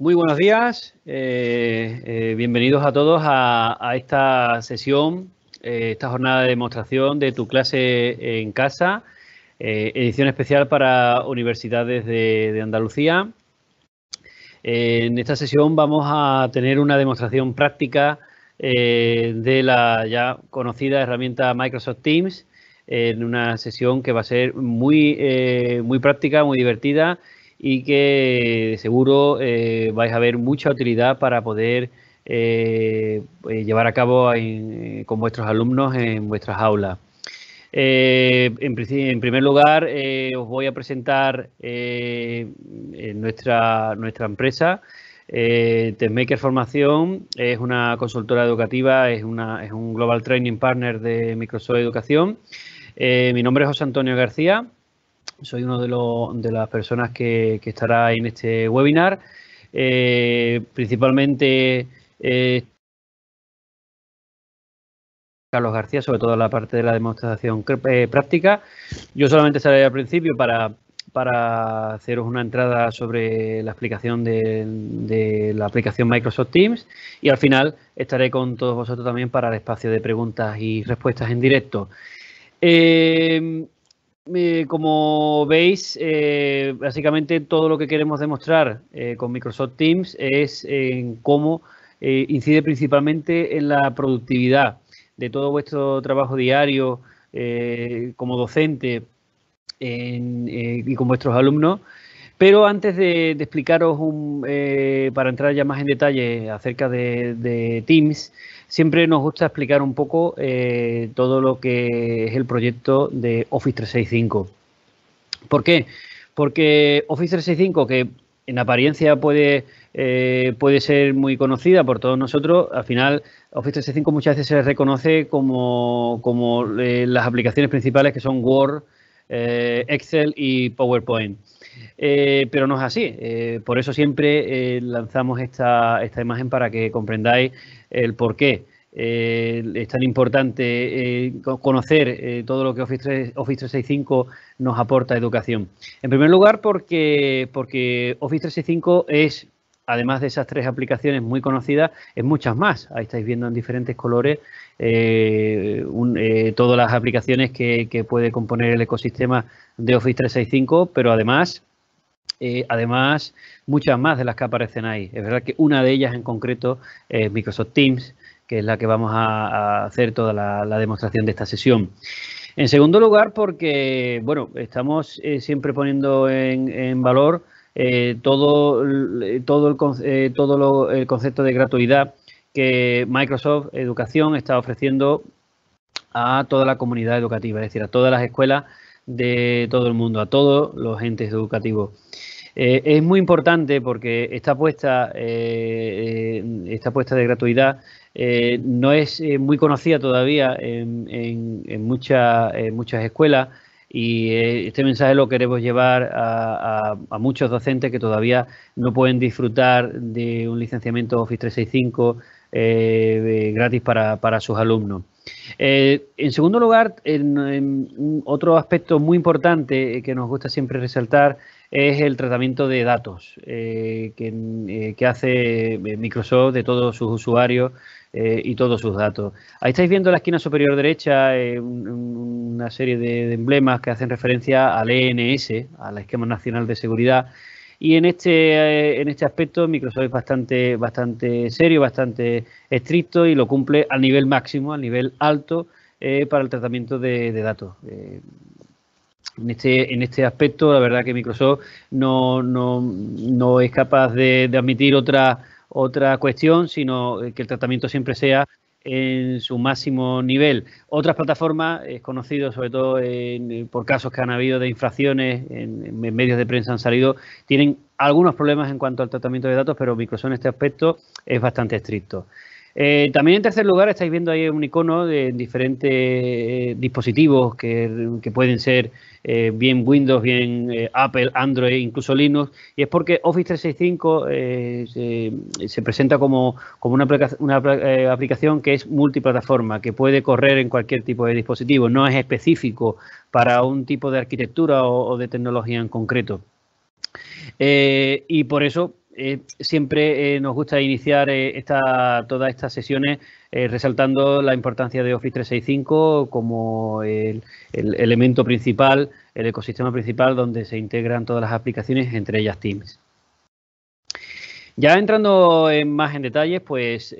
Muy buenos días, eh, eh, bienvenidos a todos a, esta sesión, eh, esta jornada de demostración de tu clase en casa, edición especial para universidades de, Andalucía. en esta sesión vamos a tener una demostración práctica de la ya conocida herramienta Microsoft Teams en una sesión que va a ser muy, muy práctica, muy divertida y que seguro eh, vais a ver mucha utilidad para poder eh, eh, llevar a cabo con vuestros alumnos en vuestras aulas. en, primer lugar, os voy a presentar nuestra, nuestra empresa. Eh, Techmaker Formación es una consultora educativa, es, es un Global Training Partner de Microsoft Educación. mi nombre es José Antonio García soy uno de, los, de las personas que, estará en este webinar. Eh, principalmente eh, Carlos García, sobre todo la parte de la demostración eh, práctica. Yo solamente estaré al principio para, para haceros una entrada sobre la explicación de, la aplicación Microsoft Teams y al final estaré con todos vosotros también para el espacio de preguntas y respuestas en directo. Eh, como veis, eh, básicamente todo lo que queremos demostrar eh, con Microsoft Teams es en cómo incide principalmente en la productividad de todo vuestro trabajo diario como docente y con vuestros alumnos. Pero antes de, explicaros, para entrar ya más en detalle acerca de Teams, Siempre nos gusta explicar un poco eh, todo lo que es el proyecto de Office 365. ¿Por qué? Porque Office 365, que en apariencia puede, eh, puede ser muy conocida por todos nosotros, al final Office 365 muchas veces se reconoce como, eh, las aplicaciones principales que son Word, Excel y PowerPoint. pero no es así. por eso siempre lanzamos esta, esta, imagen para que comprendáis el por qué. Eh, es tan importante eh, conocer eh, todo lo que Office, 365 nos aporta a educación. En primer lugar, porque, porque Office 365 es, además de esas tres aplicaciones muy conocidas, es muchas más. Ahí estáis viendo en diferentes colores todas las aplicaciones que, que puede componer el ecosistema de Office 365, pero además además, muchas más de las que aparecen ahí. Es verdad que una de ellas en concreto es Microsoft Teams, que es la que vamos a, hacer toda la, demostración de esta sesión. En segundo lugar, porque bueno, estamos eh, siempre poniendo en, valor eh, todo, eh, todo, el, todo el concepto de gratuidad que Microsoft Educación está ofreciendo a toda la comunidad educativa, es decir, a todas las escuelas de todo el mundo, a todos los entes educativos. es muy importante porque esta apuesta, esta apuesta de gratuidad eh, no es eh, muy conocida todavía en, muchas escuelas y eh, este mensaje lo queremos llevar a, muchos docentes que todavía no pueden disfrutar de un licenciamiento Office 365 gratis para, sus alumnos. en segundo lugar, otro aspecto muy importante que nos gusta siempre resaltar es el tratamiento de datos que, hace Microsoft de todos sus usuarios eh, y todos sus datos. Ahí estáis viendo en la esquina superior derecha eh, una serie de, emblemas que hacen referencia al ENS, al Esquema Nacional de Seguridad. Y en este, eh, en este aspecto Microsoft es bastante, bastante serio, bastante estricto y lo cumple al nivel máximo, al nivel alto para el tratamiento de, datos. En este, en este aspecto, la verdad que Microsoft no, es capaz de, admitir otra otra cuestión, sino eh, que el tratamiento siempre sea en su máximo nivel. Otras plataformas, es eh, conocido sobre todo eh, por casos que han habido de infracciones, en, medios de prensa han salido, tienen algunos problemas en cuanto al tratamiento de datos, pero Microsoft en este aspecto es bastante estricto. Eh, también en tercer lugar estáis viendo ahí un icono de diferentes eh, dispositivos que, pueden ser eh, bien Windows, bien Apple, Android, incluso Linux. Y es porque Office 365 se, presenta como, una, aplicación que es multiplataforma, que puede correr en cualquier tipo de dispositivo, no es específico para un tipo de arquitectura o, de tecnología en concreto. y por eso eh, siempre eh, nos gusta iniciar eh, todas estas sesiones resaltando la importancia de Office 365 como el, elemento principal, el ecosistema principal donde se integran todas las aplicaciones, entre ellas Teams. Ya entrando más en detalles, pues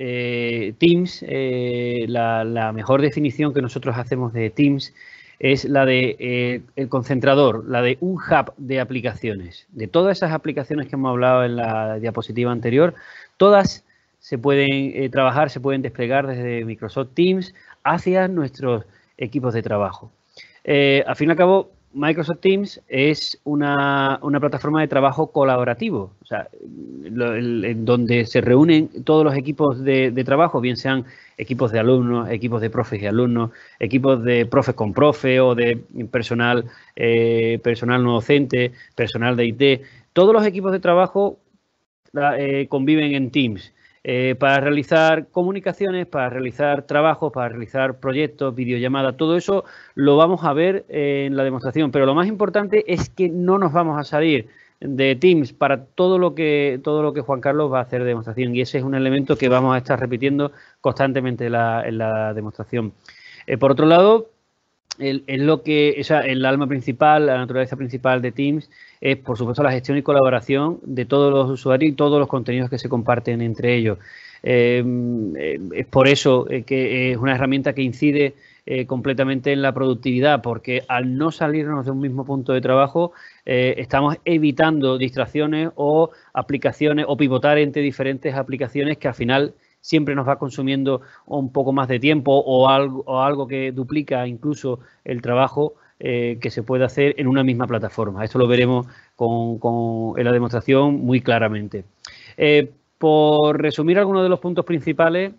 Teams, la, la, mejor definición que nosotros hacemos de Teams es la de eh, el concentrador, la de un hub de aplicaciones. De todas esas aplicaciones que hemos hablado en la diapositiva anterior, todas se pueden eh, trabajar, se pueden desplegar desde Microsoft Teams hacia nuestros equipos de trabajo. Eh, al fin y al cabo, Microsoft Teams es una, plataforma de trabajo colaborativo, o sea, en donde se reúnen todos los equipos de, trabajo, bien sean equipos de alumnos, equipos de profes y alumnos, equipos de profes con profe o de personal, eh, personal no docente, personal de IT. Todos los equipos de trabajo eh, conviven en Teams. Eh, para realizar comunicaciones, para realizar trabajos, para realizar proyectos, videollamadas, todo eso lo vamos a ver en la demostración. Pero lo más importante es que no nos vamos a salir de Teams para todo lo que todo lo que Juan Carlos va a hacer de demostración y ese es un elemento que vamos a estar repitiendo constantemente en la demostración. Eh, por otro lado, es lo que es el alma principal, la naturaleza principal de Teams es, por supuesto, la gestión y colaboración de todos los usuarios y todos los contenidos que se comparten entre ellos. Eh, eh, es por eso eh, que es una herramienta que incide completamente en la productividad, porque al no salirnos de un mismo punto de trabajo, estamos evitando distracciones o aplicaciones o pivotar entre diferentes aplicaciones que al final siempre nos va consumiendo un poco más de tiempo o algo, o algo que duplica incluso el trabajo eh, que se puede hacer en una misma plataforma. Esto lo veremos con, en la demostración muy claramente. Eh, por resumir algunos de los puntos principales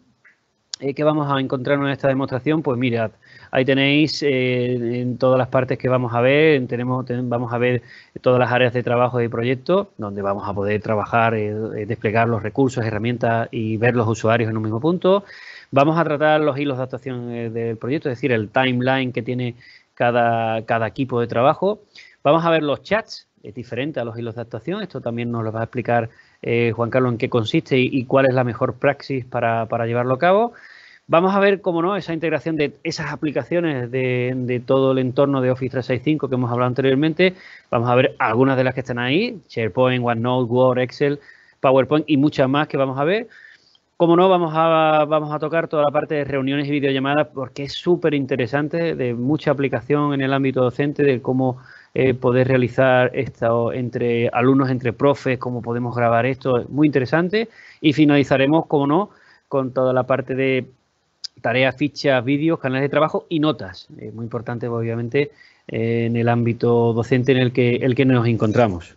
eh, que vamos a encontrar en esta demostración, pues mirad, ahí tenéis en todas las partes que vamos a ver, tenemos, vamos a ver todas las áreas de trabajo y proyecto donde vamos a poder trabajar, desplegar los recursos, herramientas y ver los usuarios en un mismo punto. Vamos a tratar los hilos de actuación del proyecto, es decir, el timeline que tiene cada, equipo de trabajo. Vamos a ver los chats, es diferente a los hilos de actuación. Esto también nos lo va a explicar eh, Juan Carlos en qué consiste y, cuál es la mejor praxis para, para, llevarlo a cabo. Vamos a ver, cómo no, esa integración de esas aplicaciones de, de, todo el entorno de Office 365 que hemos hablado anteriormente. Vamos a ver algunas de las que están ahí, SharePoint, OneNote, Word, Excel, PowerPoint y muchas más que vamos a ver. Como no, vamos a, vamos a tocar toda la parte de reuniones y videollamadas porque es súper interesante, de mucha aplicación en el ámbito docente, de cómo eh, poder realizar esto entre alumnos, entre profes, cómo podemos grabar esto, es muy interesante. Y finalizaremos, como no, con toda la parte de tareas, fichas, vídeos, canales de trabajo y notas. Es muy importante, obviamente, eh, en el ámbito docente en el que, el que nos encontramos.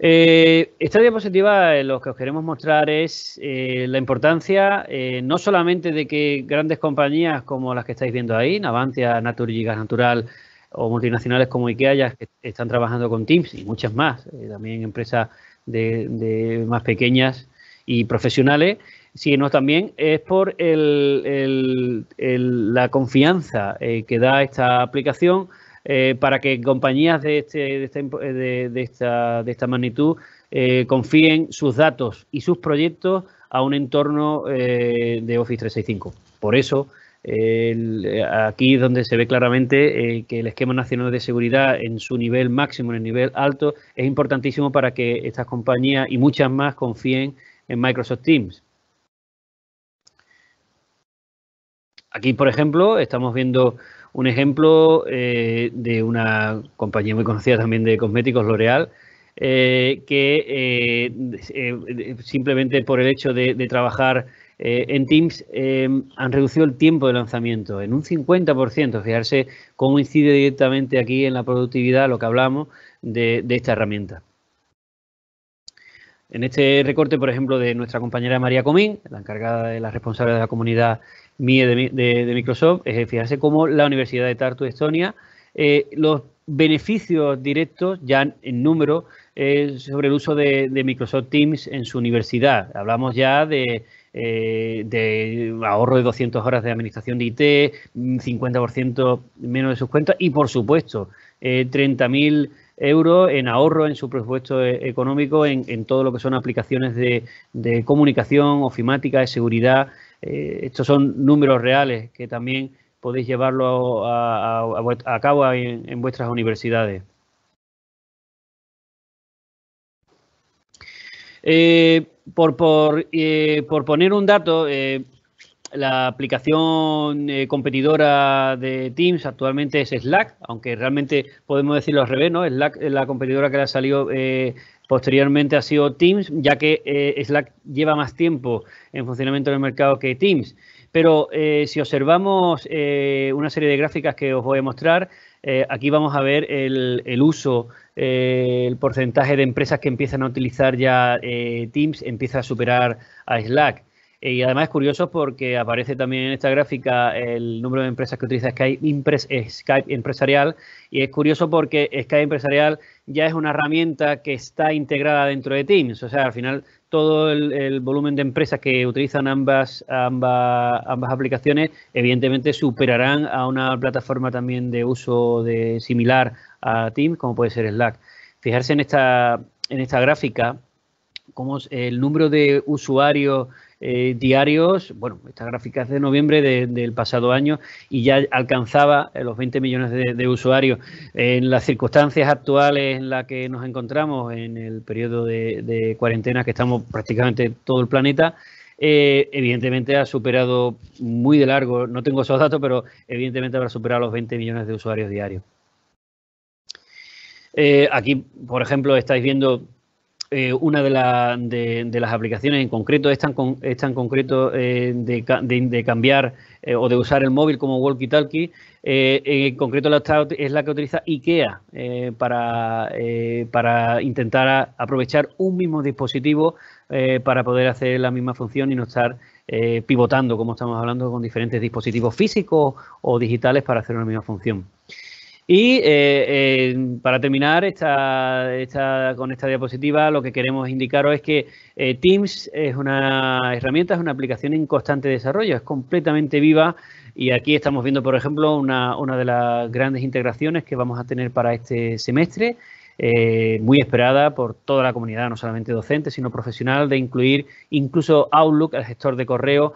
Eh, esta diapositiva eh, lo que os queremos mostrar es eh, la importancia no solamente de que grandes compañías como las que estáis viendo ahí, Navantia, Naturgy, Gas Natural o multinacionales como IKEA que están trabajando con Teams y muchas más, también empresas de, más pequeñas y profesionales, sino también es por la confianza que da esta aplicación eh, para que compañías de, este, eh, de, esta, magnitud eh, confíen sus datos y sus proyectos a un entorno de Office 365. Por eso, aquí es donde se ve claramente que el esquema nacional de seguridad en su nivel máximo, en el nivel alto, es importantísimo para que estas compañías y muchas más confíen en Microsoft Teams. Aquí, por ejemplo, estamos viendo un ejemplo eh, de una compañía muy conocida también de cosméticos, L'Oreal, eh, que eh, simplemente por el hecho de, trabajar en Teams han reducido el tiempo de lanzamiento en un 50%. Fijarse cómo incide directamente aquí en la productividad lo que hablamos de, esta herramienta. En este recorte, por ejemplo, de nuestra compañera María Comín, la encargada de la responsable de la comunidad MIE de, Microsoft, es fijarse cómo la Universidad de Tartu, Estonia, eh, los beneficios directos ya en número eh, sobre el uso de, Microsoft Teams en su universidad. Hablamos ya de, eh, de ahorro de 200 horas de administración de IT, 50% mm, menos de sus cuentas y, por supuesto, 30.000 euros en ahorro en su presupuesto eh, económico en, todo lo que son aplicaciones de, comunicación, ofimática, de seguridad. Eh, estos son números reales que también podéis llevarlo a, cabo en, vuestras universidades. Eh, por, poner un dato, la aplicación eh, competidora de Teams actualmente es Slack, aunque realmente podemos decirlo al revés, ¿no? Slack, eh, la competidora que ha salido eh, posteriormente ha sido Teams, ya que Slack lleva más tiempo en funcionamiento en el mercado que Teams. Pero si observamos una serie de gráficas que os voy a mostrar, aquí vamos a ver el, el uso, el porcentaje de empresas que empiezan a utilizar ya Teams empieza a superar a Slack. Eh, y además es curioso porque aparece también en esta gráfica el número de empresas que utiliza eh, Skype, empresarial. Y es curioso porque Skype empresarial ya es una herramienta que está integrada dentro de Teams. O sea, al final todo el, volumen de empresas que utilizan ambas, ambas, ambas aplicaciones evidentemente superarán a una plataforma también de uso de, similar a Teams como puede ser Slack. Fijarse en esta, en esta gráfica, como el número de usuarios eh, diarios, bueno, esta gráfica es de noviembre del pasado año y ya alcanzaba eh, los 20 millones de, usuarios. En las circunstancias actuales en las que nos encontramos, en el periodo de, cuarentena que estamos prácticamente todo el planeta, eh, evidentemente ha superado muy de largo, no tengo esos datos, pero evidentemente habrá superado los 20 millones de usuarios diarios. aquí, por ejemplo, estáis viendo eh, una de, las aplicaciones en concreto, es tan, concreto eh, de, cambiar eh, o de usar el móvil como walkie-talkie, en concreto la, es la que utiliza IKEA para intentar aprovechar un mismo dispositivo para poder hacer la misma función y no estar pivotando, como estamos hablando, con diferentes dispositivos físicos o digitales para hacer una misma función. Y eh, para terminar esta, esta, con esta diapositiva, lo que queremos indicaros es que eh, Teams es una herramienta, es una aplicación en constante desarrollo, es completamente viva y aquí estamos viendo, por ejemplo, una, una de las grandes integraciones que vamos a tener para este semestre, eh, muy esperada por toda la comunidad, no solamente docente, sino profesional, de incluir incluso Outlook, el gestor de correo,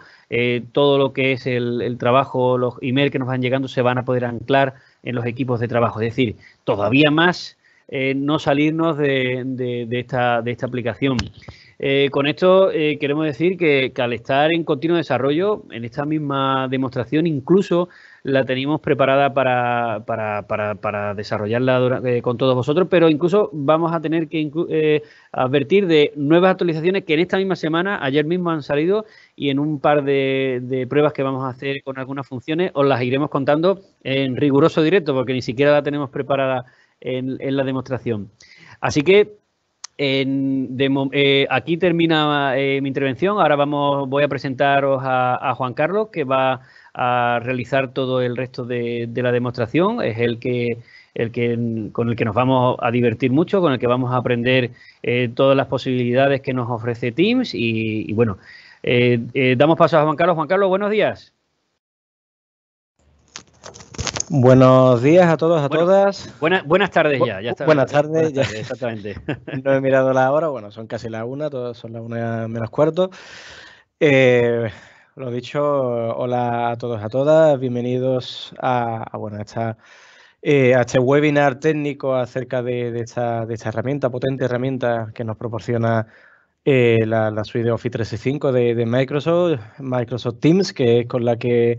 todo lo que es el, el trabajo, los emails que nos van llegando se van a poder anclar en los equipos de trabajo. Es decir, todavía más eh, no salirnos de, de, esta, de esta aplicación. Eh, con esto eh, queremos decir que, al estar en continuo desarrollo, en esta misma demostración incluso la tenemos preparada para, desarrollarla eh, con todos vosotros, pero incluso vamos a tener que advertir de nuevas actualizaciones que en esta misma semana, ayer mismo han salido y en un par de, pruebas que vamos a hacer con algunas funciones os las iremos contando en riguroso directo porque ni siquiera la tenemos preparada en, en la demostración. Así que en, eh, aquí termina eh, mi intervención. Ahora vamos, voy a presentaros a, Juan Carlos, que va a realizar todo el resto de, la demostración. Es el que, el que, con el que nos vamos a divertir mucho, con el que vamos a aprender eh, todas las posibilidades que nos ofrece Teams. y bueno, damos paso a Juan Carlos. Juan Carlos, buenos días. Buenos días a todos, a todas. Buena, buenas tardes ya. ya está, buenas tardes, exactamente. no he mirado la hora, bueno, son casi las una, Todas son las una menos cuarto. Eh, lo dicho, hola a todos, a todas. Bienvenidos a, bueno, eh, este webinar técnico acerca de, esta, de esta herramienta, potente herramienta que nos proporciona eh, la, la, suite de Office 365 de, de, Microsoft, Microsoft Teams, que es con la que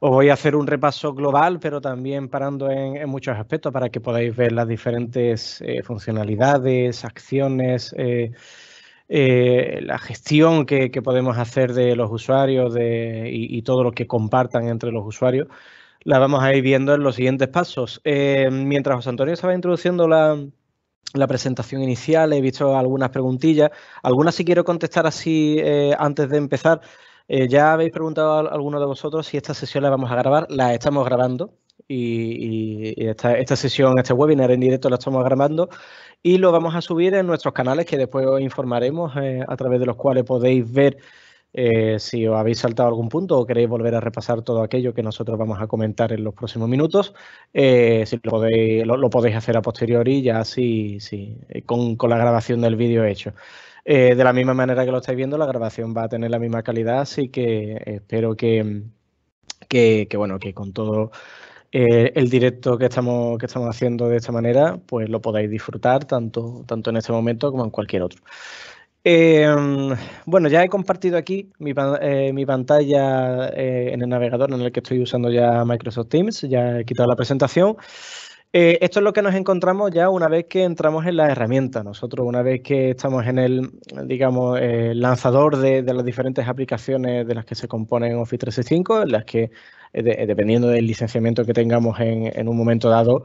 os voy a hacer un repaso global, pero también parando en, muchos aspectos para que podáis ver las diferentes eh, funcionalidades, acciones, eh, eh, la gestión que, podemos hacer de los usuarios y, todo lo que compartan entre los usuarios. La vamos a ir viendo en los siguientes pasos. mientras José Antonio estaba introduciendo la, presentación inicial, he visto algunas preguntillas. Algunas si quiero contestar así antes de empezar, eh, ya habéis preguntado a alguno de vosotros si esta sesión la vamos a grabar. La estamos grabando y, esta, sesión, este webinar en directo la estamos grabando y lo vamos a subir en nuestros canales que después os informaremos eh, a través de los cuales podéis ver eh, si os habéis saltado algún punto o queréis volver a repasar todo aquello que nosotros vamos a comentar en los próximos minutos, si lo podéis, hacer a posteriori ya si, con la grabación del vídeo hecho. Eh, de la misma manera que lo estáis viendo, la grabación va a tener la misma calidad, así que espero que, que, bueno, que con todo eh, el directo que estamos, que estamos haciendo de esta manera, pues lo podáis disfrutar tanto, tanto en este momento como en cualquier otro. Em, bueno, ya he compartido aquí mi, eh, mi pantalla en el navegador en el que estoy usando ya Microsoft Teams, ya he quitado la presentación. Eh, esto es lo que nos encontramos ya una vez que entramos en la herramienta. Nosotros, una vez que estamos en el, digamos, eh, lanzador de, las diferentes aplicaciones de las que se componen Office 365, en las que, eh, dependiendo del licenciamiento que tengamos en, un momento dado,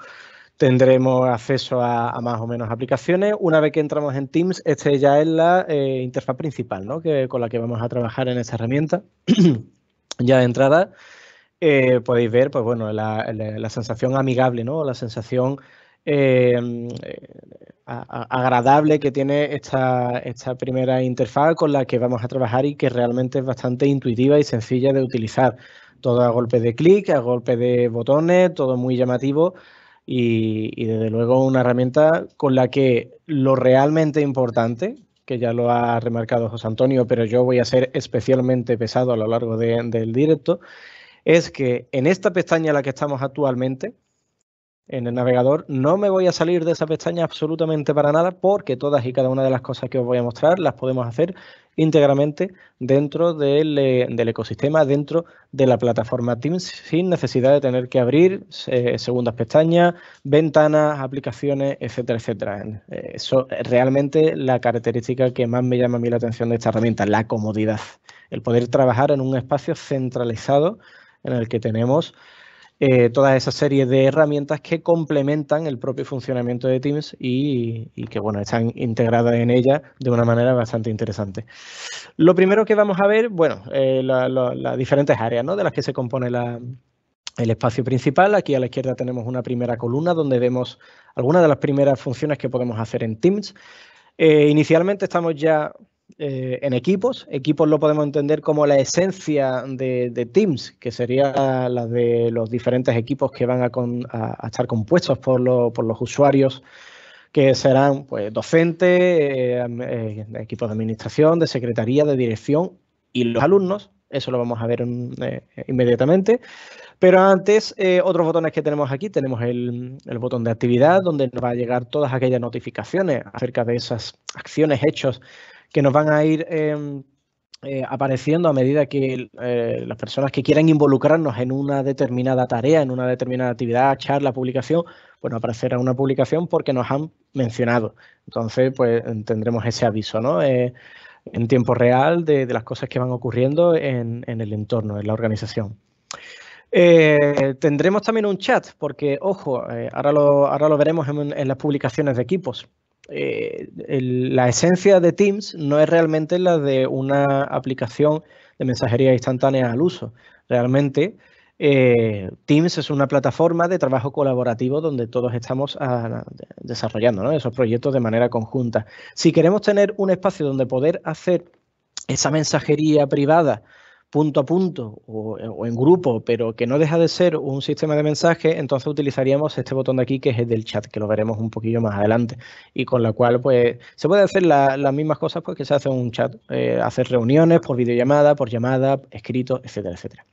tendremos acceso a, más o menos aplicaciones. Una vez que entramos en Teams, esta ya es la interfaz principal ¿no? que, con la que vamos a trabajar en esta herramienta. ya de entrada, eh, podéis ver, pues bueno, la, sensación amigable, ¿no? La sensación eh, agradable que tiene esta, primera interfaz con la que vamos a trabajar y que realmente es bastante intuitiva y sencilla de utilizar. Todo a golpe de clic, a golpe de botones, todo muy llamativo y, desde luego una herramienta con la que lo realmente importante, que ya lo ha remarcado José Antonio, pero yo voy a ser especialmente pesado a lo largo del directo, es que en esta pestaña en la que estamos actualmente, en el navegador, no me voy a salir de esa pestaña absolutamente para nada porque todas y cada una de las cosas que os voy a mostrar las podemos hacer íntegramente dentro del, eh, ecosistema, dentro de la plataforma Teams, sin necesidad de tener que abrir eh, segundas pestañas, ventanas, aplicaciones, etcétera, etcétera. Eh, eso es realmente la característica que más me llama a mí la atención de esta herramienta, la comodidad, el poder trabajar en un espacio centralizado en el que tenemos eh, toda esa serie de herramientas que complementan el propio funcionamiento de Teams y, que bueno, están integradas en ella de una manera bastante interesante. Lo primero que vamos a ver, bueno, eh, las diferentes áreas ¿no? de las que se compone la, el espacio principal. Aquí a la izquierda tenemos una primera columna donde vemos algunas de las primeras funciones que podemos hacer en Teams. Eh, inicialmente estamos ya eh, en equipos. Equipos lo podemos entender como la esencia de, teams, que sería la de los diferentes equipos que van a, estar compuestos por, los usuarios, que serán pues, docentes, eh, eh, equipos de administración, de secretaría, de dirección y los alumnos. Eso lo vamos a ver mm, inmediatamente. Pero antes, otros botones que tenemos aquí, tenemos el, el botón de actividad, donde nos va a llegar todas aquellas notificaciones acerca de esas acciones hechas que nos van a ir em, eh, apareciendo a medida que eh, las personas que quieran involucrarnos en una determinada tarea, en una determinada actividad, charla, publicación, bueno, aparecerá una publicación porque nos han mencionado. Entonces, pues tendremos ese aviso, eh, en tiempo real de, las cosas que van ocurriendo en, el entorno, en la organización. tendremos también un chat, porque, ojo, ahora, lo, ahora lo veremos en, las publicaciones de equipos. Eh, la esencia de Teams no es realmente la de una aplicación de mensajería instantánea al uso. Realmente eh, Teams es una plataforma de trabajo colaborativo donde todos estamos ah, desarrollando esos proyectos de manera conjunta. Si queremos tener un espacio donde poder hacer esa mensajería privada punto a punto o, en grupo, pero que no deja de ser un sistema de mensaje, entonces utilizaríamos este botón de aquí que es el del chat, que lo veremos un poquillo más adelante, y con la cual pues se puede hacer las mismas cosas pues, que se hace en un chat, eh, hacer reuniones por videollamada, por llamada, escrito, etcétera, etcétera.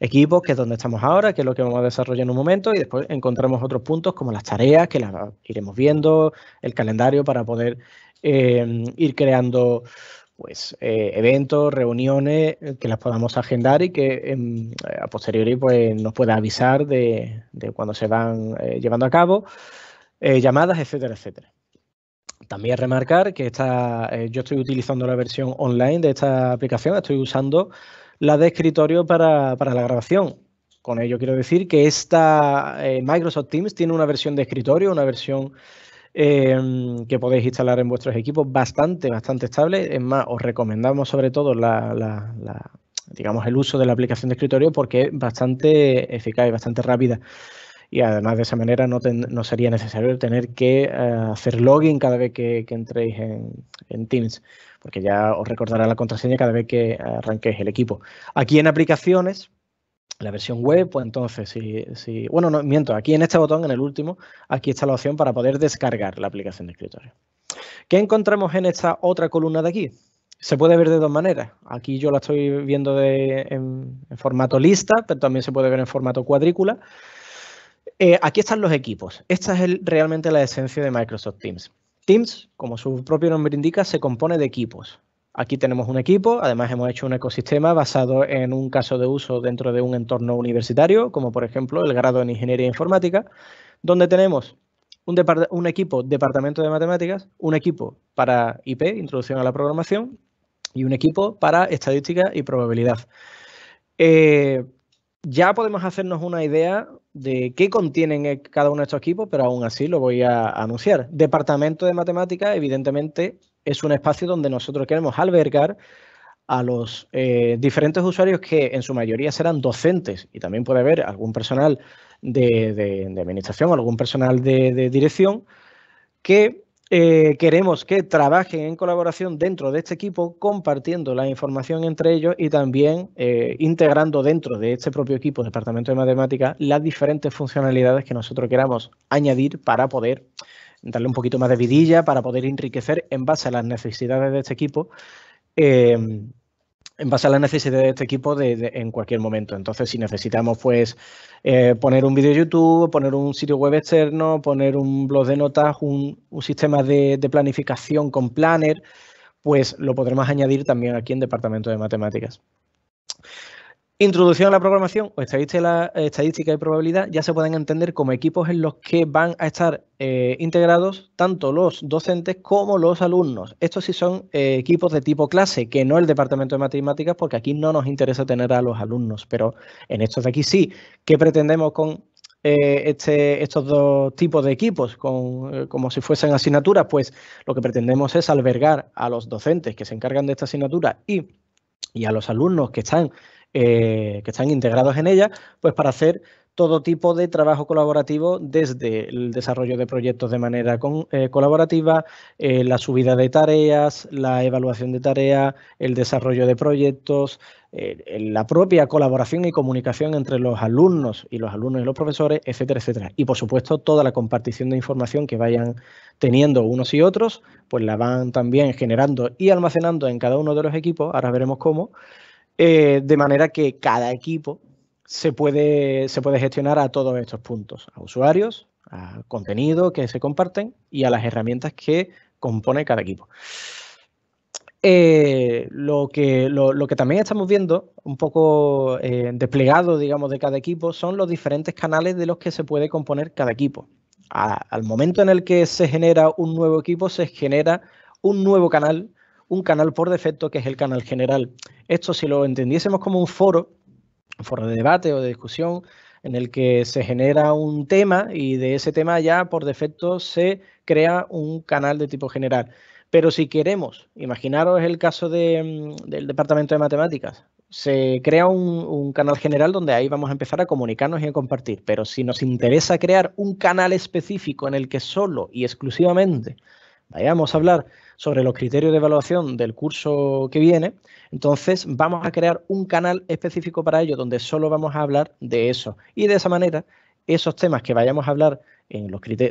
Equipos, que es donde estamos ahora, que es lo que vamos a desarrollar en un momento, y después encontramos otros puntos como las tareas, que las iremos viendo, el calendario para poder eh, ir creando pues eh, eventos, reuniones eh, que las podamos agendar y que em, eh, a posteriori pues, nos pueda avisar de, de cuando se van llevando a cabo, llamadas, etcétera, etcétera. También remarcar que esta, yo estoy utilizando la versión online de esta aplicación, estoy usando la de escritorio para, para la grabación. Con ello quiero decir que esta Microsoft Teams tiene una versión de escritorio, una versión Em, que podéis instalar en vuestros equipos, bastante, bastante estable. Es más, os recomendamos sobre todo la, digamos, el uso de la aplicación de escritorio porque es bastante eficaz y bastante rápida. Y además de esa manera no, sería necesario tener que eh, hacer login cada vez que, entréis en, en, Teams, porque ya os recordará la contraseña cada vez que eh, arranquéis el equipo. Aquí en aplicaciones la versión web, pues entonces, si, bueno, no, miento, aquí en este botón, en el último, aquí está la opción para poder descargar la aplicación de escritorio. ¿Qué encontramos en esta otra columna de aquí? Se puede ver de dos maneras. Aquí yo la estoy viendo en, formato lista, pero también se puede ver en formato cuadrícula. Eh, aquí están los equipos. Esta es realmente la esencia de Microsoft Teams. Teams, como su propio nombre indica, se compone de equipos. Aquí tenemos un equipo, además hemos hecho un ecosistema basado en un caso de uso dentro de un entorno universitario, como por ejemplo el grado en Ingeniería Informática, donde tenemos un, equipo Departamento de Matemáticas, un equipo para IP, Introducción a la Programación, y un equipo para Estadística y Probabilidad. Eh, ya podemos hacernos una idea de qué contienen cada uno de estos equipos, pero aún así lo voy a anunciar. Departamento de Matemáticas, evidentemente, es un espacio donde nosotros queremos albergar a los eh, diferentes usuarios que en su mayoría serán docentes y también puede haber algún personal de, administración, algún personal de, dirección que eh, queremos que trabajen en colaboración dentro de este equipo, compartiendo la información entre ellos y también eh, integrando dentro de este propio equipo, Departamento de Matemáticas, las diferentes funcionalidades que nosotros queramos añadir para poder darle un poquito más de vidilla para poder enriquecer en base a las necesidades de este equipo. Em, en base a las necesidades de este equipo en cualquier momento. Entonces, si necesitamos pues eh, poner un vídeo YouTube, poner un sitio web externo, poner un blog de notas, un, sistema de, de, planificación con Planner, pues lo podremos añadir también aquí en Departamento de Matemáticas. Introducción a la programación o estadística, y probabilidad ya se pueden entender como equipos en los que van a estar eh, integrados tanto los docentes como los alumnos. Estos sí son eh, equipos de tipo clase, que no el departamento de matemáticas, porque aquí no nos interesa tener a los alumnos, pero en estos de aquí sí. ¿Qué pretendemos con eh, este, estos dos tipos de equipos con, como si fuesen asignaturas, pues lo que pretendemos es albergar a los docentes que se encargan de esta asignatura y, y a los alumnos que están eh, que están integrados en ella, pues para hacer todo tipo de trabajo colaborativo, desde el desarrollo de proyectos de manera eh, colaborativa, eh, la subida de tareas, la evaluación de tareas, el desarrollo de proyectos, la propia colaboración y comunicación entre los alumnos y los alumnos y los profesores, etcétera, etcétera. Y por supuesto, toda la compartición de información que vayan teniendo unos y otros, pues la van también generando y almacenando en cada uno de los equipos, ahora veremos cómo, eh, de manera que cada equipo se puede, se puede gestionar a todos estos puntos, a usuarios, a contenido que se comparten y a las herramientas que compone cada equipo. Eh, lo, que, lo, que también estamos viendo, un poco eh, desplegado, digamos, de cada equipo, son los diferentes canales de los que se puede componer cada equipo. al momento en el que se genera un nuevo equipo, se genera un nuevo canal, un canal por defecto que es el canal general esto si lo entendiésemos como un foro, un foro de debate o de discusión, en el que se genera un tema y de ese tema ya por defecto se crea un canal de tipo general. Pero si queremos, imaginaros el caso mm, del Departamento de Matemáticas, se crea un, un, canal general donde ahí vamos a empezar a comunicarnos y a compartir. Pero si nos interesa crear un canal específico en el que solo y exclusivamente vayamos a hablar sobre los criterios de evaluación del curso que viene. Entonces vamos a crear un canal específico para ello donde solo vamos a hablar de eso. Y de esa manera, esos temas que vayamos a hablar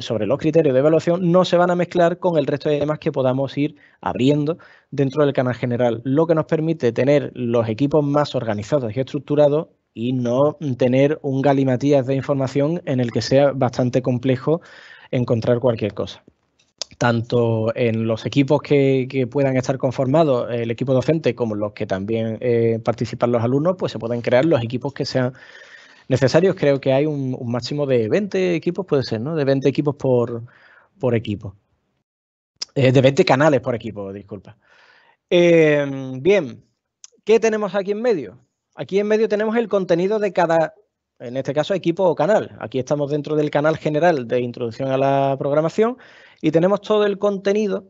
sobre los criterios de evaluación no se van a mezclar con el resto de temas que podamos ir abriendo dentro del canal general, lo que nos permite tener los equipos más organizados y estructurados y no tener un galimatías de información en el que sea bastante complejo encontrar cualquier cosa tanto en los equipos que, puedan estar conformados, el equipo docente, como los que también eh, participan los alumnos, pues se pueden crear los equipos que sean necesarios. Creo que hay un, máximo de 20 equipos, puede ser, ¿no? De 20 equipos por, equipo. Eh, de 20 canales por equipo, disculpa. Em, bien, ¿qué tenemos aquí en medio? Aquí en medio tenemos el contenido de cada en este caso equipo o canal. Aquí estamos dentro del canal general de introducción a la programación y tenemos todo el contenido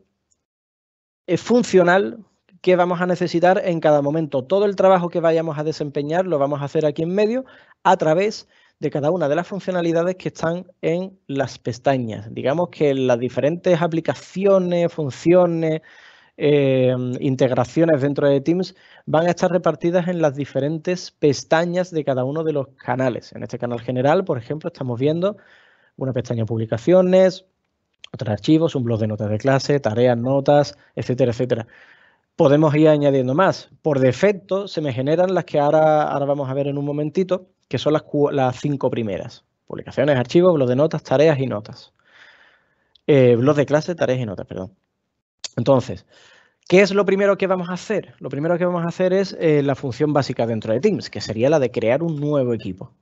eh, funcional que vamos a necesitar en cada momento. Todo el trabajo que vayamos a desempeñar lo vamos a hacer aquí en medio a través de cada una de las funcionalidades que están en las pestañas. Digamos que las diferentes aplicaciones, funciones, eh, integraciones dentro de Teams van a estar repartidas en las diferentes pestañas de cada uno de los canales. En este canal general, por ejemplo, estamos viendo una pestaña publicaciones, otros archivos, un blog de notas de clase, tareas, notas, etcétera, etcétera. Podemos ir añadiendo más. Por defecto se me generan las que ahora, ahora vamos a ver en un momentito, que son las, las cinco primeras. Publicaciones, archivos, blog de notas, tareas y notas. Eh, blog de clase, tareas y notas, perdón. Entonces, ¿qué es lo primero que vamos a hacer? Lo primero que vamos a hacer es eh, la función básica dentro de Teams, que sería la de crear un nuevo equipo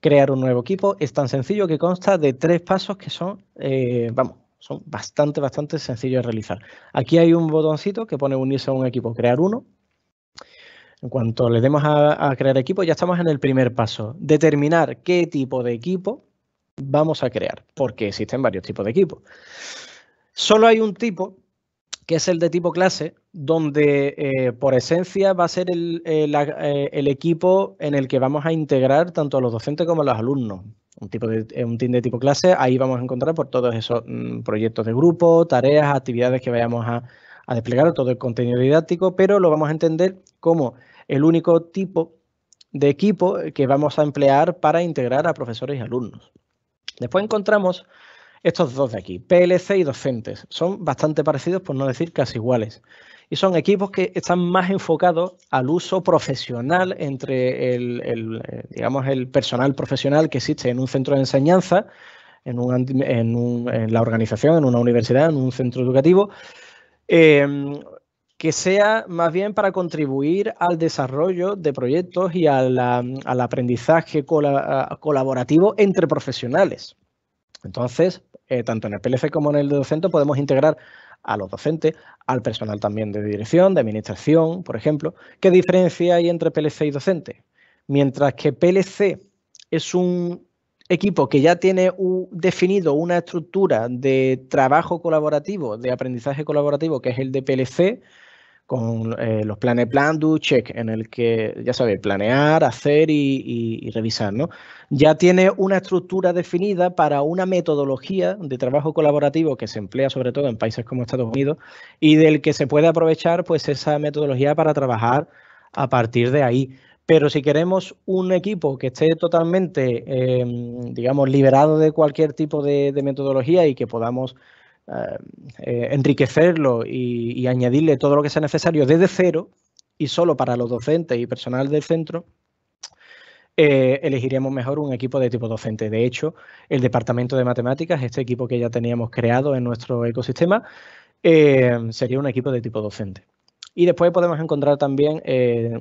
crear un nuevo equipo. Es tan sencillo que consta de tres pasos que son, eh, vamos, son bastante, bastante sencillos de realizar. Aquí hay un botoncito que pone unirse a un equipo, crear uno. En cuanto le demos a, a crear equipo, ya estamos en el primer paso. Determinar qué tipo de equipo vamos a crear, porque existen varios tipos de equipos. Solo hay un tipo que es el de tipo clase, donde eh, por esencia va a ser eh, eh, el, equipo en el que vamos a integrar tanto a los docentes como a los alumnos. Un, tipo de, un team de tipo clase, ahí vamos a encontrar por pues, todos esos mm, proyectos de grupo, tareas, actividades que vayamos a, a desplegar, todo el contenido didáctico, pero lo vamos a entender como el único tipo de equipo que vamos a emplear para integrar a profesores y alumnos. Después encontramos estos dos de aquí, PLC y Docentes. Son bastante parecidos, por no decir casi iguales. Y son equipos que están más enfocados al uso profesional entre el, eh, digamos, el personal profesional que existe en un centro de enseñanza, en, la organización, en una universidad, en un centro educativo, em, que sea más bien para contribuir al desarrollo de proyectos y al aprendizaje colaborativo entre profesionales. Entonces, eh, tanto en el PLC como en el docente, podemos integrar a los docentes, al personal también de dirección, de administración, por ejemplo. ¿Qué diferencia hay entre PLC y docente? Mientras que PLC es un equipo que ya tiene definido una estructura de trabajo colaborativo, de aprendizaje colaborativo, que es el de PLC, con eh, los planes plan, do, check, en el que, ya sabes, planear, hacer y, revisar, ¿no? Ya tiene una estructura definida para una metodología de trabajo colaborativo que se emplea sobre todo en países como Estados Unidos y del que se puede aprovechar pues esa metodología para trabajar a partir de ahí. Pero si queremos un equipo que esté totalmente, em, digamos, liberado de cualquier tipo de, de metodología y que podamos eh, eh, enriquecerlo y, añadirle todo lo que sea necesario desde cero y solo para los docentes y personal del centro, eh, elegiríamos mejor un equipo de tipo docente. De hecho, el Departamento de Matemáticas, este equipo que ya teníamos creado en nuestro ecosistema, sería un equipo de tipo docente. Y después podemos encontrar también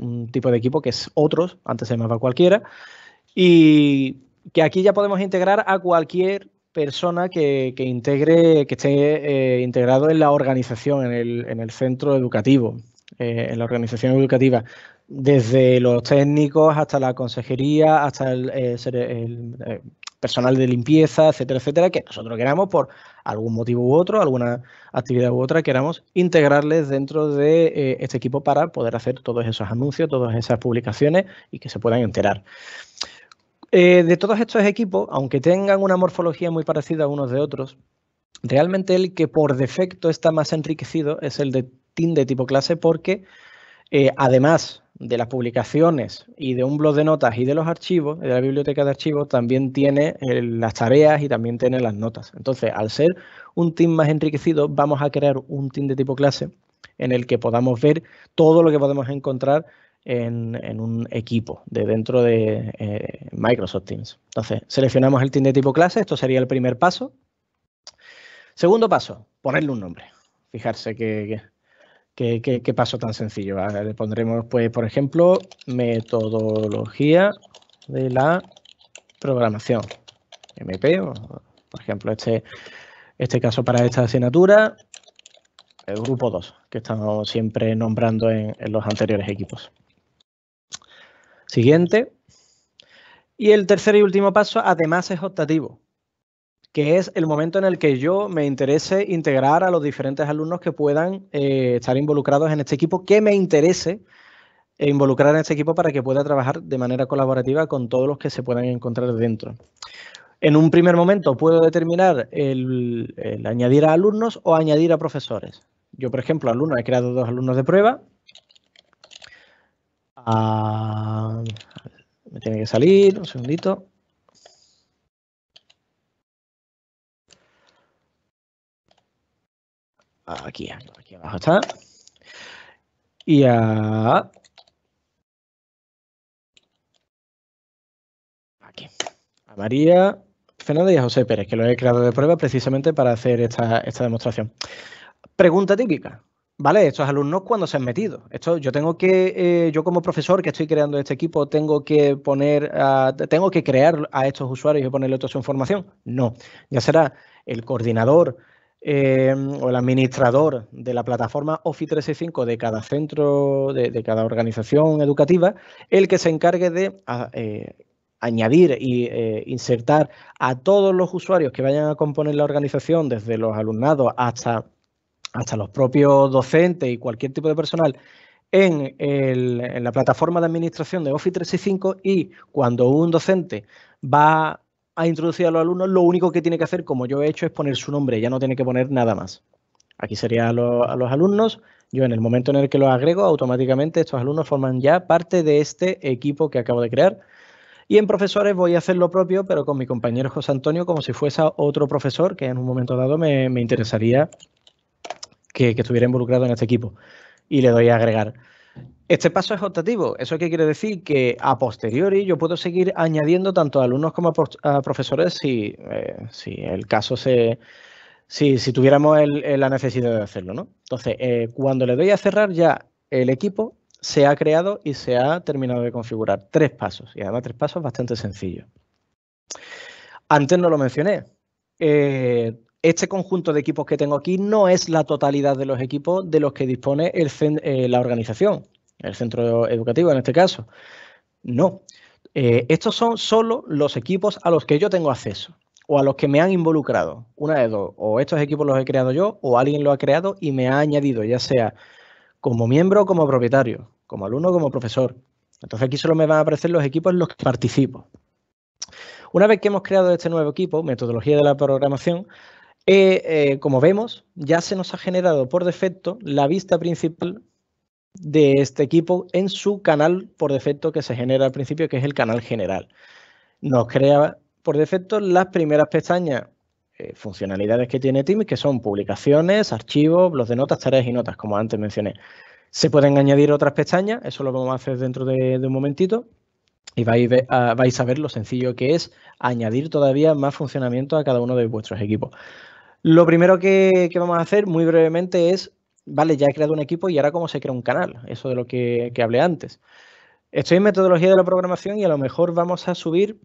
un tipo de equipo que es otros, antes se llamaba cualquiera, y que aquí ya podemos integrar a cualquier persona que, integre, que esté eh, integrado en la organización, en el, centro educativo, eh, en la organización educativa, desde los técnicos hasta la consejería, hasta el, eh, personal de limpieza, etcétera, etcétera, que nosotros queramos por algún motivo u otro, alguna actividad u otra, queramos integrarles dentro de este equipo para poder hacer todos esos anuncios, todas esas publicaciones y que se puedan enterar. Eh, de todos estos equipos, aunque tengan una morfología muy parecida a unos de otros, realmente el que por defecto está más enriquecido es el de team de tipo clase porque eh, además de las publicaciones y de un blog de notas y de los archivos, de la biblioteca de archivos, también tiene eh, las tareas y también tiene las notas. Entonces, al ser un team más enriquecido, vamos a crear un team de tipo clase en el que podamos ver todo lo que podemos encontrar en, un equipo de dentro de eh, Microsoft Teams. Entonces, seleccionamos el team de tipo clase, esto sería el primer paso. Segundo paso, ponerle un nombre. Fijarse qué paso tan sencillo. Le pondremos, pues, por ejemplo, metodología de la programación. MP, por ejemplo, este, este caso para esta asignatura, el grupo 2, que estamos siempre nombrando en los anteriores equipos. Siguiente. Y el tercer y último paso, además, es optativo, que es el momento en el que yo me interese integrar a los diferentes alumnos que puedan eh, estar involucrados en este equipo, que me interese involucrar en este equipo para que pueda trabajar de manera colaborativa con todos los que se puedan encontrar dentro. En un primer momento puedo determinar el, añadir a alumnos o añadir a profesores. Yo, por ejemplo, alumnos, he creado dos alumnos de prueba Ah, me tiene que salir, un segundito. Aquí, aquí abajo está. Y a... María Fernández y a José Pérez, que lo he creado de prueba precisamente para hacer esta demostración. Pregunta típica. ¿vale? Estos alumnos cuando se han metido. Esto yo tengo que, eh, yo como profesor que estoy creando este equipo, tengo que poner, tengo que crear a estos usuarios y ponerle toda su información. No, ya será el coordinador eh, o el administrador de la plataforma Office 365 de cada centro, de, cada organización educativa, el que se encargue de eh, añadir y insertar a todos los usuarios que vayan a componer la organización, desde los alumnados hasta hasta los propios docentes y cualquier tipo de personal en, la plataforma de administración de Office 365 y cuando un docente va a introducir a los alumnos, lo único que tiene que hacer, como yo he hecho, es poner su nombre, ya no tiene que poner nada más. Aquí sería a, los alumnos, yo en el momento en el que los agrego, automáticamente estos alumnos forman ya parte de este equipo que acabo de crear. Y en profesores voy a hacer lo propio, pero con mi compañero José Antonio, como si fuese otro profesor, que en un momento dado me, me interesaría que, estuviera involucrado en este equipo. Y le doy a agregar. Este paso es optativo. ¿Eso qué quiere decir? Que a posteriori yo puedo seguir añadiendo tanto a alumnos como a, profesores eh, si, el caso se. Si, tuviéramos eh, la necesidad de hacerlo, Entonces, eh, cuando le doy a cerrar, ya el equipo se ha creado y se ha terminado de configurar. Tres pasos. Y además, tres pasos bastante sencillos. Antes no lo mencioné este conjunto de equipos que tengo aquí no es la totalidad de los equipos de los que dispone eh, la organización, el centro educativo en este caso. No, eh, estos son solo los equipos a los que yo tengo acceso o a los que me han involucrado. Una de dos, o estos equipos los he creado yo o alguien los ha creado y me ha añadido, ya sea como miembro o como propietario, como alumno o como profesor. Entonces aquí solo me van a aparecer los equipos en los que participo. Una vez que hemos creado este nuevo equipo, metodología de la programación, eh, eh, como vemos, ya se nos ha generado por defecto la vista principal de este equipo en su canal por defecto que se genera al principio, que es el canal general. Nos crea por defecto las primeras pestañas, eh, funcionalidades que tiene Teams, que son publicaciones, archivos, blogs de notas, tareas y notas, como antes mencioné. Se pueden añadir otras pestañas, eso lo vamos a hacer dentro de un momentito, y vais, a ver lo sencillo que es añadir todavía más funcionamiento a cada uno de vuestros equipos. Lo primero que, vamos a hacer muy brevemente es, vale, ya he creado un equipo y ahora cómo se crea un canal, eso de lo que, hablé antes. Estoy en metodología de la programación y a lo mejor vamos a subir,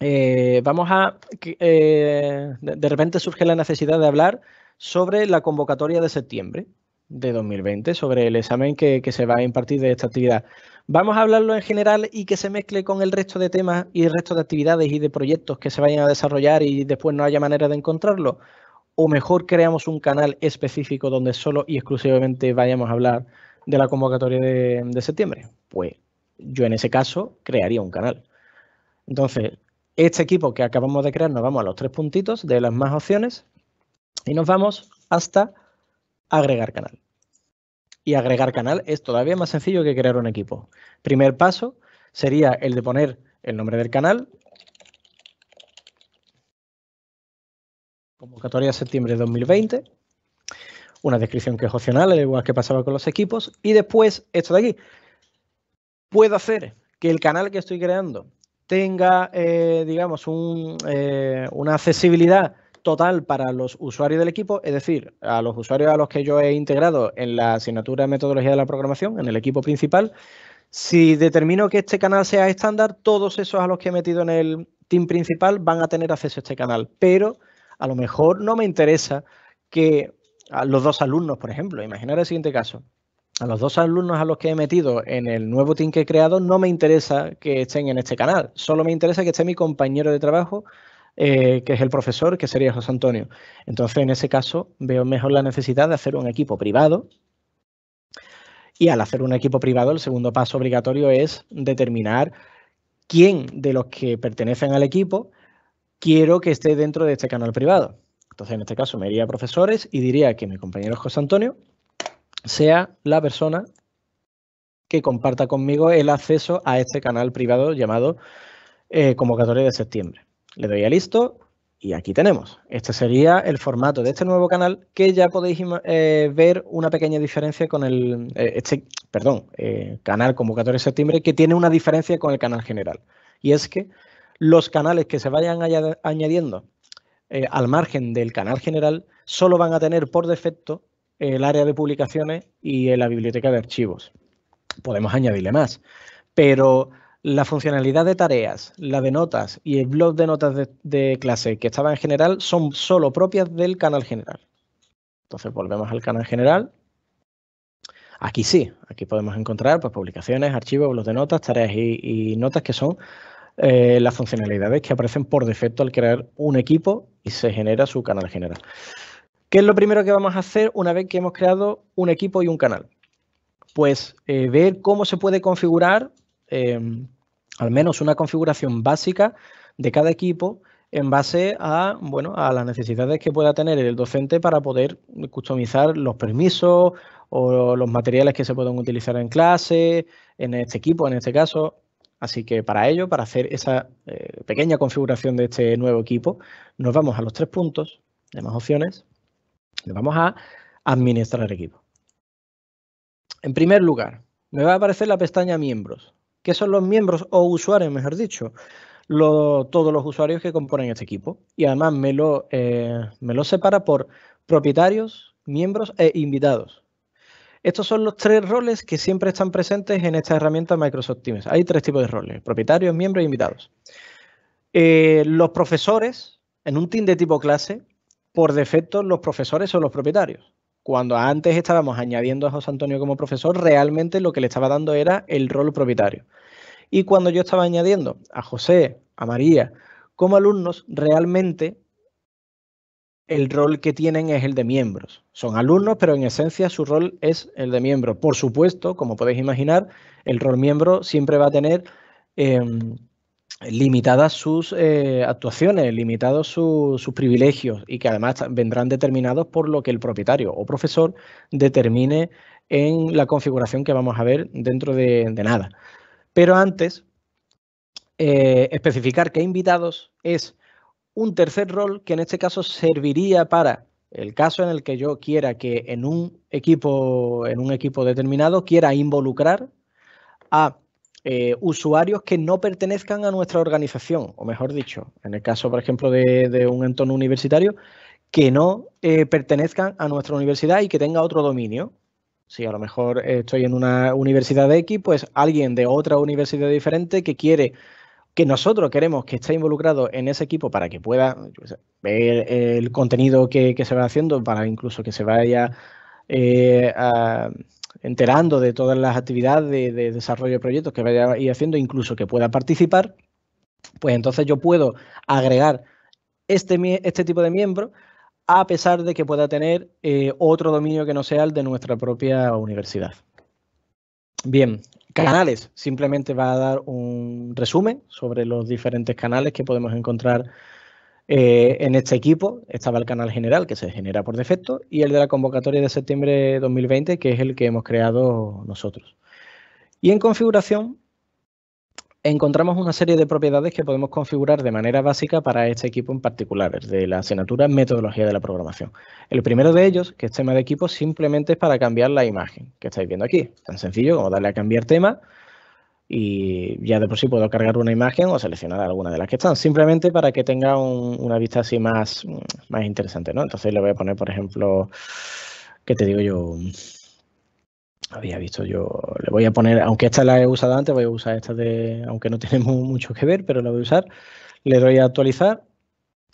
eh, vamos a, eh, de repente surge la necesidad de hablar sobre la convocatoria de septiembre de 2020, sobre el examen que se va a impartir de esta actividad. Vamos a hablarlo en general y que se mezcle con el resto de temas y el resto de actividades y de proyectos que se vayan a desarrollar y después no haya manera de encontrarlo o mejor creamos un canal específico donde solo y exclusivamente vayamos a hablar de la convocatoria de, septiembre? Pues yo en ese caso crearía un canal. Entonces, este equipo que acabamos de crear nos vamos a los tres puntitos de las más opciones y nos vamos hasta agregar canal. Y agregar canal es todavía más sencillo que crear un equipo. Primer paso sería el de poner el nombre del canal, Convocatoria de septiembre de 2020. Una descripción que es opcional, al igual que pasaba con los equipos. Y después, esto de aquí. Puedo hacer que el canal que estoy creando tenga, eh, digamos, eh, una accesibilidad total para los usuarios del equipo, es decir, a los usuarios a los que yo he integrado en la asignatura de metodología de la programación, en el equipo principal, si determino que este canal sea estándar, todos esos a los que he metido en el team principal van a tener acceso a este canal, pero a lo mejor no me interesa que a los dos alumnos, por ejemplo, imaginar el siguiente caso, a los dos alumnos a los que he metido en el nuevo team que he creado, no me interesa que estén en este canal, solo me interesa que esté mi compañero de trabajo, eh, que es el profesor, que sería José Antonio. Entonces, en ese caso, veo mejor la necesidad de hacer un equipo privado. Y al hacer un equipo privado, el segundo paso obligatorio es determinar quién de los que pertenecen al equipo quiero que esté dentro de este canal privado. Entonces, en este caso, me iría a profesores y diría que mi compañero José Antonio sea la persona que comparta conmigo el acceso a este canal privado llamado eh, Convocatoria de Septiembre. Le doy a listo y aquí tenemos. Este sería el formato de este nuevo canal que ya podéis eh, ver una pequeña diferencia con el, eh, este, perdón, canal Convocatoria de Septiembre que tiene una diferencia con el canal general. Y es que los canales que se vayan añadiendo eh, al margen del canal general solo van a tener por defecto el área de publicaciones y la biblioteca de archivos. Podemos añadirle más, pero la funcionalidad de tareas, la de notas y el blog de notas de, clase que estaba en general son solo propias del canal general. Entonces volvemos al canal general. Aquí sí, aquí podemos encontrar pues, publicaciones, archivos, blog de notas, tareas y, y notas que son eh, las funcionalidades que aparecen por defecto al crear un equipo y se genera su canal general. ¿Qué es lo primero que vamos a hacer una vez que hemos creado un equipo y un canal? Pues eh, ver cómo se puede configurar em, al menos una configuración básica de cada equipo en base a, bueno, a las necesidades que pueda tener el docente para poder customizar los permisos o los materiales que se pueden utilizar en clase, en este equipo, en este caso, Así que para ello, para hacer esa eh, pequeña configuración de este nuevo equipo, nos vamos a los tres puntos de opciones, nos vamos a administrar equipo. En primer lugar, me va a aparecer la pestaña miembros. ¿Qué son los miembros o usuarios, mejor dicho? todos los usuarios que componen este equipo. Y además me lo eh, separa por propietarios, miembros e invitados. Estos son los tres roles que siempre están presentes en esta herramienta Microsoft Teams. Hay tres tipos de roles, propietarios, miembros e invitados. Eh, los profesores, en un team de tipo clase, por defecto los profesores son los propietarios. Cuando antes estábamos añadiendo a José Antonio como profesor, realmente lo que le estaba dando era el rol propietario. Y cuando yo estaba añadiendo a José, a María, como alumnos, realmente el rol que tienen es el de miembros. Son alumnos, pero en esencia su rol es el de miembro. Por supuesto, como podéis imaginar, el rol miembro siempre va a tener em, limitadas sus eh, actuaciones, limitados sus privilegios y que además vendrán determinados por lo que el propietario o profesor determine en la configuración que vamos a ver dentro de, nada. Pero antes, eh, especificar qué invitados es un tercer rol que en este caso serviría para el caso en el que yo quiera que en un equipo, en un equipo determinado quiera involucrar a eh, usuarios que no pertenezcan a nuestra organización, o mejor dicho, en el caso, por ejemplo, de, un entorno universitario, que no eh, pertenezcan a nuestra universidad y que tenga otro dominio. Si a lo mejor estoy en una universidad de X, pues alguien de otra universidad diferente que quiere que nosotros queremos que esté involucrado en ese equipo para que pueda ver el contenido que, se va haciendo, para incluso que se vaya eh, enterando de todas las actividades de, desarrollo de proyectos que vaya haciendo, incluso que pueda participar, pues entonces yo puedo agregar este, este tipo de miembro a pesar de que pueda tener eh, otro dominio que no sea el de nuestra propia universidad. Bien, Canales, simplemente va a dar un resumen sobre los diferentes canales que podemos encontrar eh, en este equipo. Estaba el canal general que se genera por defecto y el de la convocatoria de septiembre de 2020 que es el que hemos creado nosotros. Y en configuración encontramos una serie de propiedades que podemos configurar de manera básica para este equipo en particular, de la asignatura Metodología de la Programación. El primero de ellos, que es tema de equipo, simplemente es para cambiar la imagen que estáis viendo aquí. Tan sencillo como darle a cambiar tema y ya de por sí puedo cargar una imagen o seleccionar alguna de las que están, simplemente para que tenga una vista así más, más interesante. ¿no? Entonces le voy a poner, por ejemplo, ¿qué te digo yo? había visto yo. Le voy a poner, aunque esta la he usado antes, voy a usar esta de, aunque no tenemos mucho que ver, pero la voy a usar. Le doy a actualizar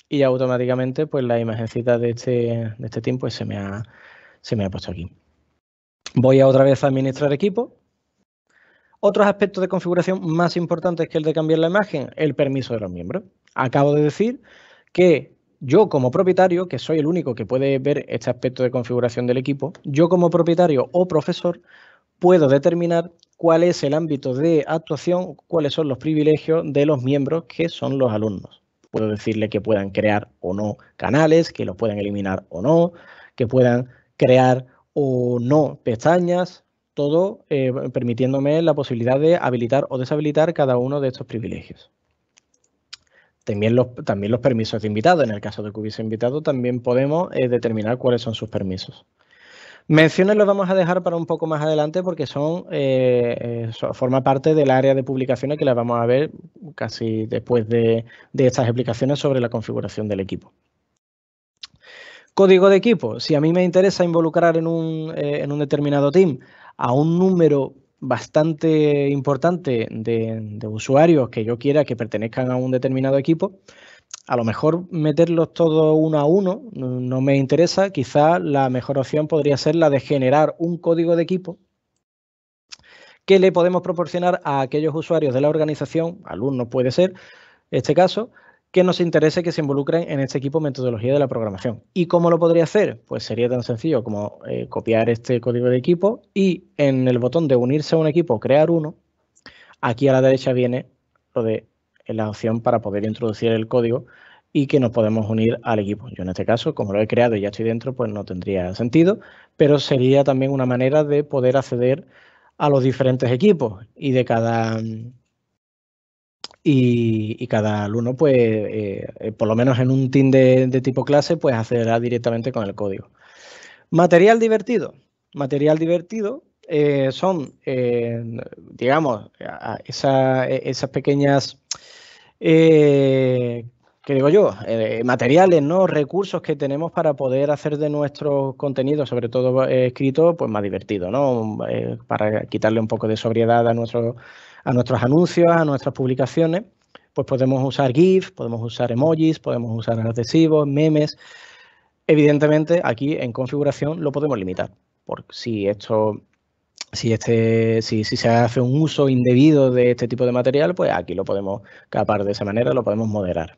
y automáticamente pues la imagencita de este, de este team pues, se me, ha, se me ha puesto aquí. Voy a otra vez a administrar equipo. Otros aspectos de configuración más importantes que el de cambiar la imagen, el permiso de los miembros. Acabo de decir que yo como propietario, que soy el único que puede ver este aspecto de configuración del equipo, yo como propietario o profesor puedo determinar cuál es el ámbito de actuación, cuáles son los privilegios de los miembros que son los alumnos. Puedo decirle que puedan crear o no canales, que los puedan eliminar o no, que puedan crear o no pestañas, todo eh, permitiéndome la posibilidad de habilitar o deshabilitar cada uno de estos privilegios. También los, permisos de invitado. En el caso de que hubiese invitado, también podemos eh, determinar cuáles son sus permisos. Menciones los vamos a dejar para un poco más adelante porque son, eh, eh, forma parte del área de publicaciones que las vamos a ver casi después de, estas explicaciones sobre la configuración del equipo. Código de equipo. Si a mí me interesa involucrar en un, en un determinado team a un número bastante importante de, usuarios que yo quiera que pertenezcan a un determinado equipo, a lo mejor meterlos todos uno a uno no, me interesa. Quizá la mejor opción podría ser la de generar un código de equipo que le podemos proporcionar a aquellos usuarios de la organización, alumnos puede ser, este caso, que nos interese que se involucren en este equipo metodología de la programación. ¿Y cómo lo podría hacer? Pues sería tan sencillo como eh, copiar este código de equipo y en el botón de unirse a un equipo, crear uno, aquí a la derecha viene lo de eh, la opción para poder introducir el código y que nos podemos unir al equipo. Yo en este caso, como lo he creado y ya estoy dentro, pues no tendría sentido, pero sería también una manera de poder acceder a los diferentes equipos y de cada mm, y, cada alumno, pues, eh, eh, por lo menos en un team de, tipo clase, pues accederá directamente con el código. Material divertido. Material divertido eh, son, digamos, e, esas pequeñas ¿Qué digo yo, materiales, ¿no? Recursos que tenemos para poder hacer de nuestro contenido, sobre todo escrito, pues más divertido, ¿no? para quitarle un poco de sobriedad a nuestro, a nuestros anuncios, a nuestras publicaciones, pues podemos usar GIF, podemos usar emojis, podemos usar adhesivos, memes. Evidentemente, aquí en configuración lo podemos limitar. Porque si esto, si este, si, se hace un uso indebido de este tipo de material, pues aquí lo podemos capar de esa manera, lo podemos moderar.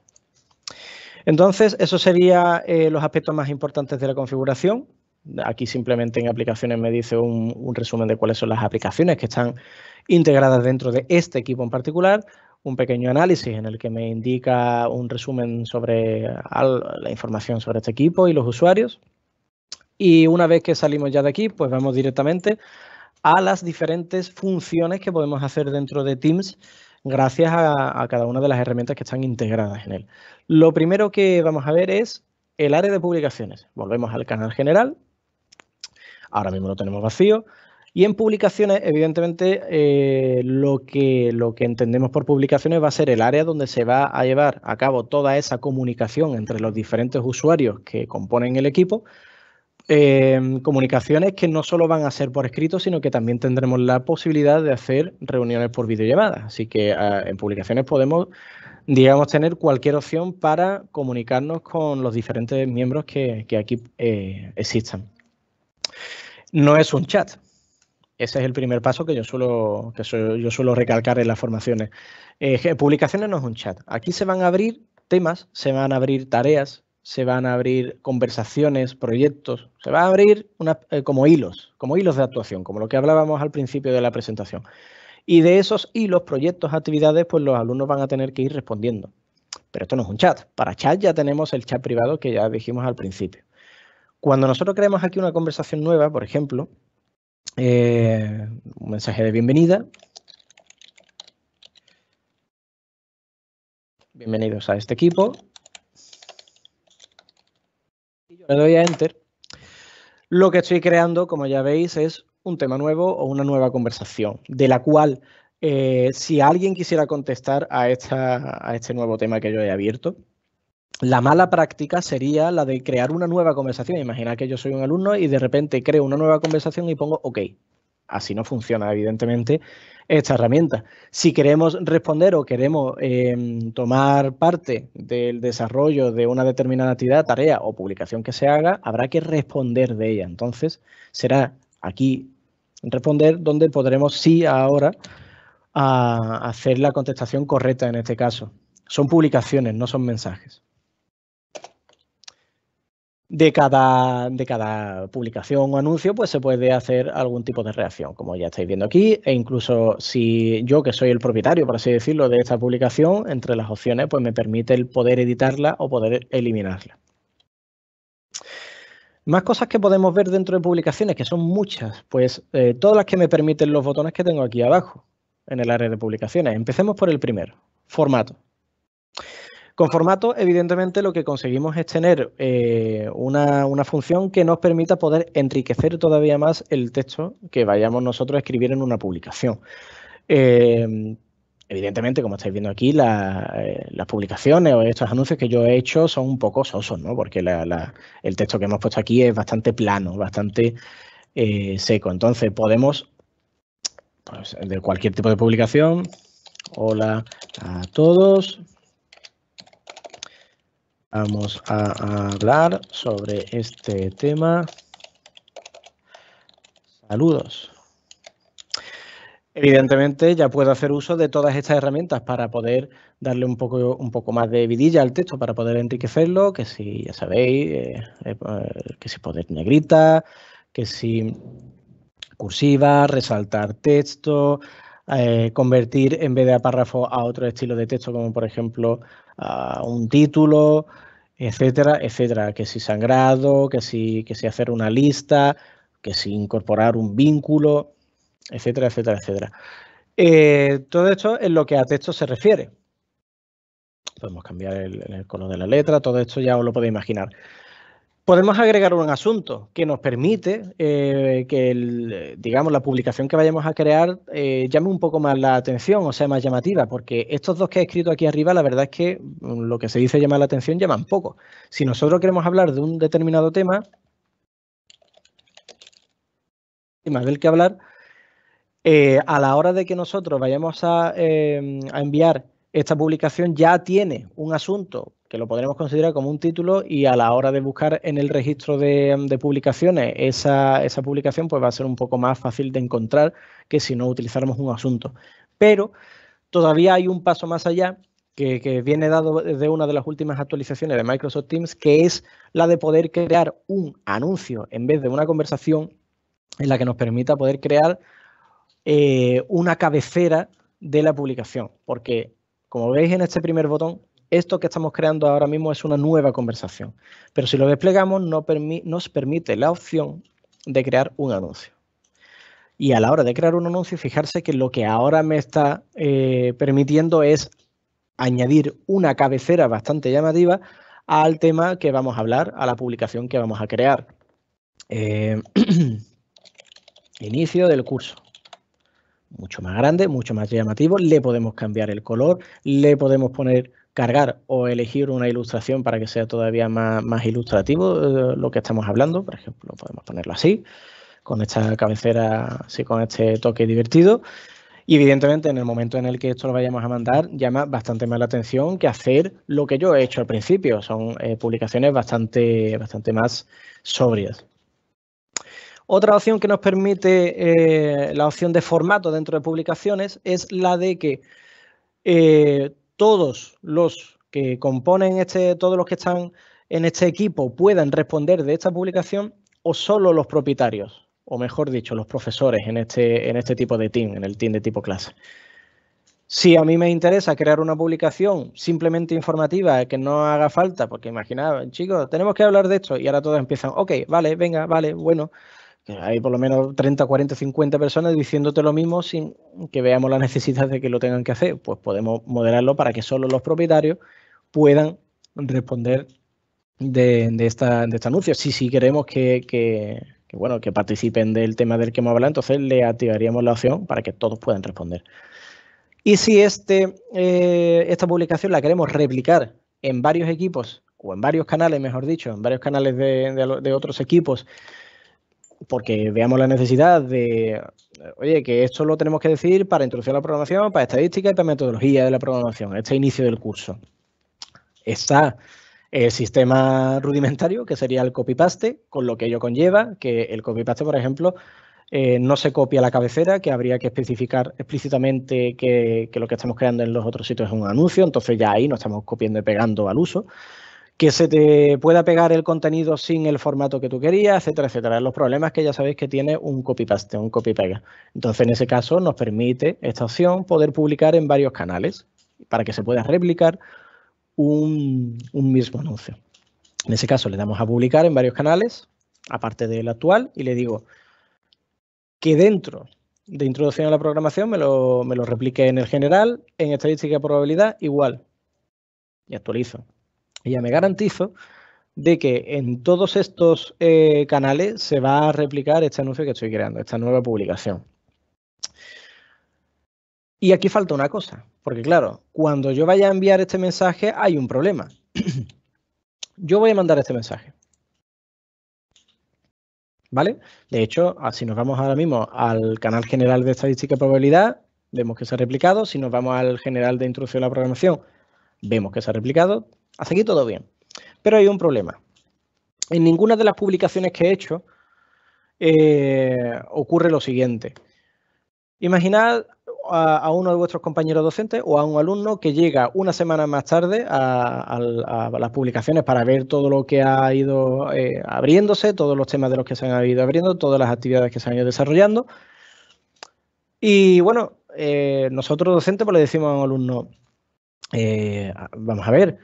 Entonces, esos serían eh, los aspectos más importantes de la configuración. Aquí simplemente en aplicaciones me dice un, resumen de cuáles son las aplicaciones que están integradas dentro de este equipo en particular, un pequeño análisis en el que me indica un resumen sobre la información sobre este equipo y los usuarios. Y una vez que salimos ya de aquí, pues vamos directamente a las diferentes funciones que podemos hacer dentro de Teams gracias a cada una de las herramientas que están integradas en él. Lo primero que vamos a ver es el área de publicaciones. Volvemos al canal general Ahora mismo lo tenemos vacío. Y en publicaciones, evidentemente, eh, lo, que, lo que entendemos por publicaciones va a ser el área donde se va a llevar a cabo toda esa comunicación entre los diferentes usuarios que componen el equipo. Em, comunicaciones que no solo van a ser por escrito, sino que también tendremos la posibilidad de hacer reuniones por videollamada. Así que ah, en publicaciones podemos, digamos, tener cualquier opción para comunicarnos con los diferentes miembros que aquí eh, existan no es un chat. Ese es el primer paso que yo suelo, que yo suelo recalcar en las formaciones. Eh, publicaciones no es un chat. Aquí se van a abrir temas, se van a abrir tareas, se van a abrir conversaciones, proyectos, se van a abrir eh, como hilos, como hilos de actuación, como lo que hablábamos al principio de la presentación. Y de esos hilos, proyectos, actividades, pues los alumnos van a tener que ir respondiendo. Pero esto no es un chat. Para chat ya tenemos el chat privado que ya dijimos al principio. Cuando nosotros creamos aquí una conversación nueva, por ejemplo, eh, un mensaje de bienvenida. Bienvenidos a este equipo. Y yo le doy a Enter. Lo que estoy creando, como ya veis, es un tema nuevo o una nueva conversación, de la cual, eh, si alguien quisiera contestar a, a este nuevo tema que yo he abierto, la mala práctica sería la de crear una nueva conversación. Imagina que yo soy un alumno y de repente creo una nueva conversación y pongo OK. Así no funciona, evidentemente, esta herramienta. Si queremos responder o queremos em, tomar parte del desarrollo de una determinada actividad, tarea o publicación que se haga, habrá que responder de ella. Entonces, será aquí responder donde podremos sí ahora a hacer la contestación correcta en este caso. Son publicaciones, no son mensajes de cada, de cada publicación o anuncio, pues se puede hacer algún tipo de reacción, como ya estáis viendo aquí, e incluso si yo, que soy el propietario, por así decirlo, de esta publicación, entre las opciones, pues me permite el poder editarla o poder eliminarla. Más cosas que podemos ver dentro de publicaciones, que son muchas, pues eh, todas las que me permiten los botones que tengo aquí abajo, en el área de publicaciones. Empecemos por el primero, formato. Con formato, evidentemente, lo que conseguimos es tener eh, una, función que nos permita poder enriquecer todavía más el texto que vayamos nosotros a escribir en una publicación. Eh, evidentemente, como estáis viendo aquí, eh, las publicaciones o estos anuncios que yo he hecho son un poco sosos, ¿no? Porque el texto que hemos puesto aquí es bastante plano, bastante seco. Entonces, podemos, pues, de cualquier tipo de publicación, hola a todos, Vamos a hablar sobre este tema. Saludos. Evidentemente ya puedo hacer uso de todas estas herramientas para poder darle un poco, un poco más de vidilla al texto, para poder enriquecerlo, que si ya sabéis, eh, eh, pues, que si poder negrita, que si cursiva, resaltar texto, eh, convertir en vez de párrafo a otro estilo de texto como por ejemplo un título, etcétera, etcétera. Que si sangrado, que si, que si hacer una lista, que si incorporar un vínculo, etcétera, etcétera, etcétera. Eh, todo esto es lo que a texto se refiere. Podemos cambiar el, el color de la letra, todo esto ya os lo podéis imaginar podemos agregar un asunto que nos permite eh, que, digamos, la publicación que vayamos a crear eh, llame un poco más la atención o sea más llamativa, porque estos dos que he escrito aquí arriba, la verdad es que mm, lo que se dice llamar la atención llaman poco. Si nosotros queremos hablar de un determinado tema, más del que hablar, eh, a la hora de que nosotros vayamos a em, enviar esta publicación ya tiene un asunto que lo podremos considerar como un título y a la hora de buscar en el registro de, publicaciones esa, publicación pues va a ser un poco más fácil de encontrar que si no utilizáramos un asunto. Pero todavía hay un paso más allá que, viene dado de una de las últimas actualizaciones de Microsoft Teams, que es la de poder crear un anuncio en vez de una conversación en la que nos permita poder crear eh, una cabecera de la publicación, porque como veis en este primer botón, esto que estamos creando ahora mismo es una nueva conversación, pero si lo desplegamos nos permite la opción de crear un anuncio. Y a la hora de crear un anuncio, fijarse que lo que ahora me está eh, permitiendo es añadir una cabecera bastante llamativa al tema que vamos a hablar, a la publicación que vamos a crear. Eh, inicio del curso mucho más grande, mucho más llamativo, le podemos cambiar el color, le podemos poner cargar o elegir una ilustración para que sea todavía más, ilustrativo eh, lo que estamos hablando, por ejemplo, podemos ponerlo así, con esta cabecera, así con este toque divertido. Y evidentemente en el momento en el que esto lo vayamos a mandar llama bastante más la atención que hacer lo que yo he hecho al principio. Son eh, publicaciones bastante, bastante más sobrias. Otra opción que nos permite eh, la opción de formato dentro de publicaciones es la de que eh, todos los que componen este, todos los que están en este equipo puedan responder de esta publicación o solo los propietarios, o mejor dicho, los profesores en este, en este tipo de team, en el team de tipo clase. Si a mí me interesa crear una publicación simplemente informativa que no haga falta, porque imaginad, chicos, tenemos que hablar de esto y ahora todos empiezan, ok, vale, venga, vale, bueno, hay por lo menos 30, 40, 50 personas diciéndote lo mismo sin que veamos la necesidad de que lo tengan que hacer. Pues podemos moderarlo para que solo los propietarios puedan responder de, esta, de este anuncio. Si, si queremos que, bueno, que participen del tema del que hemos hablado, entonces le activaríamos la opción para que todos puedan responder. Y si este, eh, esta publicación la queremos replicar en varios equipos o en varios canales, mejor dicho, en varios canales de otros equipos porque veamos la necesidad de, oye, que esto lo tenemos que decir para introducir la programación, para estadística y para metodología de la programación, este inicio del curso. Está el sistema rudimentario, que sería el copy-paste, con lo que ello conlleva, que el copy-paste, por ejemplo, eh, no se copia la cabecera, que habría que especificar explícitamente que, que, lo que estamos creando en los otros sitios es un anuncio, entonces ya ahí no estamos copiando y pegando al uso que se te pueda pegar el contenido sin el formato que tú querías, etcétera, etcétera. Los problemas que ya sabéis que tiene un copy-paste, un copy-pega. Entonces, en ese caso, nos permite esta opción poder publicar en varios canales para que se pueda replicar un, mismo anuncio. En ese caso, le damos a publicar en varios canales, aparte del actual, y le digo que dentro de introducción a la programación me lo, me lo replique en el general, en estadística de probabilidad, igual. Y actualizo. Y ya me garantizo de que en todos estos eh, canales se va a replicar este anuncio que estoy creando, esta nueva publicación. Y aquí falta una cosa, porque claro, cuando yo vaya a enviar este mensaje hay un problema. yo voy a mandar este mensaje. ¿Vale? De hecho, si nos vamos ahora mismo al canal general de estadística y probabilidad, vemos que se ha replicado. Si nos vamos al general de introducción a la programación, vemos que se ha replicado. Hasta aquí todo bien. Pero hay un problema. En ninguna de las publicaciones que he hecho eh, ocurre lo siguiente. Imaginad a, uno de vuestros compañeros docentes o a un alumno que llega una semana más tarde a, las publicaciones para ver todo lo que ha ido eh, abriéndose, todos los temas de los que se han ido abriendo, todas las actividades que se han ido desarrollando. Y bueno, eh, nosotros docentes pues, le decimos a un alumno, ah, vamos a ver,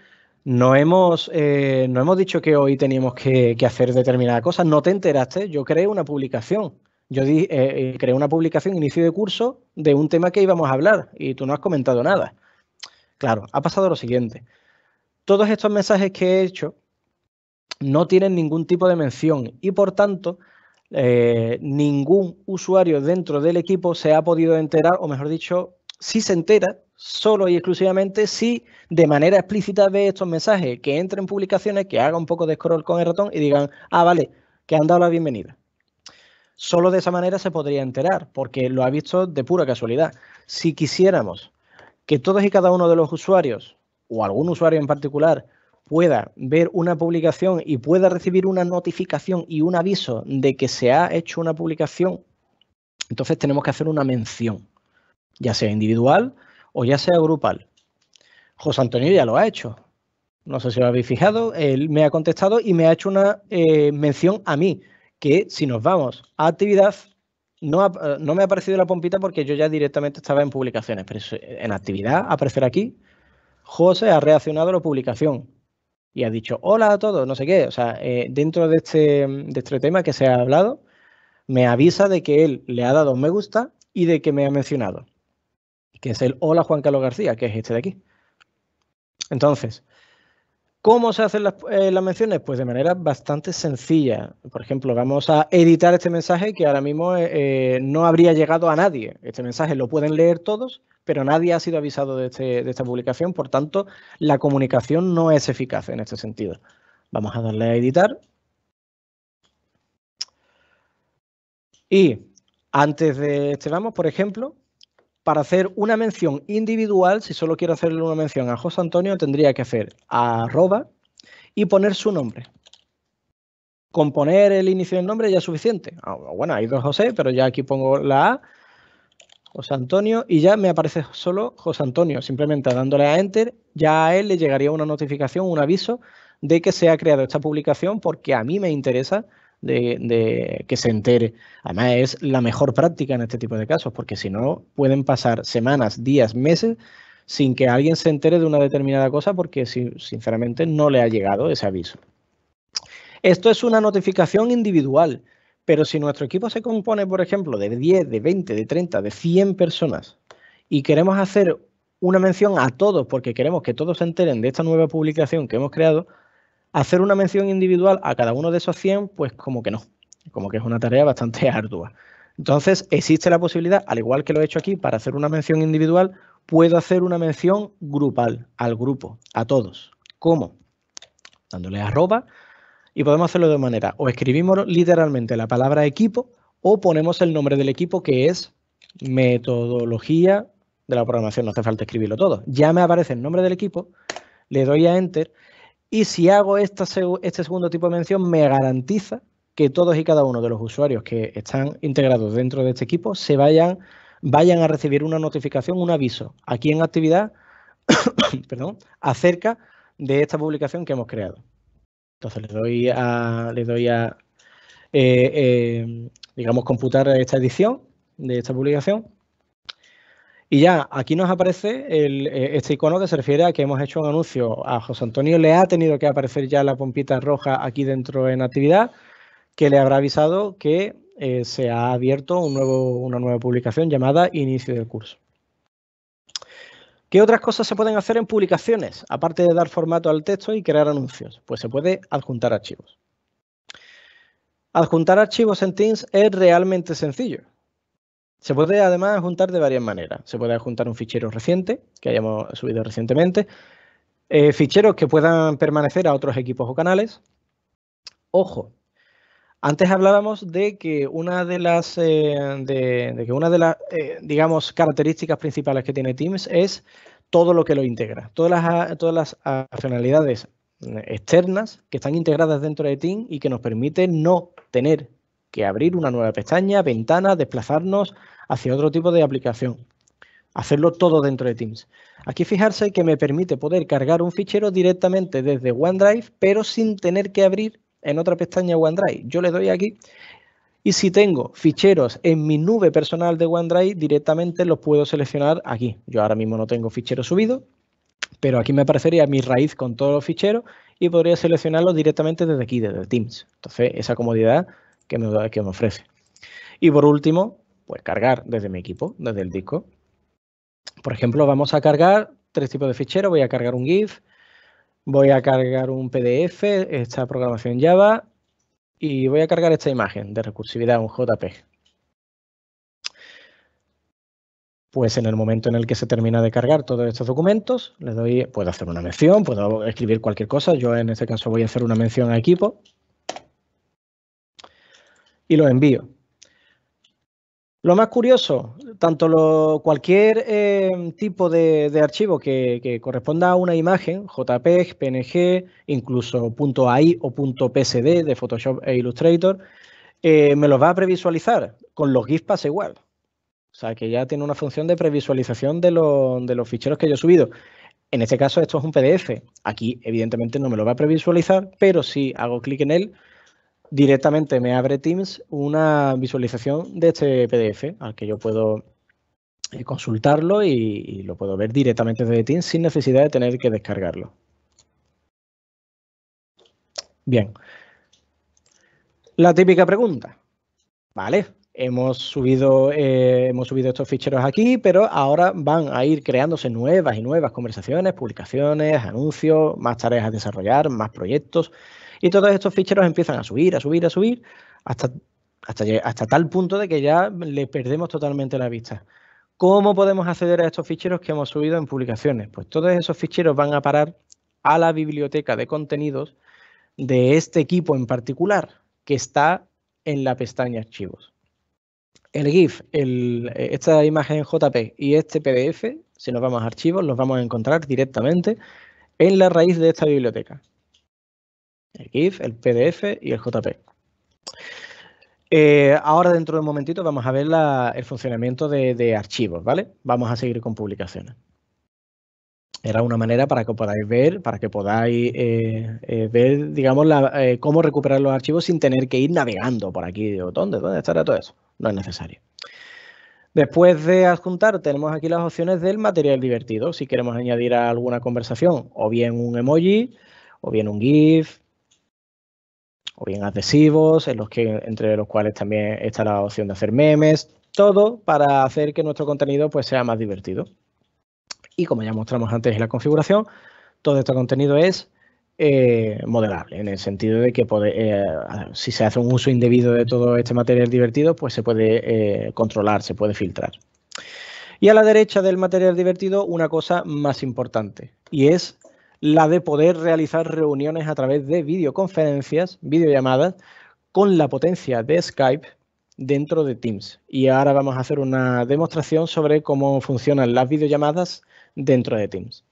no hemos, eh, no hemos dicho que hoy teníamos que, hacer determinadas cosas. No te enteraste. Yo creé una publicación. Yo di, eh, eh, creé una publicación, inicio de curso, de un tema que íbamos a hablar y tú no has comentado nada. Claro, ha pasado lo siguiente. Todos estos mensajes que he hecho no tienen ningún tipo de mención y por tanto ningún usuario dentro del equipo se ha podido enterar, o mejor dicho, si se entera, solo y exclusivamente si de manera explícita ve estos mensajes, que entre en publicaciones, que haga un poco de scroll con el ratón y digan, ah, vale, que han dado la bienvenida. Solo de esa manera se podría enterar, porque lo ha visto de pura casualidad. Si quisiéramos que todos y cada uno de los usuarios, o algún usuario en particular, pueda ver una publicación y pueda recibir una notificación y un aviso de que se ha hecho una publicación, entonces tenemos que hacer una mención, ya sea individual o ya sea grupal. José Antonio ya lo ha hecho. No sé si lo habéis fijado, él me ha contestado y me ha hecho una eh, mención a mí, que si nos vamos a actividad, no, eh, no me ha aparecido la pompita porque yo ya directamente estaba en publicaciones, pero eh, en actividad, aparecer aquí, José ha reaccionado a la publicación y ha dicho hola a todos, no sé qué. O sea, dentro de este, de este tema que se ha hablado, me avisa de que él le ha dado me gusta y de que me ha mencionado que es el Hola Juan Carlos García, que es este de aquí. Entonces, ¿cómo se hacen las, eh, menciones? Pues de manera bastante sencilla. Por ejemplo, vamos a editar este mensaje que ahora mismo eh, eh, no habría llegado a nadie. Este mensaje lo pueden leer todos, pero nadie ha sido avisado este, de esta publicación. Por tanto, la comunicación no es eficaz en este sentido. Vamos a darle a editar. Y antes de este vamos, por ejemplo, para hacer una mención individual, si solo quiero hacerle una mención a José Antonio, tendría que hacer arroba y poner su nombre. Con poner el inicio del nombre ya es suficiente. Ah, bueno, hay dos José, pero ya aquí pongo la A, José Antonio, y ya me aparece solo José Antonio. Simplemente dándole a Enter, ya a él le llegaría una notificación, un aviso de que se ha creado esta publicación porque a mí me interesa de, que se entere. Además, es la mejor práctica en este tipo de casos, porque si no, pueden pasar semanas, días, meses sin que alguien se entere de una determinada cosa porque sinceramente no le ha llegado ese aviso. Esto es una notificación individual, pero si nuestro equipo se compone, por ejemplo, de 10, de 20, de 30, de 100 personas y queremos hacer una mención a todos porque queremos que todos se enteren de esta nueva publicación que hemos creado, Hacer una mención individual a cada uno de esos 100, pues como que no, como que es una tarea bastante ardua. Entonces, existe la posibilidad, al igual que lo he hecho aquí, para hacer una mención individual, puedo hacer una mención grupal, al grupo, a todos. ¿Cómo? Dándole arroba y podemos hacerlo de manera, o escribimos literalmente la palabra equipo o ponemos el nombre del equipo que es metodología de la programación, no hace falta escribirlo todo. Ya me aparece el nombre del equipo, le doy a Enter y si hago esta, este segundo tipo de mención, me garantiza que todos y cada uno de los usuarios que están integrados dentro de este equipo se vayan, vayan a recibir una notificación, un aviso aquí en actividad perdón, acerca de esta publicación que hemos creado. Entonces le doy a, le doy a eh, eh, digamos, computar esta edición de esta publicación y ya aquí nos aparece eh, este icono que se refiere a que hemos hecho un anuncio. A José Antonio le ha tenido que aparecer ya la pompita roja aquí dentro en actividad, que le habrá avisado que eh, se ha abierto una nueva publicación llamada Inicio del curso. ¿Qué otras cosas se pueden hacer en publicaciones, aparte de dar formato al texto y crear anuncios? Pues se puede adjuntar archivos. Adjuntar archivos en Teams es realmente sencillo. Se puede además juntar de varias maneras. Se puede juntar un fichero reciente, que hayamos subido recientemente, eh, ficheros que puedan permanecer a otros equipos o canales. Ojo, antes hablábamos de que una de las, eh, de, que una de las eh, digamos, características principales que tiene Teams es todo lo que lo integra, todas las, todas las funcionalidades externas que están integradas dentro de Teams y que nos permite no tener que abrir una nueva pestaña, ventana, desplazarnos hacia otro tipo de aplicación. Hacerlo todo dentro de Teams. Aquí fijarse que me permite poder cargar un fichero directamente desde OneDrive, pero sin tener que abrir en otra pestaña OneDrive. Yo le doy aquí y si tengo ficheros en mi nube personal de OneDrive, directamente los puedo seleccionar aquí. Yo ahora mismo no tengo ficheros subido, pero aquí me aparecería mi raíz con todos los ficheros y podría seleccionarlos directamente desde aquí, desde Teams. Entonces, esa comodidad que me, que me ofrece. Y por último, pues cargar desde mi equipo, desde el disco. Por ejemplo, vamos a cargar tres tipos de ficheros. Voy a cargar un GIF, voy a cargar un PDF, esta programación Java, y voy a cargar esta imagen de recursividad, un JPG. Pues en el momento en el que se termina de cargar todos estos documentos, le doy, puedo hacer una mención, puedo escribir cualquier cosa. Yo en este caso voy a hacer una mención a equipo, y los envío. Lo más curioso, tanto lo, cualquier em, tipo de, archivo que, corresponda a una imagen, JPEG, PNG, incluso .ai o .psd de Photoshop e Illustrator, eh, me los va a previsualizar. Con los GIFPAS igual. O sea, que ya tiene una función de previsualización de, de los ficheros que yo he subido. En este caso, esto es un PDF. Aquí, evidentemente, no me lo va a previsualizar, pero si hago clic en él, directamente me abre Teams una visualización de este PDF al que yo puedo eh, consultarlo y, lo puedo ver directamente desde Teams sin necesidad de tener que descargarlo. Bien. La típica pregunta. Vale, hemos subido, eh, hemos subido estos ficheros aquí, pero ahora van a ir creándose nuevas y nuevas conversaciones, publicaciones, anuncios, más tareas a desarrollar, más proyectos. Y todos estos ficheros empiezan a subir, a subir, a subir, hasta, hasta, hasta tal punto de que ya le perdemos totalmente la vista. ¿Cómo podemos acceder a estos ficheros que hemos subido en publicaciones? Pues todos esos ficheros van a parar a la biblioteca de contenidos de este equipo en particular, que está en la pestaña archivos. El GIF, esta imagen JP y este PDF, si nos vamos a archivos, los vamos a encontrar directamente en la raíz de esta biblioteca el GIF, el PDF y el JPEG. Eh, ahora dentro de un momentito vamos a ver el funcionamiento de, archivos, ¿vale? Vamos a seguir con publicaciones. Era una manera para que podáis ver, para que podáis eh, eh, ver, digamos, cómo recuperar los archivos sin tener que ir navegando por aquí. ¿dónde? ¿Dónde estará todo eso? No es necesario. Después de adjuntar, tenemos aquí las opciones del material divertido. Si queremos añadir alguna conversación, o bien un emoji, o bien un GIF, o bien adhesivos, en los que, entre los cuales también está la opción de hacer memes, todo para hacer que nuestro contenido pues, sea más divertido. Y como ya mostramos antes en la configuración, todo este contenido es eh, modelable, en el sentido de que puede, eh, si se hace un uso indebido de todo este material divertido, pues se puede eh, controlar, se puede filtrar. Y a la derecha del material divertido, una cosa más importante, y es la de poder realizar reuniones a través de videoconferencias, videollamadas, con la potencia de Skype dentro de Teams. Y ahora vamos a hacer una demostración sobre cómo funcionan las videollamadas dentro de Teams.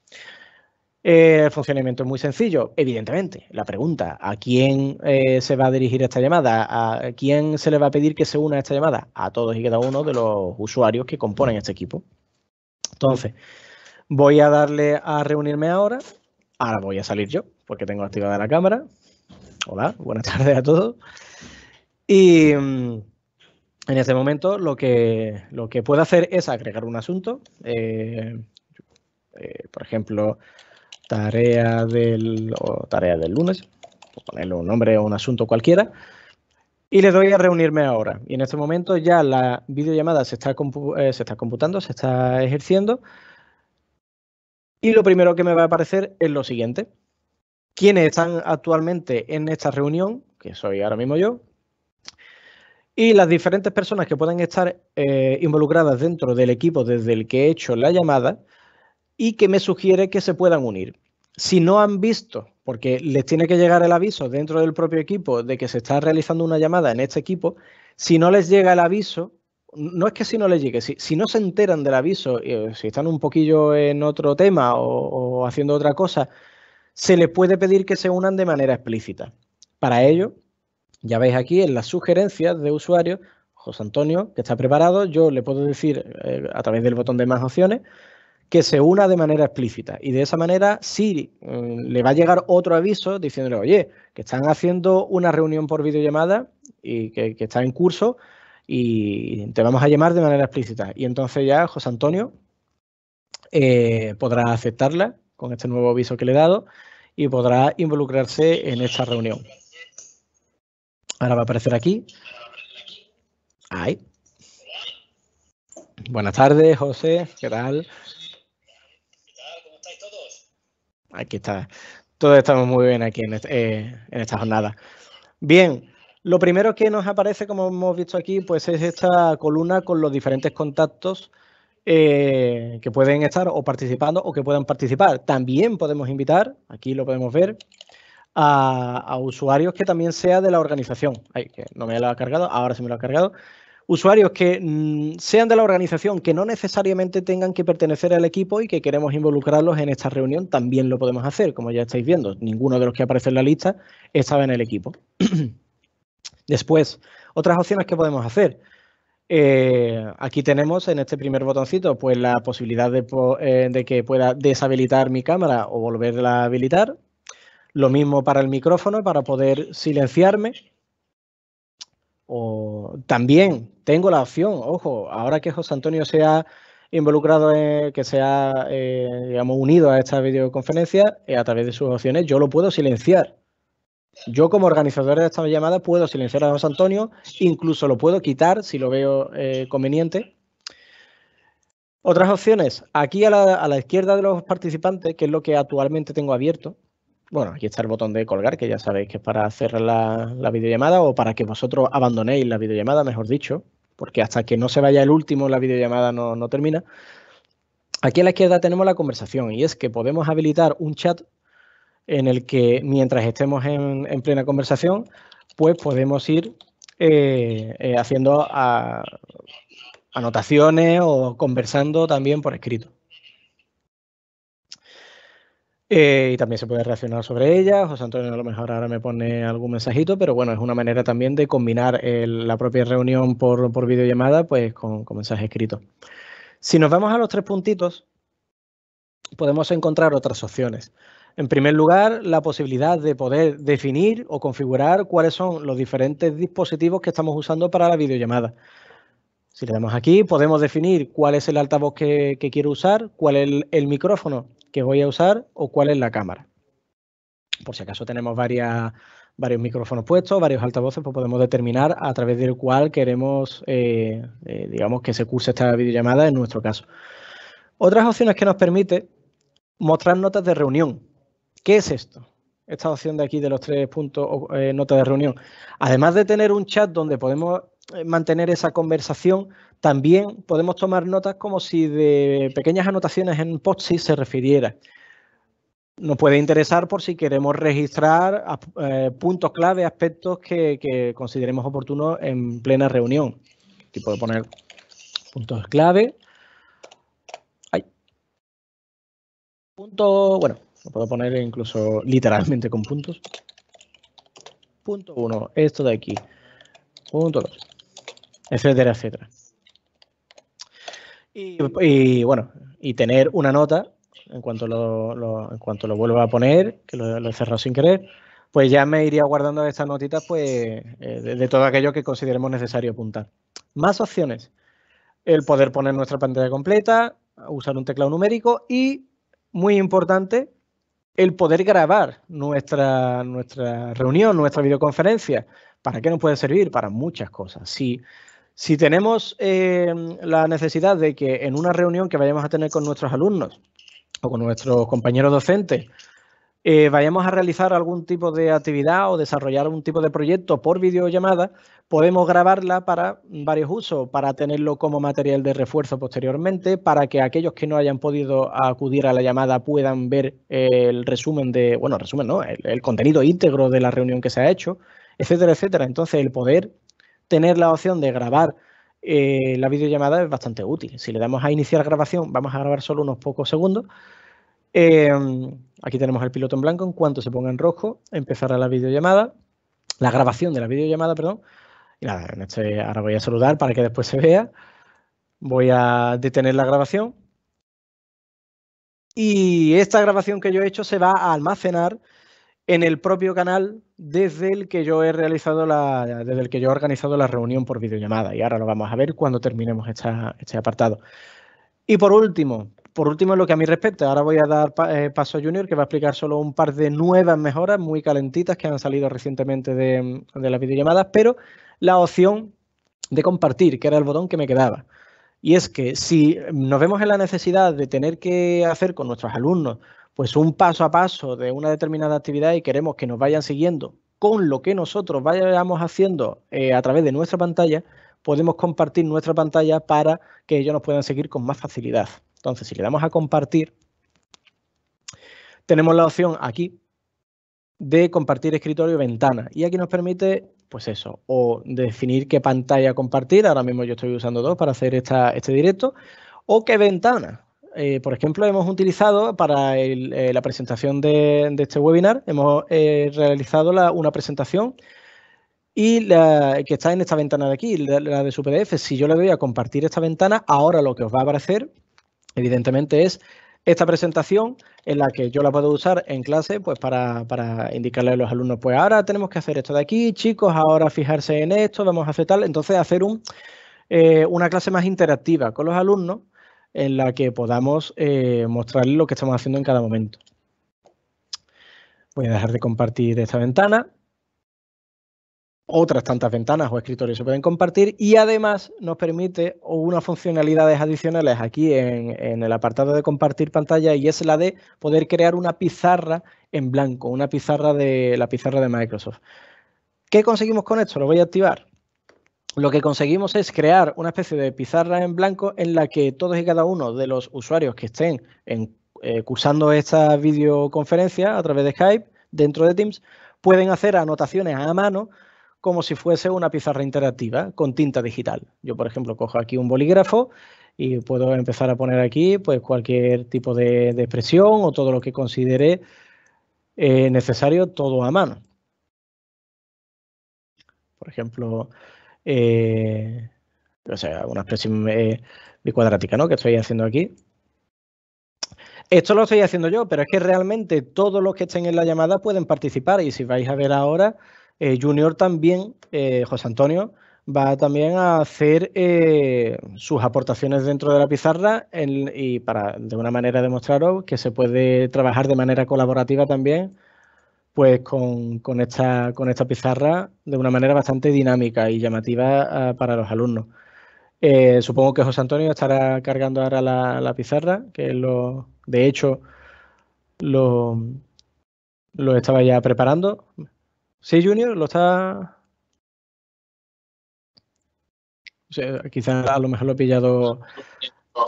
El eh, funcionamiento es muy sencillo, evidentemente. La pregunta, ¿a quién eh, se va a dirigir esta llamada? ¿A quién se le va a pedir que se una a esta llamada? A todos y cada uno de los usuarios que componen este equipo. Entonces, voy a darle a reunirme ahora Ahora voy a salir yo, porque tengo activada la cámara. Hola, buenas tardes a todos. Y mm, en este momento lo que, lo que puedo hacer es agregar un asunto. Eh, eh, por ejemplo, tarea del, tarea del lunes, ponerle un nombre o un asunto cualquiera. Y le doy a reunirme ahora. Y en este momento ya la videollamada se eh, se está computando, se está ejerciendo. Y lo primero que me va a aparecer es lo siguiente. Quienes están actualmente en esta reunión? Que soy ahora mismo yo. Y las diferentes personas que puedan estar eh, involucradas dentro del equipo desde el que he hecho la llamada y que me sugiere que se puedan unir. Si no han visto, porque les tiene que llegar el aviso dentro del propio equipo de que se está realizando una llamada en este equipo, si no les llega el aviso, no es que si no le llegue, si, no se enteran del aviso, eh, si están un poquillo en otro tema o, haciendo otra cosa, se les puede pedir que se unan de manera explícita. Para ello, ya veis aquí en las sugerencias de usuario, José Antonio, que está preparado, yo le puedo decir eh, a través del botón de más opciones que se una de manera explícita. Y de esa manera si mm, le va a llegar otro aviso diciéndole, oye, que están haciendo una reunión por videollamada y que está en curso, y te vamos a llamar de manera explícita. Y entonces ya José Antonio eh, podrá aceptarla con este nuevo aviso que le he dado y podrá involucrarse en esta reunión. Ahora va a aparecer aquí. Ahí. Buenas tardes, José. ¿Qué tal? ¿Cómo estáis todos? Aquí está. Todos estamos muy bien aquí en, este, eh, en esta jornada. Bien, lo primero que nos aparece, como hemos visto aquí, pues es esta columna con los diferentes contactos eh, que pueden estar o participando o que puedan participar. También podemos invitar, aquí lo podemos ver, a, usuarios que también sea de la organización. Ay, que no me lo ha cargado, ahora sí me lo ha cargado. Usuarios que mm, sean de la organización, que no necesariamente tengan que pertenecer al equipo y que queremos involucrarlos en esta reunión, también lo podemos hacer, como ya estáis viendo. Ninguno de los que aparece en la lista estaba en el equipo. Después, otras opciones que podemos hacer. Eh, aquí tenemos en este primer botoncito pues la posibilidad eh, de, que pueda deshabilitar mi cámara o volverla a habilitar. Lo mismo para el micrófono para poder silenciarme. O también tengo la opción, ojo, ahora que José Antonio se ha involucrado, eh, que se ha unido a esta videoconferencia, a través de sus opciones, yo lo puedo silenciar. Yo como organizador de esta llamada puedo silenciar a don Antonio, incluso lo puedo quitar si lo veo eh, conveniente. Otras opciones, aquí a la, izquierda de los participantes, que es lo que actualmente tengo abierto, bueno, aquí está el botón de colgar, que ya sabéis que es para cerrar la, la videollamada o para que vosotros abandonéis la videollamada, mejor dicho, porque hasta que no se vaya el último la videollamada no, no termina. Aquí a la izquierda tenemos la conversación y es que podemos habilitar un chat en el que mientras estemos en, plena conversación, pues podemos ir eh, eh, haciendo anotaciones o conversando también por escrito. Eh, y también se puede reaccionar sobre ellas. José Antonio a lo mejor ahora me pone algún mensajito, pero bueno, es una manera también de combinar la propia reunión por, por videollamada pues, con, con mensaje escrito. Si nos vamos a los tres puntitos, podemos encontrar otras opciones. En primer lugar, la posibilidad de poder definir o configurar cuáles son los diferentes dispositivos que estamos usando para la videollamada. Si le damos aquí, podemos definir cuál es el altavoz que, quiero usar, cuál es el, micrófono que voy a usar o cuál es la cámara. Por si acaso tenemos varios micrófonos puestos, varios altavoces, pues podemos determinar a través del cual queremos, eh, eh, digamos, que se curse esta videollamada en nuestro caso. Otras opciones que nos permite mostrar notas de reunión, ¿Qué es esto? Esta opción de aquí de los tres puntos o eh, nota de reunión. Además de tener un chat donde podemos eh, mantener esa conversación, también podemos tomar notas como si de pequeñas anotaciones en POTSI se refiriera. Nos puede interesar por si queremos registrar eh, puntos clave, aspectos que, consideremos oportunos en plena reunión. Aquí puedo poner puntos clave. Ay. Punto, bueno, lo puedo poner incluso literalmente con puntos. Punto 1, esto de aquí. Punto 2, etcétera, etcétera. Y, bueno, y tener una nota, en cuanto lo, vuelva a poner, que lo, he cerrado sin querer, pues ya me iría guardando estas notitas pues, eh, de, todo aquello que consideremos necesario apuntar. Más opciones. El poder poner nuestra pantalla completa, usar un teclado numérico y, muy importante, el poder grabar nuestra, nuestra reunión, nuestra videoconferencia. ¿Para qué nos puede servir? Para muchas cosas. Si, si tenemos em, la necesidad de que en una reunión que vayamos a tener con nuestros alumnos o con nuestros compañeros docentes, eh, vayamos a realizar algún tipo de actividad o desarrollar algún tipo de proyecto por videollamada, podemos grabarla para varios usos, para tenerlo como material de refuerzo posteriormente, para que aquellos que no hayan podido acudir a la llamada puedan ver el resumen de, bueno, resumen, ¿no? El, contenido íntegro de la reunión que se ha hecho, etcétera, etcétera. Entonces, el poder tener la opción de grabar eh, la videollamada es bastante útil. Si le damos a iniciar grabación, vamos a grabar solo unos pocos segundos. Em, aquí tenemos el piloto en blanco. En cuanto se ponga en rojo, empezará la videollamada, la grabación de la videollamada, perdón. Este, ahora voy a saludar para que después se vea. Voy a detener la grabación. Y esta grabación que yo he hecho se va a almacenar en el propio canal desde el que yo he realizado la, desde el que yo he organizado la reunión por videollamada. Y ahora lo vamos a ver cuando terminemos este apartado. Y por último, por último, en lo que a mí respecta, ahora voy a dar eh, paso a Junior, que va a explicar solo un par de nuevas mejoras muy calentitas que han salido recientemente de, de las videollamadas, pero la opción de compartir, que era el botón que me quedaba. Y es que si nos vemos en la necesidad de tener que hacer con nuestros alumnos pues un paso a paso de una determinada actividad y queremos que nos vayan siguiendo con lo que nosotros vayamos haciendo eh, a través de nuestra pantalla, podemos compartir nuestra pantalla para que ellos nos puedan seguir con más facilidad. Entonces, si le damos a compartir, tenemos la opción aquí de compartir escritorio ventana y aquí nos permite pues eso, o definir qué pantalla compartir, ahora mismo yo estoy usando dos para hacer este directo, o qué ventana. Eh, por ejemplo, hemos utilizado para eh, la presentación de, este webinar, hemos eh, realizado una presentación y la que está en esta ventana de aquí, la, la de su PDF. Si yo le doy a compartir esta ventana, ahora lo que os va a aparecer, evidentemente, es esta presentación en la que yo la puedo usar en clase pues para, indicarle a los alumnos, pues ahora tenemos que hacer esto de aquí, chicos, ahora fijarse en esto, vamos a hacer tal. Entonces, hacer un, eh, una clase más interactiva con los alumnos en la que podamos mostrar eh, mostrarles lo que estamos haciendo en cada momento. Voy a dejar de compartir esta ventana otras tantas ventanas o escritorios se pueden compartir y además nos permite unas funcionalidades adicionales aquí en, el apartado de compartir pantalla y es la de poder crear una pizarra en blanco, una pizarra de la pizarra de Microsoft. ¿Qué conseguimos con esto? Lo voy a activar. Lo que conseguimos es crear una especie de pizarra en blanco en la que todos y cada uno de los usuarios que estén en, eh, cursando esta videoconferencia a través de Skype dentro de Teams pueden hacer anotaciones a mano como si fuese una pizarra interactiva con tinta digital. Yo, por ejemplo, cojo aquí un bolígrafo y puedo empezar a poner aquí pues, cualquier tipo de, expresión o todo lo que considere eh, necesario, todo a mano. Por ejemplo, eh, o sea, una expresión eh, bicuadrática ¿no? que estoy haciendo aquí. Esto lo estoy haciendo yo, pero es que realmente todos los que estén en la llamada pueden participar y si vais a ver ahora, eh, Junior también, eh, José Antonio, va también a hacer eh, sus aportaciones dentro de la pizarra y para de una manera demostraros que se puede trabajar de manera colaborativa también pues con, esta, pizarra de una manera bastante dinámica y llamativa ah, para los alumnos. supongo que José Antonio estará cargando ahora la, pizarra, que lo, de hecho lo estaba ya preparando. ¿Sí, Junior? ¿Lo está...? quizás a lo mejor lo he pillado...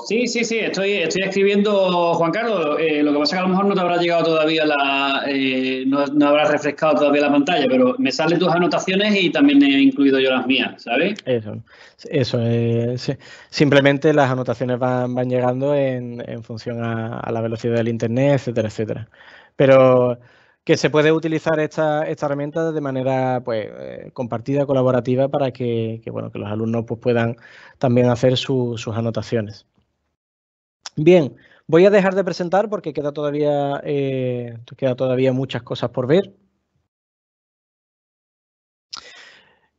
Sí, sí, sí, estoy, estoy escribiendo, Juan Carlos. Eh, lo que pasa es que a lo mejor no te habrá llegado todavía la. Eh, no, no habrás refrescado todavía la pantalla, pero me salen tus anotaciones y también he incluido yo las mías, ¿sabes? Eso, eso. Eh, Simplemente las anotaciones van, van llegando en, función a, a, la velocidad del internet, etcétera, etcétera. Pero que se puede utilizar esta, herramienta de manera pues, eh, compartida, colaborativa, para que, bueno, que los alumnos pues, puedan también hacer sus anotaciones. Bien, voy a dejar de presentar porque queda todavía, eh, queda todavía muchas cosas por ver.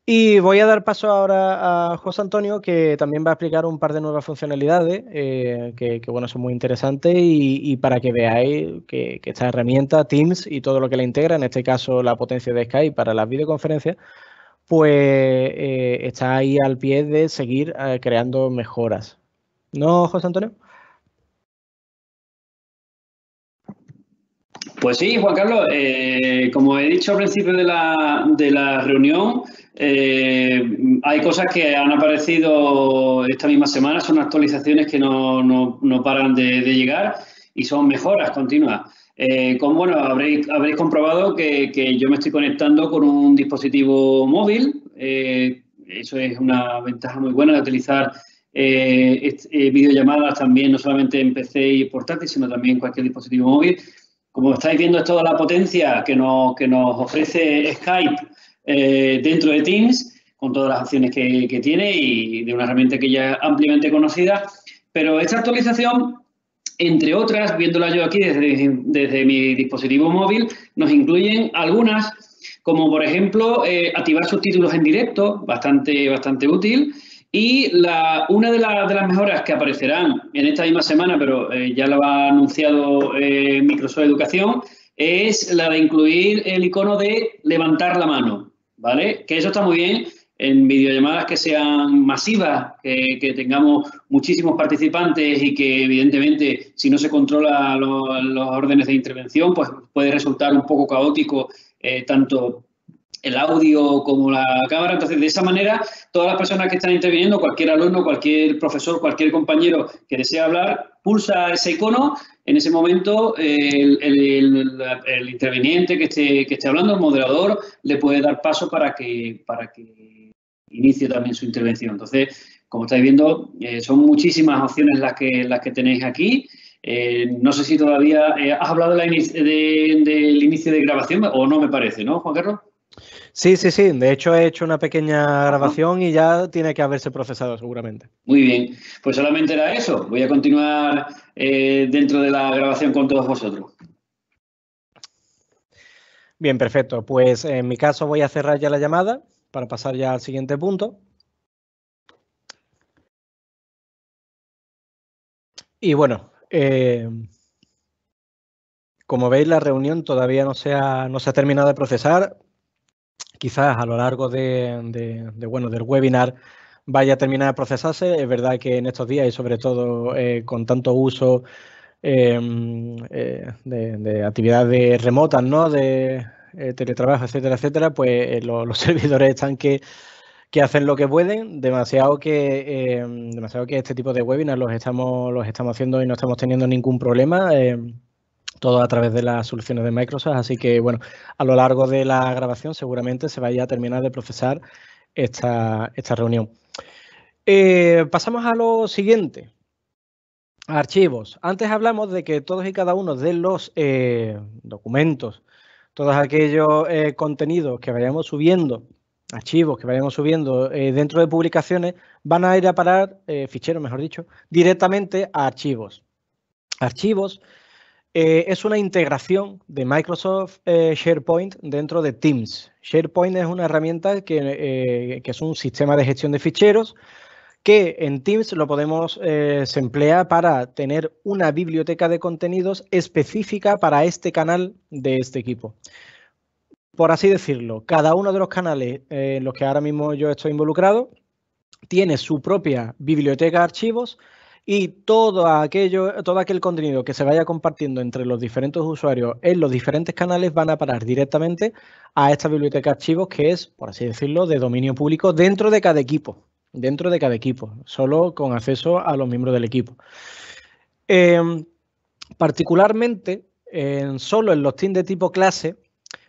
Y voy a dar paso ahora a José Antonio, que también va a explicar un par de nuevas funcionalidades eh, que, bueno, son muy interesantes y, para que veáis que, esta herramienta, Teams y todo lo que la integra, en este caso la potencia de Skype para las videoconferencias, pues eh, está ahí al pie de seguir eh, creando mejoras. ¿No, José Antonio? Pues sí, Juan Carlos, como he dicho al principio de la, de la reunión, eh, hay cosas que han aparecido esta misma semana, son actualizaciones que no, paran de, llegar y son mejoras continuas. Eh, bueno, habréis, habréis comprobado que, yo me estoy conectando con un dispositivo móvil. Eh, eso es una ventaja muy buena de utilizar eh, videollamadas también, no solamente en PC y portátil, sino también en cualquier dispositivo móvil. Como estáis viendo, es toda la potencia que nos, que nos ofrece Skype eh, dentro de Teams, con todas las opciones que, tiene y de una herramienta que ya es ampliamente conocida. Pero esta actualización, entre otras, viéndola yo aquí desde, mi dispositivo móvil, nos incluyen algunas, como por ejemplo eh, activar subtítulos en directo, bastante, bastante útil. Y la, una de, las mejoras que aparecerán en esta misma semana, pero eh, ya lo ha anunciado Microsoft Educación, es la de incluir el icono de levantar la mano. ¿vale? Que eso está muy bien en videollamadas que sean masivas, que, tengamos muchísimos participantes y que evidentemente si no se controla los órdenes de intervención, pues puede resultar un poco caótico eh, tanto el audio como la cámara. Entonces, de esa manera, todas las personas que están interviniendo, cualquier alumno, cualquier profesor, cualquier compañero que desee hablar, pulsa ese icono en ese momento, el, interveniente interviniente que esté, hablando, el moderador, le puede dar paso para que, para que inicie también su intervención. Entonces, como estáis viendo, eh, son muchísimas opciones las que, las que tenéis aquí. Eh, no sé si todavía eh, has hablado del inicio de grabación o no me parece, ¿no, Juan Carlos? Sí, sí, sí. De hecho, he hecho una pequeña grabación y ya tiene que haberse procesado seguramente. Muy bien. Pues solamente era eso. Voy a continuar eh, dentro de la grabación con todos vosotros. Bien, perfecto. Pues en mi caso voy a cerrar ya la llamada para pasar ya al siguiente punto. Y bueno, eh, como veis, la reunión todavía no se ha, no se ha terminado de procesar quizás a lo largo de, bueno, del webinar vaya a terminar de procesarse. Es verdad que en estos días y sobre todo eh, con tanto uso em, eh, de, actividades remotas, ¿no? De eh, teletrabajo, etcétera, etcétera, pues los, los servidores están que, que hacen lo que pueden, demasiado que em, demasiado que este tipo de webinars los estamos los estamos haciendo y no estamos teniendo ningún problema. Em, todo a través de las soluciones de Microsoft. Así que, bueno, a lo largo de la grabación seguramente se vaya a terminar de procesar esta, esta reunión. Eh, pasamos a lo siguiente. Archivos. Antes hablamos de que todos y cada uno de los eh, documentos, todos aquellos eh, contenidos que vayamos subiendo, archivos que vayamos subiendo dentro de publicaciones, van a ir a parar, ficheros mejor dicho, directamente a archivos. Archivos eh, es una integración de Microsoft eh, SharePoint dentro de Teams. SharePoint es una herramienta eh, que, es un sistema de gestión de ficheros que en Teams lo podemos se emplea para tener una biblioteca de contenidos específica para este canal de este equipo. Por así decirlo, cada uno de los canales en los que ahora mismo yo estoy involucrado tiene su propia biblioteca de archivos y todo aquello, todo aquel contenido que se vaya compartiendo entre los diferentes usuarios en los diferentes canales van a parar directamente a esta biblioteca de archivos que es, por así decirlo, de dominio público dentro de cada equipo, dentro de cada equipo, solo con acceso a los miembros del equipo. Em, particularmente, solo en los teams de tipo clase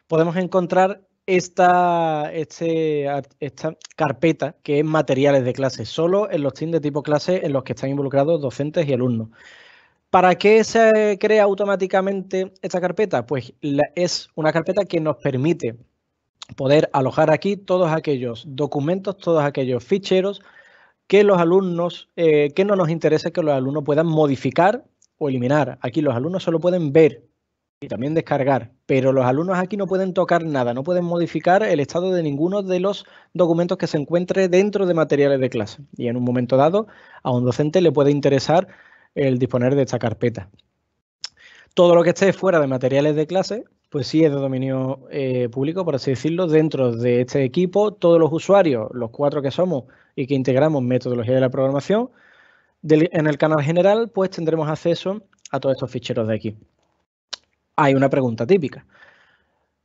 podemos encontrar esta, este esta carpeta que es materiales de clase, solo en los teams de tipo clase en los que están involucrados docentes y alumnos. ¿Para qué se crea automáticamente esta carpeta? Pues es una carpeta que nos permite poder alojar aquí todos aquellos documentos, todos aquellos ficheros que los alumnos, eh, que no nos interesa que los alumnos puedan modificar o eliminar. Aquí los alumnos solo pueden ver y también descargar, pero los alumnos aquí no pueden tocar nada, no pueden modificar el estado de ninguno de los documentos que se encuentre dentro de materiales de clase. Y en un momento dado, a un docente le puede interesar el disponer de esta carpeta. Todo lo que esté fuera de materiales de clase, pues sí es de dominio eh, público, por así decirlo, dentro de este equipo, todos los usuarios, los cuatro que somos y que integramos metodología de la programación, en el canal general, pues tendremos acceso a todos estos ficheros de aquí hay una pregunta típica.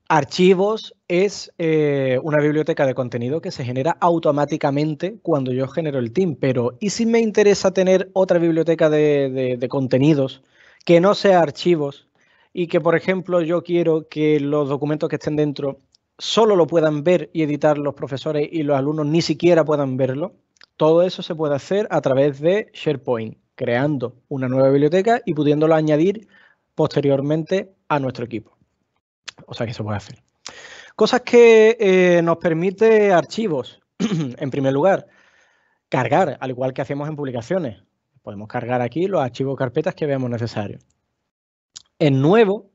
Archivos es eh, una biblioteca de contenido que se genera automáticamente cuando yo genero el team, pero ¿y si me interesa tener otra biblioteca de, de contenidos que no sea archivos y que, por ejemplo, yo quiero que los documentos que estén dentro solo lo puedan ver y editar los profesores y los alumnos ni siquiera puedan verlo? Todo eso se puede hacer a través de SharePoint, creando una nueva biblioteca y pudiéndolo añadir posteriormente a nuestro equipo. O sea que se puede hacer. Cosas que eh, nos permite archivos, en primer lugar, cargar, al igual que hacemos en publicaciones. Podemos cargar aquí los archivos carpetas que veamos necesarios. En nuevo,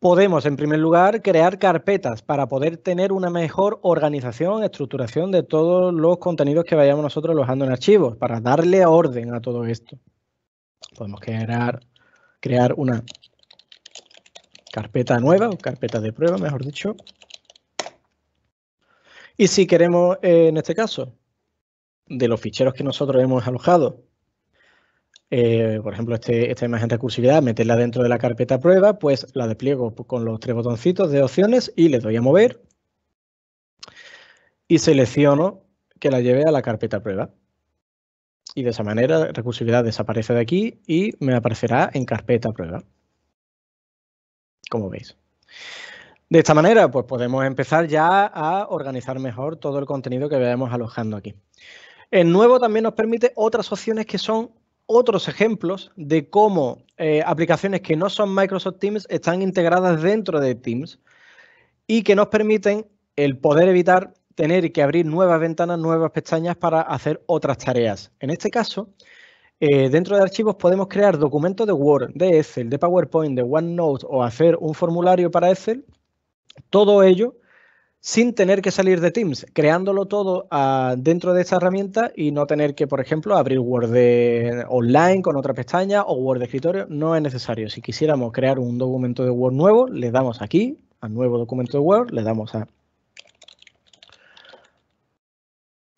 podemos, en primer lugar, crear carpetas para poder tener una mejor organización, estructuración de todos los contenidos que vayamos nosotros alojando en archivos, para darle orden a todo esto. Podemos crear crear una carpeta nueva o carpeta de prueba, mejor dicho. Y si queremos, eh, en este caso, de los ficheros que nosotros hemos alojado, eh, por ejemplo, este, esta imagen de recursividad, meterla dentro de la carpeta prueba, pues la despliego con los tres botoncitos de opciones y le doy a mover y selecciono que la lleve a la carpeta prueba. Y de esa manera, recursividad desaparece de aquí y me aparecerá en carpeta prueba. Como veis. De esta manera, pues podemos empezar ya a organizar mejor todo el contenido que veamos alojando aquí. El nuevo también nos permite otras opciones que son otros ejemplos de cómo eh, aplicaciones que no son Microsoft Teams están integradas dentro de Teams y que nos permiten el poder evitar tener que abrir nuevas ventanas, nuevas pestañas para hacer otras tareas. En este caso, eh, dentro de archivos podemos crear documentos de Word, de Excel, de PowerPoint, de OneNote o hacer un formulario para Excel. Todo ello sin tener que salir de Teams, creándolo todo ah, dentro de esta herramienta y no tener que, por ejemplo, abrir Word online con otra pestaña o Word de escritorio. No es necesario. Si quisiéramos crear un documento de Word nuevo, le damos aquí, a nuevo documento de Word, le damos a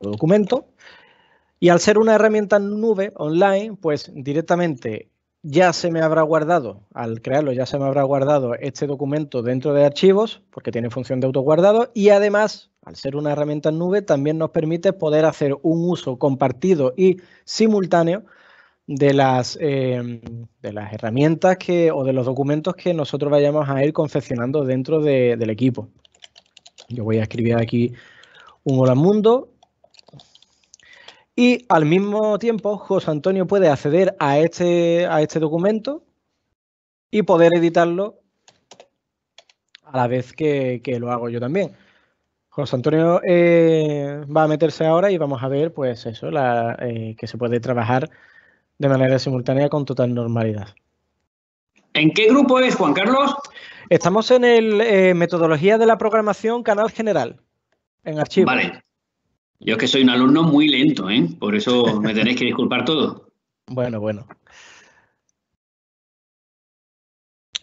documento. Y al ser una herramienta nube online, pues directamente ya se me habrá guardado, al crearlo ya se me habrá guardado este documento dentro de archivos, porque tiene función de autoguardado, y además, al ser una herramienta nube, también nos permite poder hacer un uso compartido y simultáneo de las, em, de las herramientas que, o de los documentos que nosotros vayamos a ir confeccionando dentro del equipo. Yo voy a escribir aquí un hola mundo y al mismo tiempo, José Antonio puede acceder a este, a este documento y poder editarlo a la vez que, lo hago yo también. José Antonio eh, va a meterse ahora y vamos a ver, pues eso, la, eh, que se puede trabajar de manera simultánea con total normalidad. ¿En qué grupo es, Juan Carlos? Estamos en el eh, Metodología de la Programación Canal General, en archivo. Vale. Yo es que soy un alumno muy lento, ¿eh? Por eso me tenéis que disculpar todo. Bueno, bueno.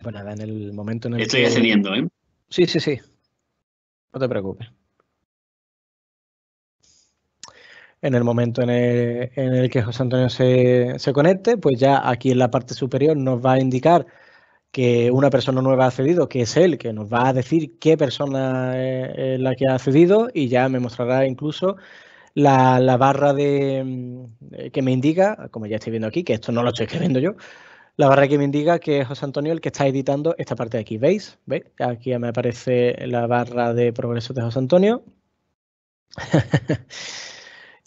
Bueno, pues en el momento en el Estoy que... ¿eh? Sí, sí, sí. No te preocupes. En el momento en el, en el que José Antonio se, se conecte, pues ya aquí en la parte superior nos va a indicar que una persona nueva ha accedido, que es él, que nos va a decir qué persona es la que ha accedido y ya me mostrará incluso la, barra de, mm, que me indica, como ya estoy viendo aquí, que esto no lo estoy escribiendo yo, la barra que me indica que es José Antonio el que está editando esta parte de aquí. ¿Veis? ¿Veis? Aquí me aparece la barra de progreso de José Antonio.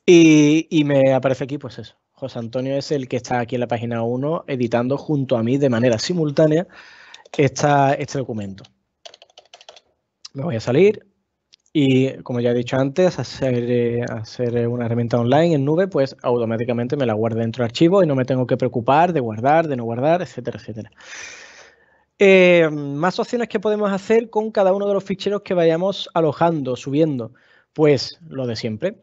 y, me aparece aquí, pues eso, José Antonio es el que está aquí en la página 1 editando junto a mí de manera simultánea este documento. Me voy a salir y como ya he dicho antes, hacer, eh, hacer una herramienta online en nube, pues automáticamente me la guarda dentro del archivo y no me tengo que preocupar de guardar, de no guardar, etcétera, etcétera. Eh, más opciones que podemos hacer con cada uno de los ficheros que vayamos alojando, subiendo. Pues lo de siempre,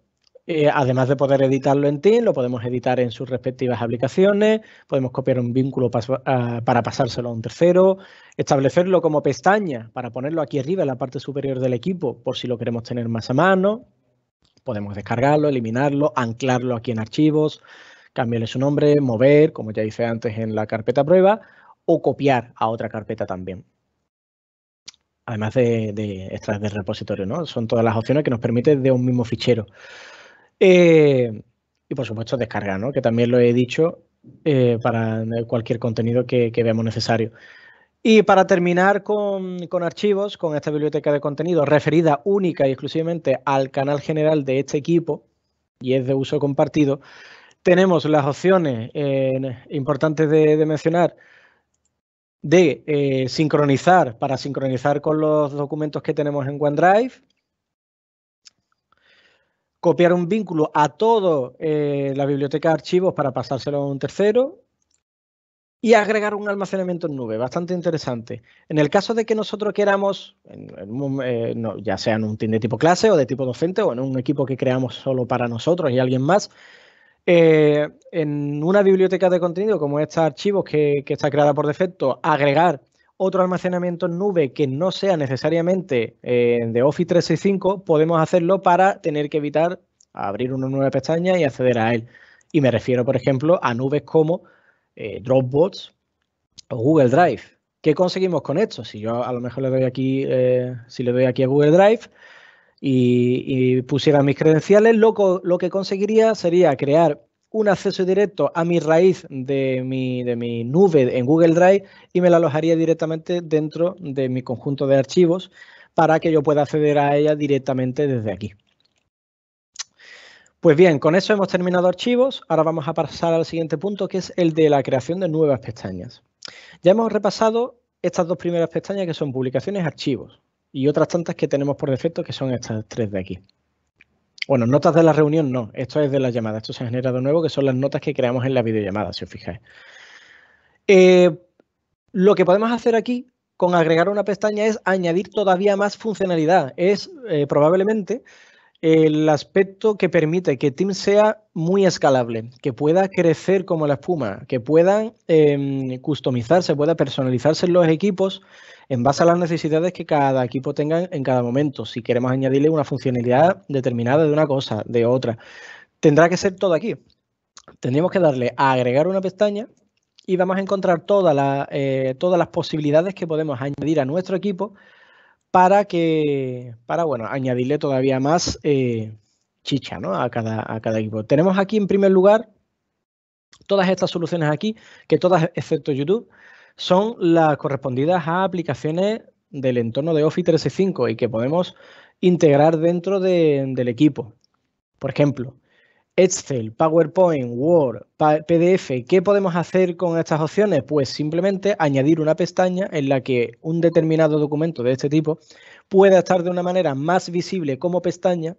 eh, además de poder editarlo en Teams, lo podemos editar en sus respectivas aplicaciones, podemos copiar un vínculo ah, para pasárselo a un tercero, establecerlo como pestaña para ponerlo aquí arriba en la parte superior del equipo por si lo queremos tener más a mano, podemos descargarlo, eliminarlo, anclarlo aquí en archivos, cambiarle su nombre, mover, como ya hice antes en la carpeta prueba, o copiar a otra carpeta también además de, extraer del repositorio, ¿no? Son todas las opciones que nos permite de un mismo fichero. Eh, y por supuesto descargar, ¿no? que también lo he dicho eh, para cualquier contenido que, veamos necesario. Y para terminar con, archivos, con esta biblioteca de contenido referida única y exclusivamente al canal general de este equipo y es de uso compartido, tenemos las opciones eh, importantes de, mencionar de sincronizar para sincronizar con los documentos que tenemos en OneDrive, copiar un vínculo a toda eh, la biblioteca de archivos para pasárselo a un tercero y agregar un almacenamiento en nube, bastante interesante. En el caso de que nosotros queramos, eh, ya sea en un team de tipo clase o de tipo docente o en un equipo que creamos solo para nosotros y alguien más, eh, en una biblioteca de contenido como esta archivos que, que está creada por defecto, agregar otro almacenamiento en nube que no sea necesariamente eh, de Office 365, podemos hacerlo para tener que evitar abrir una nueva pestaña y acceder a él. Y me refiero, por ejemplo, a nubes como eh, Dropbox o Google Drive. ¿Qué conseguimos con esto? Si yo a lo mejor le doy aquí, eh, si le doy aquí a Google Drive y, pusiera mis credenciales, lo, lo que conseguiría sería crear un acceso directo a mi raíz de mi, de mi nube en Google Drive y me la alojaría directamente dentro de mi conjunto de archivos para que yo pueda acceder a ella directamente desde aquí. Pues bien, con eso hemos terminado archivos. Ahora vamos a pasar al siguiente punto, que es el de la creación de nuevas pestañas. Ya hemos repasado estas dos primeras pestañas, que son publicaciones, archivos, y otras tantas que tenemos por defecto, que son estas tres de aquí bueno, notas de la reunión no, esto es de la llamada, esto se ha generado nuevo, que son las notas que creamos en la videollamada, si os fijáis. Eh, lo que podemos hacer aquí con agregar una pestaña es añadir todavía más funcionalidad. Es eh, probablemente el aspecto que permite que Team sea muy escalable, que pueda crecer como la espuma, que puedan em, customizarse, pueda personalizarse en los equipos en base a las necesidades que cada equipo tenga en cada momento. Si queremos añadirle una funcionalidad determinada de una cosa, de otra, tendrá que ser todo aquí. Tendríamos que darle a agregar una pestaña y vamos a encontrar eh, todas las posibilidades que podemos añadir a nuestro equipo para que, para bueno, añadirle todavía más eh, chicha a, cada, a cada equipo. Tenemos aquí en primer lugar todas estas soluciones aquí, que todas excepto YouTube, son las correspondidas a aplicaciones del entorno de Office 365 y que podemos integrar dentro del equipo. Por ejemplo, Excel, PowerPoint, Word, PDF, ¿qué podemos hacer con estas opciones? Pues simplemente añadir una pestaña en la que un determinado documento de este tipo pueda estar de una manera más visible como pestaña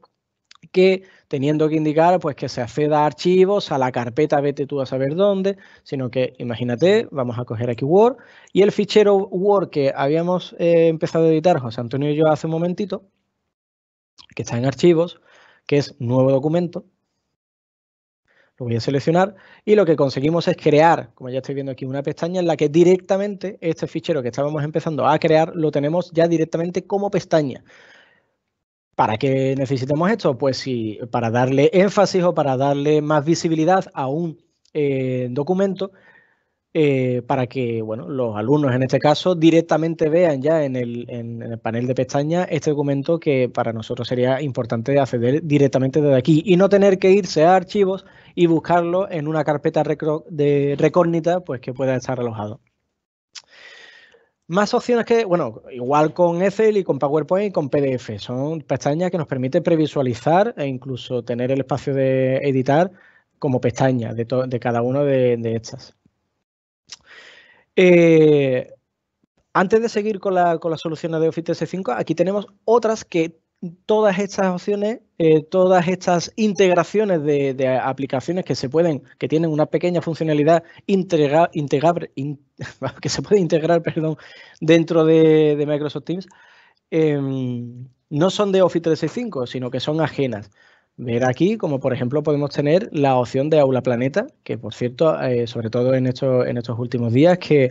que teniendo que indicar pues que se acceda a archivos, a la carpeta vete tú a saber dónde, sino que imagínate, vamos a coger aquí Word y el fichero Word que habíamos eh, empezado a editar José Antonio y yo hace un momentito, que está en archivos, que es nuevo documento, lo voy a seleccionar y lo que conseguimos es crear, como ya estoy viendo aquí, una pestaña en la que directamente este fichero que estábamos empezando a crear lo tenemos ya directamente como pestaña. ¿Para qué necesitamos esto? Pues para darle énfasis o para darle más visibilidad a un eh, documento eh, para que bueno, los alumnos en este caso directamente vean ya en el, en, el panel de pestañas este documento que para nosotros sería importante acceder directamente desde aquí y no tener que irse a archivos y buscarlo en una carpeta de recógnita pues, que pueda estar alojado. Más opciones que, bueno, igual con Excel y con PowerPoint y con PDF. Son pestañas que nos permiten previsualizar e incluso tener el espacio de editar como pestaña de, de cada una de estas. Eh, antes de seguir con, la, con las soluciones de Office 365, aquí tenemos otras que todas estas opciones, eh, todas estas integraciones de, aplicaciones que se pueden, que tienen una pequeña funcionalidad integrable, que se puede integrar, perdón, dentro de, Microsoft Teams, em, no son de Office 365, sino que son ajenas ver aquí, como por ejemplo podemos tener la opción de Aula Planeta, que por cierto, eh, sobre todo en estos, últimos días, que,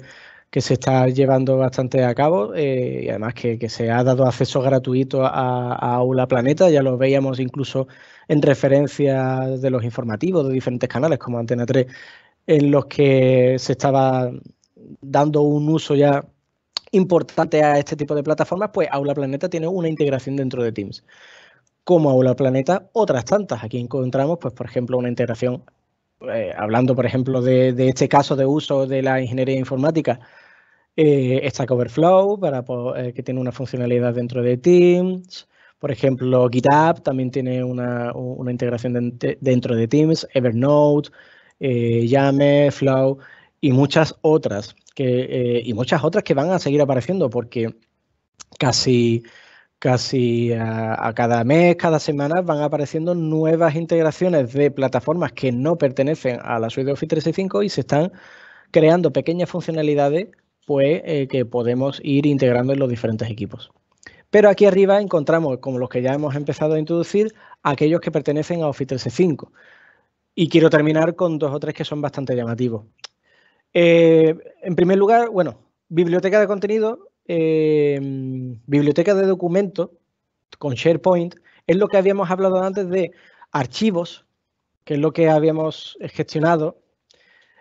se está llevando bastante a cabo eh, y además que, se ha dado acceso gratuito a, a, Aula Planeta, ya lo veíamos incluso en referencias de los informativos de diferentes canales como Antena 3, en los que se estaba dando un uso ya importante a este tipo de plataformas, pues Aula Planeta tiene una integración dentro de Teams como Aula Planeta otras tantas. Aquí encontramos, pues, por ejemplo, una integración, eh, hablando, por ejemplo, de, este caso de uso de la ingeniería informática, eh, CoverFlow, para, eh, que tiene una funcionalidad dentro de Teams. Por ejemplo, GitHub también tiene una, integración dentro de Teams, Evernote, Llame, eh, Flow y muchas otras que, y muchas otras que van a seguir apareciendo porque casi Casi a, cada mes, cada semana van apareciendo nuevas integraciones de plataformas que no pertenecen a la suite de Office 365 y se están creando pequeñas funcionalidades pues, eh, que podemos ir integrando en los diferentes equipos. Pero aquí arriba encontramos, como los que ya hemos empezado a introducir, aquellos que pertenecen a Office 365. Y quiero terminar con dos o tres que son bastante llamativos. Eh, en primer lugar, bueno, biblioteca de contenido Em, biblioteca de documentos con SharePoint es lo que habíamos hablado antes de archivos, que es lo que habíamos gestionado,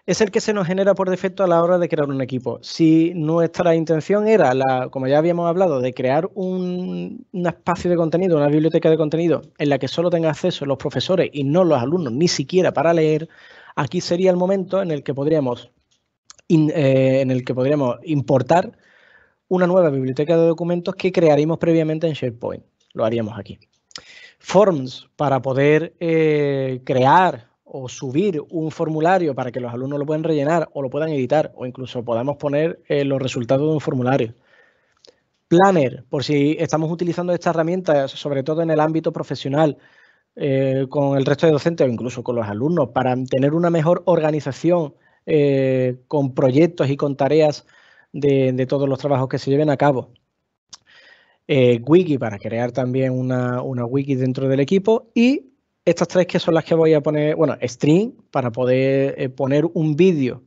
es el que se nos genera por defecto a la hora de crear un equipo. Si nuestra intención era, la, como ya habíamos hablado, de crear un, espacio de contenido, una biblioteca de contenido en la que solo tengan acceso los profesores y no los alumnos, ni siquiera para leer, aquí sería el momento en el que podríamos, eh, en el que podríamos importar una nueva biblioteca de documentos que crearemos previamente en SharePoint. Lo haríamos aquí. Forms para poder eh, crear o subir un formulario para que los alumnos lo puedan rellenar o lo puedan editar o incluso podamos poner eh, los resultados de un formulario. Planner, por si estamos utilizando esta herramienta, sobre todo en el ámbito profesional, eh, con el resto de docentes o incluso con los alumnos, para tener una mejor organización con proyectos y con tareas de, todos los trabajos que se lleven a cabo. Eh, wiki para crear también una, una, wiki dentro del equipo y estas tres que son las que voy a poner, bueno, string para poder eh, poner un vídeo.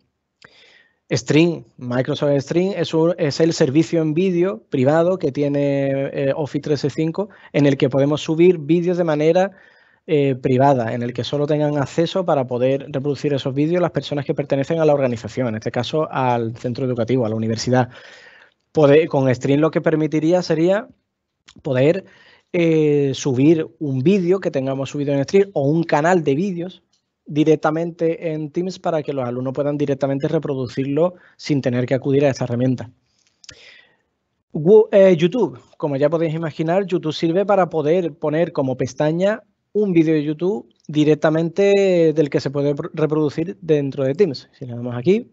String Microsoft string es, es el servicio en vídeo privado que tiene eh, Office 365 en el que podemos subir vídeos de manera eh, privada en el que solo tengan acceso para poder reproducir esos vídeos las personas que pertenecen a la organización, en este caso al centro educativo, a la universidad. con Stream lo que permitiría sería poder eh, subir un vídeo que tengamos subido en Stream o un canal de vídeos directamente en Teams para que los alumnos puedan directamente reproducirlo sin tener que acudir a esta herramienta. Eh, YouTube, como ya podéis imaginar, YouTube sirve para poder poner como pestaña un vídeo de YouTube directamente del que se puede reproducir dentro de Teams. Si le damos aquí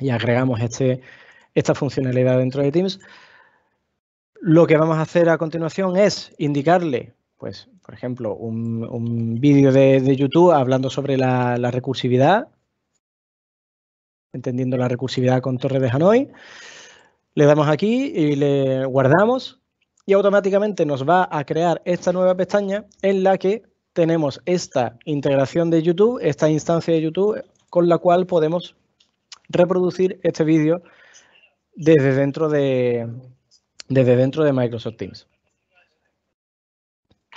y agregamos este, esta funcionalidad dentro de Teams, lo que vamos a hacer a continuación es indicarle, pues, por ejemplo, un, vídeo de, YouTube hablando sobre la, la recursividad, entendiendo la recursividad con Torre de Hanoi. Le damos aquí y le guardamos y automáticamente nos va a crear esta nueva pestaña en la que tenemos esta integración de YouTube, esta instancia de YouTube con la cual podemos reproducir este vídeo desde dentro de, desde dentro de Microsoft Teams.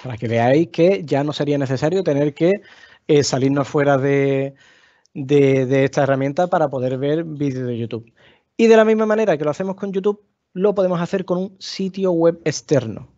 Para que veáis que ya no sería necesario tener que eh, salirnos fuera de, de esta herramienta para poder ver vídeos de YouTube. Y de la misma manera que lo hacemos con YouTube, lo podemos hacer con un sitio web externo.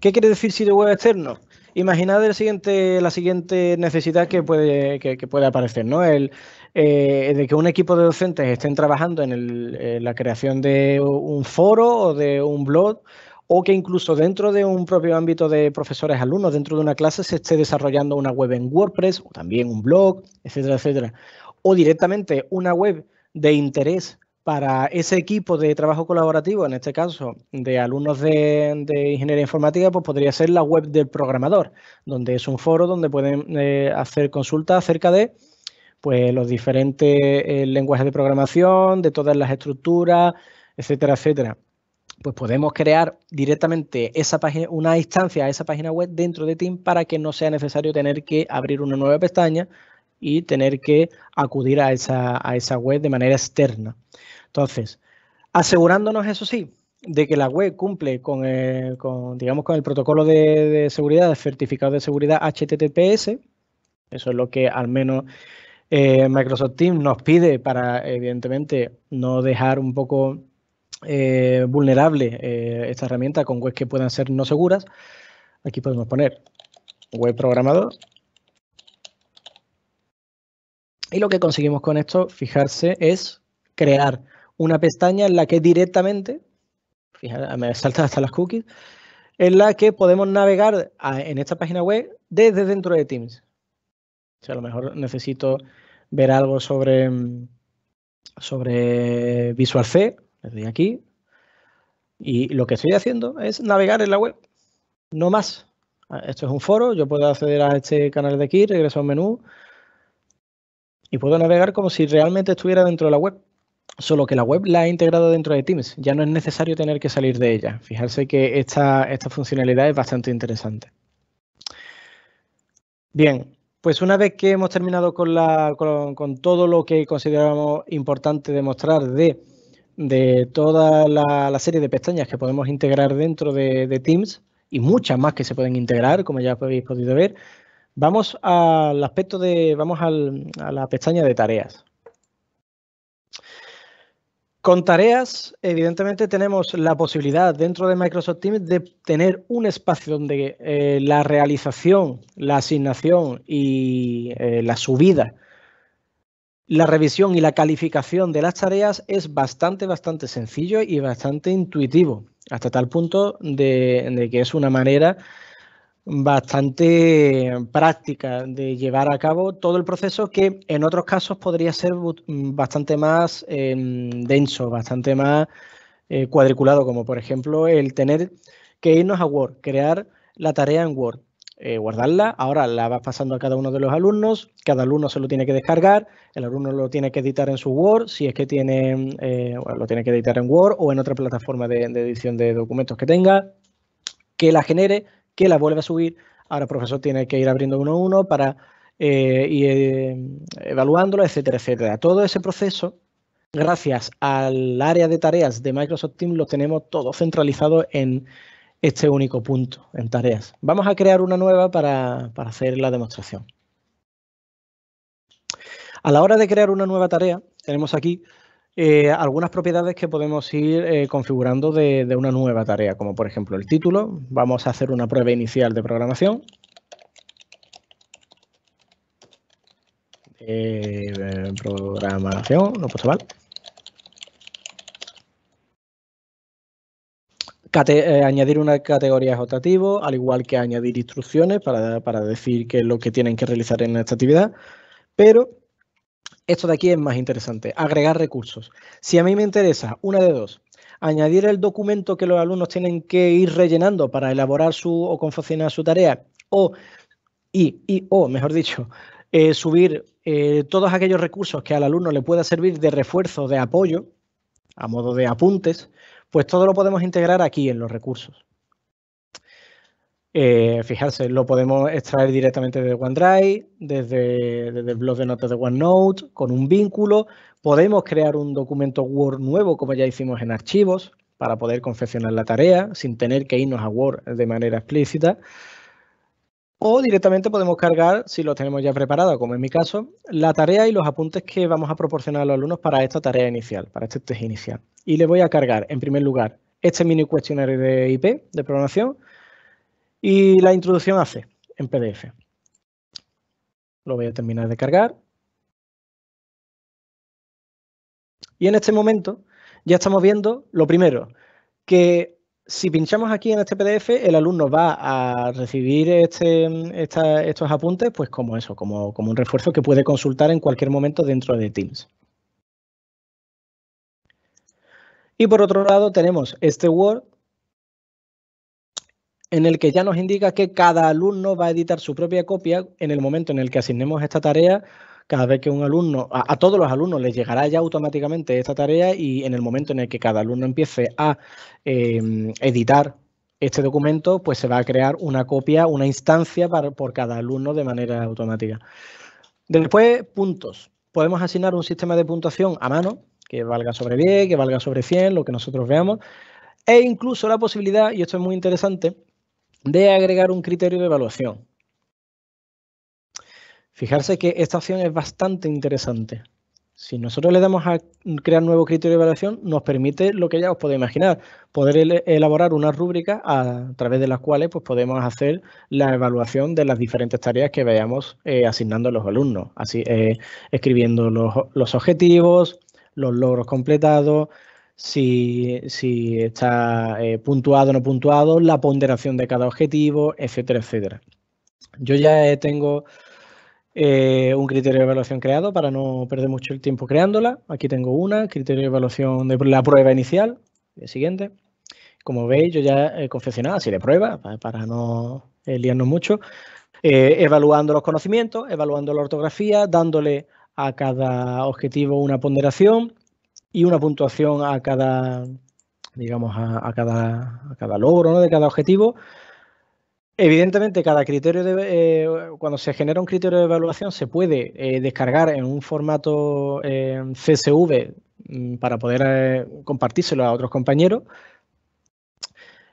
¿Qué quiere decir sitio web externo? Imaginad el la siguiente necesidad que puede, aparecer, El, eh, de que un equipo de docentes estén trabajando en la creación de un foro o de un blog o que incluso dentro de un propio ámbito de profesores alumnos, dentro de una clase, se esté desarrollando una web en WordPress o también un blog, etcétera, etcétera. O directamente una web de interés para ese equipo de trabajo colaborativo, en este caso de alumnos de, ingeniería informática, pues podría ser la web del programador, donde es un foro donde pueden eh, hacer consultas acerca de pues, los diferentes eh, lenguajes de programación, de todas las estructuras, etcétera, etcétera. Pues podemos crear directamente esa página, una instancia a esa página web dentro de Team para que no sea necesario tener que abrir una nueva pestaña y tener que acudir a esa, a esa web de manera externa. Entonces, asegurándonos, eso sí, de que la web cumple con el, con, digamos, con el protocolo de, seguridad, certificado de seguridad HTTPS. Eso es lo que al menos eh, Microsoft Teams nos pide para, evidentemente, no dejar un poco eh, vulnerable eh, esta herramienta con webs que puedan ser no seguras. Aquí podemos poner web programador y lo que conseguimos con esto, fijarse, es crear una pestaña en la que directamente, fíjate, me saltan hasta las cookies, en la que podemos navegar en esta página web desde dentro de Teams. O sea, a lo mejor necesito ver algo sobre, sobre Visual C, desde aquí. Y lo que estoy haciendo es navegar en la web, no más. Ah, esto es un foro, yo puedo acceder a este canal de aquí, regreso al menú, y puedo navegar como si realmente estuviera dentro de la web. Solo que la web la ha integrado dentro de Teams, ya no es necesario tener que salir de ella. Fijarse que esta, funcionalidad es bastante interesante. Bien, pues una vez que hemos terminado con, la, con, todo lo que consideramos importante demostrar de, de toda la, serie de pestañas que podemos integrar dentro de Teams, y muchas más que se pueden integrar, como ya habéis podido ver, Vamos al aspecto de, vamos a la pestaña de tareas. Con tareas, evidentemente tenemos la posibilidad dentro de Microsoft Teams de tener un espacio donde eh, la realización, la asignación y eh, la subida, la revisión y la calificación de las tareas es bastante, bastante sencillo y bastante intuitivo, hasta tal punto de que es una manera bastante práctica de llevar a cabo todo el proceso que en otros casos podría ser bastante más em, denso, bastante más eh, cuadriculado, como por ejemplo el tener que irnos a Word, crear la tarea en Word, eh, guardarla, ahora la vas pasando a cada uno de los alumnos, cada alumno se lo tiene que descargar, el alumno lo tiene que editar en su Word, si es que tiene, eh, lo tiene que editar en Word o en otra plataforma de, de edición de documentos que tenga, que la genere, que la vuelve a subir. Ahora el profesor tiene que ir abriendo uno a uno para ir eh, eh, evaluándolo, etcétera, etcétera. Todo ese proceso, gracias al área de tareas de Microsoft Teams, lo tenemos todo centralizado en este único punto, en tareas. Vamos a crear una nueva para, para hacer la demostración. A la hora de crear una nueva tarea, tenemos aquí eh, algunas propiedades que podemos ir eh, configurando de, una nueva tarea, como por ejemplo el título. Vamos a hacer una prueba inicial de programación. Eh, programación, no mal. añadir una categoría es al igual que añadir instrucciones para, para, decir qué es lo que tienen que realizar en esta actividad, pero esto de aquí es más interesante, agregar recursos. Si a mí me interesa una de dos, añadir el documento que los alumnos tienen que ir rellenando para elaborar su o confeccionar su tarea, o, y, o, mejor dicho, eh, subir eh, todos aquellos recursos que al alumno le pueda servir de refuerzo, de apoyo, a modo de apuntes, pues todo lo podemos integrar aquí en los recursos. Eh, fijarse, lo podemos extraer directamente de OneDrive, desde, desde, el blog de notas de OneNote, con un vínculo. Podemos crear un documento Word nuevo, como ya hicimos en archivos, para poder confeccionar la tarea sin tener que irnos a Word de manera explícita. O directamente podemos cargar, si lo tenemos ya preparado, como en mi caso, la tarea y los apuntes que vamos a proporcionar a los alumnos para esta tarea inicial, para este test inicial. Y le voy a cargar, en primer lugar, este mini cuestionario de IP, de programación, y la introducción hace en PDF. Lo voy a terminar de cargar. Y en este momento ya estamos viendo lo primero, que si pinchamos aquí en este PDF, el alumno va a recibir este, estos apuntes, pues como eso, como, como un refuerzo que puede consultar en cualquier momento dentro de Teams. Y por otro lado tenemos este Word en el que ya nos indica que cada alumno va a editar su propia copia en el momento en el que asignemos esta tarea. Cada vez que un alumno, a, todos los alumnos les llegará ya automáticamente esta tarea y en el momento en el que cada alumno empiece a em, editar este documento, pues se va a crear una copia, una instancia por cada alumno de manera automática. Después, puntos. Podemos asignar un sistema de puntuación a mano, que valga sobre 10, que valga sobre 100, lo que nosotros veamos. E incluso la posibilidad, y esto es muy interesante, de agregar un criterio de evaluación. Fijarse que esta opción es bastante interesante. Si nosotros le damos a crear nuevo criterio de evaluación, nos permite lo que ya os podéis imaginar, poder elaborar una rúbrica a través de las cuales pues, podemos hacer la evaluación de las diferentes tareas que vayamos eh, asignando a los alumnos, así eh, escribiendo los objetivos, los logros completados, si, está eh, puntuado o no puntuado, la ponderación de cada objetivo, etcétera, etcétera. Yo ya eh, tengo eh, un criterio de evaluación creado para no perder mucho el tiempo creándola. Aquí tengo una, criterio de evaluación de la prueba inicial, el siguiente. Como veis, yo ya he confeccionado así de prueba para, no liarnos mucho. evaluando los conocimientos, evaluando la ortografía, dándole a cada objetivo una ponderación, y una puntuación a cada, digamos, a, cada, logro de cada objetivo. Evidentemente, cada criterio de, eh, cuando se genera un criterio de evaluación se puede eh, descargar en un formato eh, CSV mm, para poder compartírselo a otros compañeros.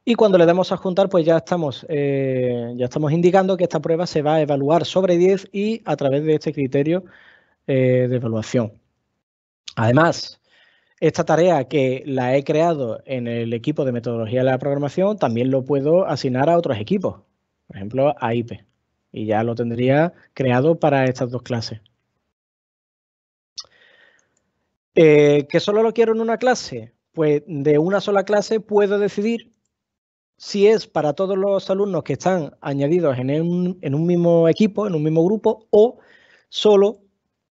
Y cuando le damos a juntar, pues ya estamos, ya estamos indicando que esta prueba se va a evaluar sobre 10 y a través de este criterio de evaluación. Además, esta tarea que la he creado en el equipo de metodología de la programación, también lo puedo asignar a otros equipos, por ejemplo, a IP. Y ya lo tendría creado para estas dos clases. ¿Qué eh, ¿Que solo lo quiero en una clase? Pues de una sola clase puedo decidir si es para todos los alumnos que están añadidos en un, en un, mismo equipo, en un mismo grupo, o solo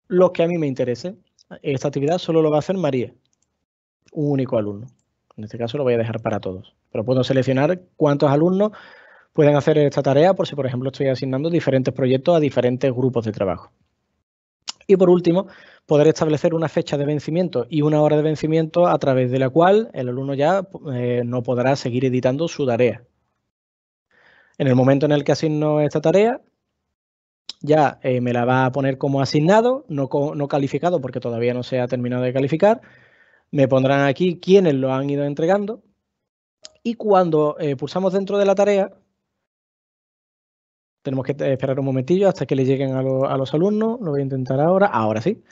los que a mí me interesen. Esta actividad solo lo va a hacer María un único alumno. En este caso lo voy a dejar para todos. Pero puedo seleccionar cuántos alumnos pueden hacer esta tarea por si, por ejemplo, estoy asignando diferentes proyectos a diferentes grupos de trabajo. Y por último, poder establecer una fecha de vencimiento y una hora de vencimiento a través de la cual el alumno ya eh, no podrá seguir editando su tarea. En el momento en el que asigno esta tarea, ya eh, me la va a poner como asignado, no, no calificado porque todavía no se ha terminado de calificar, me pondrán aquí quienes lo han ido entregando. Y cuando eh, pulsamos dentro de la tarea, tenemos que eh, esperar un momentillo hasta que le lleguen a, los alumnos. Lo voy a intentar ahora. Ahora sí.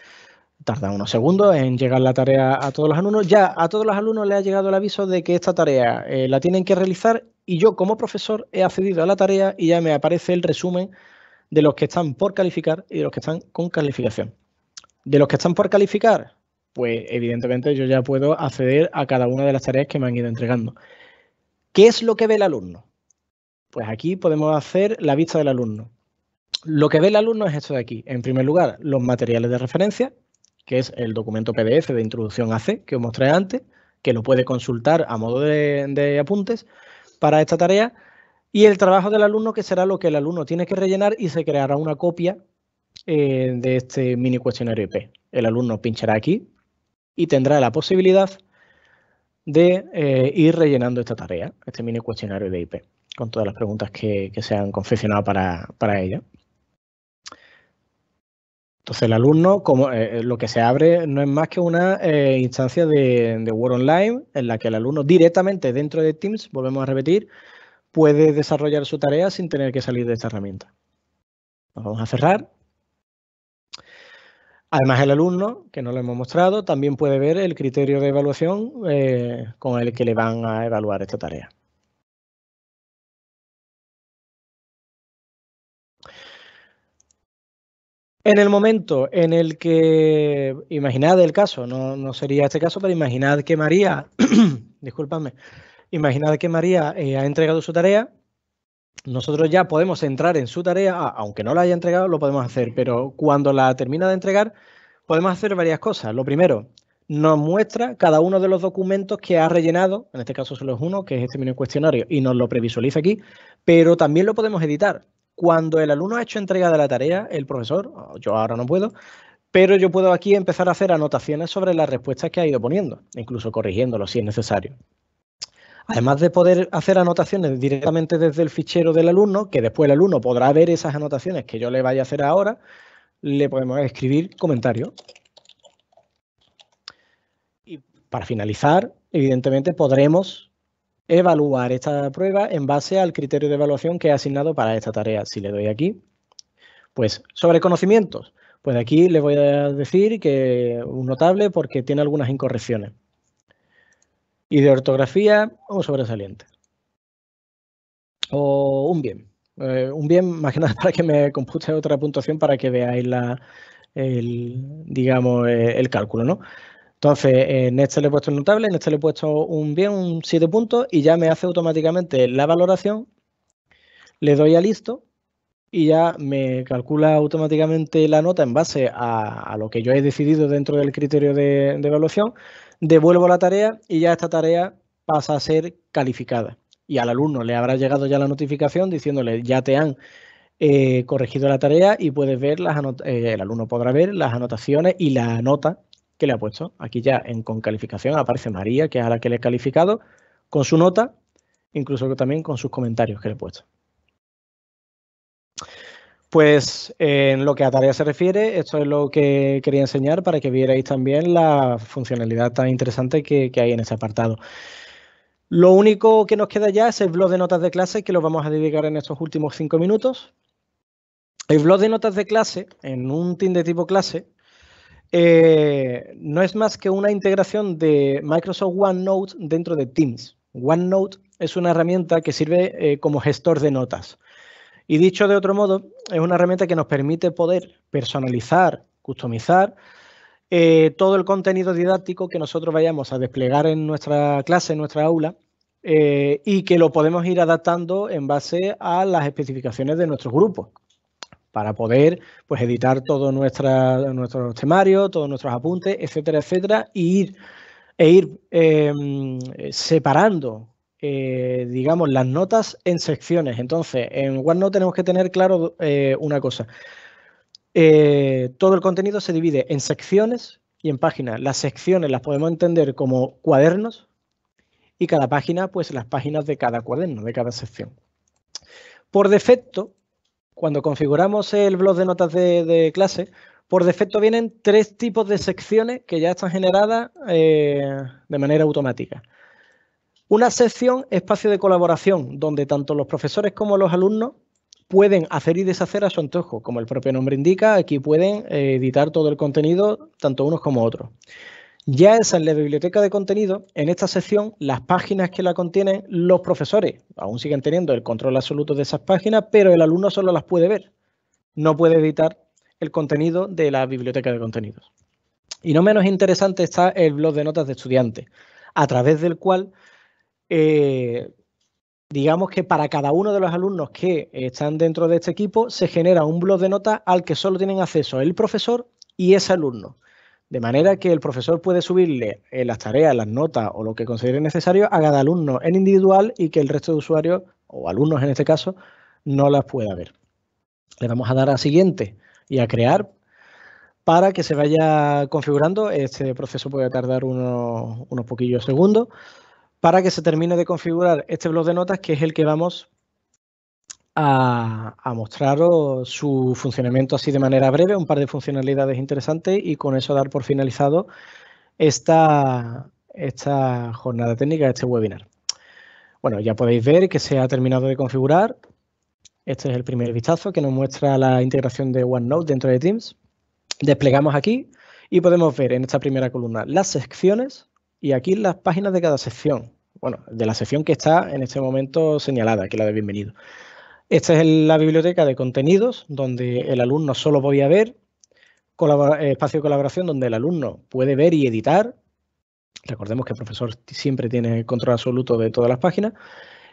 Tarda unos segundos en llegar la tarea a todos los alumnos. Ya a todos los alumnos le ha llegado el aviso de que esta tarea eh, la tienen que realizar y yo como profesor he accedido a la tarea y ya me aparece el resumen de los que están por calificar y de los que están con calificación. De los que están por calificar, pues evidentemente yo ya puedo acceder a cada una de las tareas que me han ido entregando. ¿Qué es lo que ve el alumno? Pues aquí podemos hacer la vista del alumno. Lo que ve el alumno es esto de aquí. En primer lugar, los materiales de referencia, que es el documento PDF de introducción a C que os mostré antes, que lo puede consultar a modo de, apuntes para esta tarea. Y el trabajo del alumno, que será lo que el alumno tiene que rellenar y se creará una copia eh, de este mini cuestionario IP. El alumno pinchará aquí, y tendrá la posibilidad de eh, ir rellenando esta tarea, este mini cuestionario de IP, con todas las preguntas que, se han confeccionado para, ella. Entonces el alumno, como, eh, eh, lo que se abre no es más que una instancia de, de, Word Online en la que el alumno directamente dentro de Teams, volvemos a repetir, puede desarrollar su tarea sin tener que salir de esta herramienta. vamos a cerrar Además, el alumno, que no lo hemos mostrado, también puede ver el criterio de evaluación eh, con el que le van a evaluar esta tarea. En el momento en el que, imaginad el caso, no, sería este caso, pero imaginad que María, discúlpame, imaginad que María eh, ha entregado su tarea nosotros ya podemos entrar en su tarea, aunque no la haya entregado, lo podemos hacer, pero cuando la termina de entregar, podemos hacer varias cosas. Lo primero, nos muestra cada uno de los documentos que ha rellenado, en este caso solo es uno, que es este mini cuestionario, y nos lo previsualiza aquí, pero también lo podemos editar. Cuando el alumno ha hecho entrega de la tarea, el profesor, yo ahora no puedo, pero yo puedo aquí empezar a hacer anotaciones sobre las respuestas que ha ido poniendo, incluso corrigiéndolo si es necesario. Además de poder hacer anotaciones directamente desde el fichero del alumno, que después el alumno podrá ver esas anotaciones que yo le vaya a hacer ahora, le podemos escribir comentarios. Y para finalizar, evidentemente podremos evaluar esta prueba en base al criterio de evaluación que he asignado para esta tarea. Si le doy aquí, pues sobre conocimientos, pues aquí le voy a decir que un notable porque tiene algunas incorrecciones y de ortografía o sobresaliente. O un bien. Eh, un bien, más que nada para que me compute otra puntuación para que veáis la, el, digamos, eh, el cálculo, ¿no? Entonces, en este le he puesto un notable, en este le he puesto un bien, un 7 puntos, y ya me hace automáticamente la valoración. Le doy a listo y ya me calcula automáticamente la nota en base a, lo que yo he decidido dentro del criterio de evaluación devuelvo la tarea y ya esta tarea pasa a ser calificada. Y al alumno le habrá llegado ya la notificación diciéndole ya te han eh, corregido la tarea y puedes ver las eh, el alumno podrá ver las anotaciones y la nota que le ha puesto. Aquí ya en con calificación aparece María, que es a la que le he calificado, con su nota, incluso también con sus comentarios que le he puesto. Pues en lo que a tarea se refiere, esto es lo que quería enseñar para que vierais también la funcionalidad tan interesante que, hay en ese apartado. Lo único que nos queda ya es el blog de notas de clase que lo vamos a dedicar en estos últimos cinco minutos. El blog de notas de clase, en un team de tipo clase, eh, no es más que una integración de Microsoft OneNote dentro de Teams. OneNote es una herramienta que sirve eh, como gestor de notas. Y dicho de otro modo, es una herramienta que nos permite poder personalizar, customizar eh, todo el contenido didáctico que nosotros vayamos a desplegar en nuestra clase, en nuestra aula, eh, y que lo podemos ir adaptando en base a las especificaciones de nuestros grupos para poder pues, editar todos nuestros temarios, todos nuestros apuntes, etcétera, etcétera, e ir em, separando eh, digamos, las notas en secciones. Entonces, en OneNote tenemos que tener claro eh, una cosa. Eh, todo el contenido se divide en secciones y en páginas. Las secciones las podemos entender como cuadernos y cada página, pues las páginas de cada cuaderno, de cada sección. Por defecto, cuando configuramos el blog de notas de, de clase, por defecto vienen tres tipos de secciones que ya están generadas de manera automática. Una sección espacio de colaboración, donde tanto los profesores como los alumnos pueden hacer y deshacer a su antojo. Como el propio nombre indica, aquí pueden eh, editar todo el contenido, tanto unos como otros. Ya esa en la biblioteca de contenido, en esta sección, las páginas que la contienen los profesores. Aún siguen teniendo el control absoluto de esas páginas, pero el alumno solo las puede ver. No puede editar el contenido de la biblioteca de contenidos. Y no menos interesante está el blog de notas de estudiantes, a través del cual eh, digamos que para cada uno de los alumnos que están dentro de este equipo se genera un blog de notas al que solo tienen acceso el profesor y ese alumno. De manera que el profesor puede subirle eh, las tareas, las notas o lo que considere necesario a cada alumno en individual y que el resto de usuarios, o alumnos en este caso, no las pueda ver. Le vamos a dar a siguiente y a crear para que se vaya configurando. Este proceso puede tardar unos poquillos segundos para que se termine de configurar este blog de notas, que es el que vamos a, mostraros su funcionamiento así de manera breve, un par de funcionalidades interesantes y con eso dar por finalizado esta jornada técnica, este webinar. Bueno, ya podéis ver que se ha terminado de configurar. Este es el primer vistazo que nos muestra la integración de OneNote dentro de Teams. Desplegamos aquí y podemos ver en esta primera columna las secciones, y aquí las páginas de cada sección, bueno, de la sección que está en este momento señalada, que es la de bienvenido. Esta es la biblioteca de contenidos, donde el alumno solo podía ver, espacio de colaboración donde el alumno puede ver y editar. Recordemos que el profesor siempre tiene control absoluto de todas las páginas.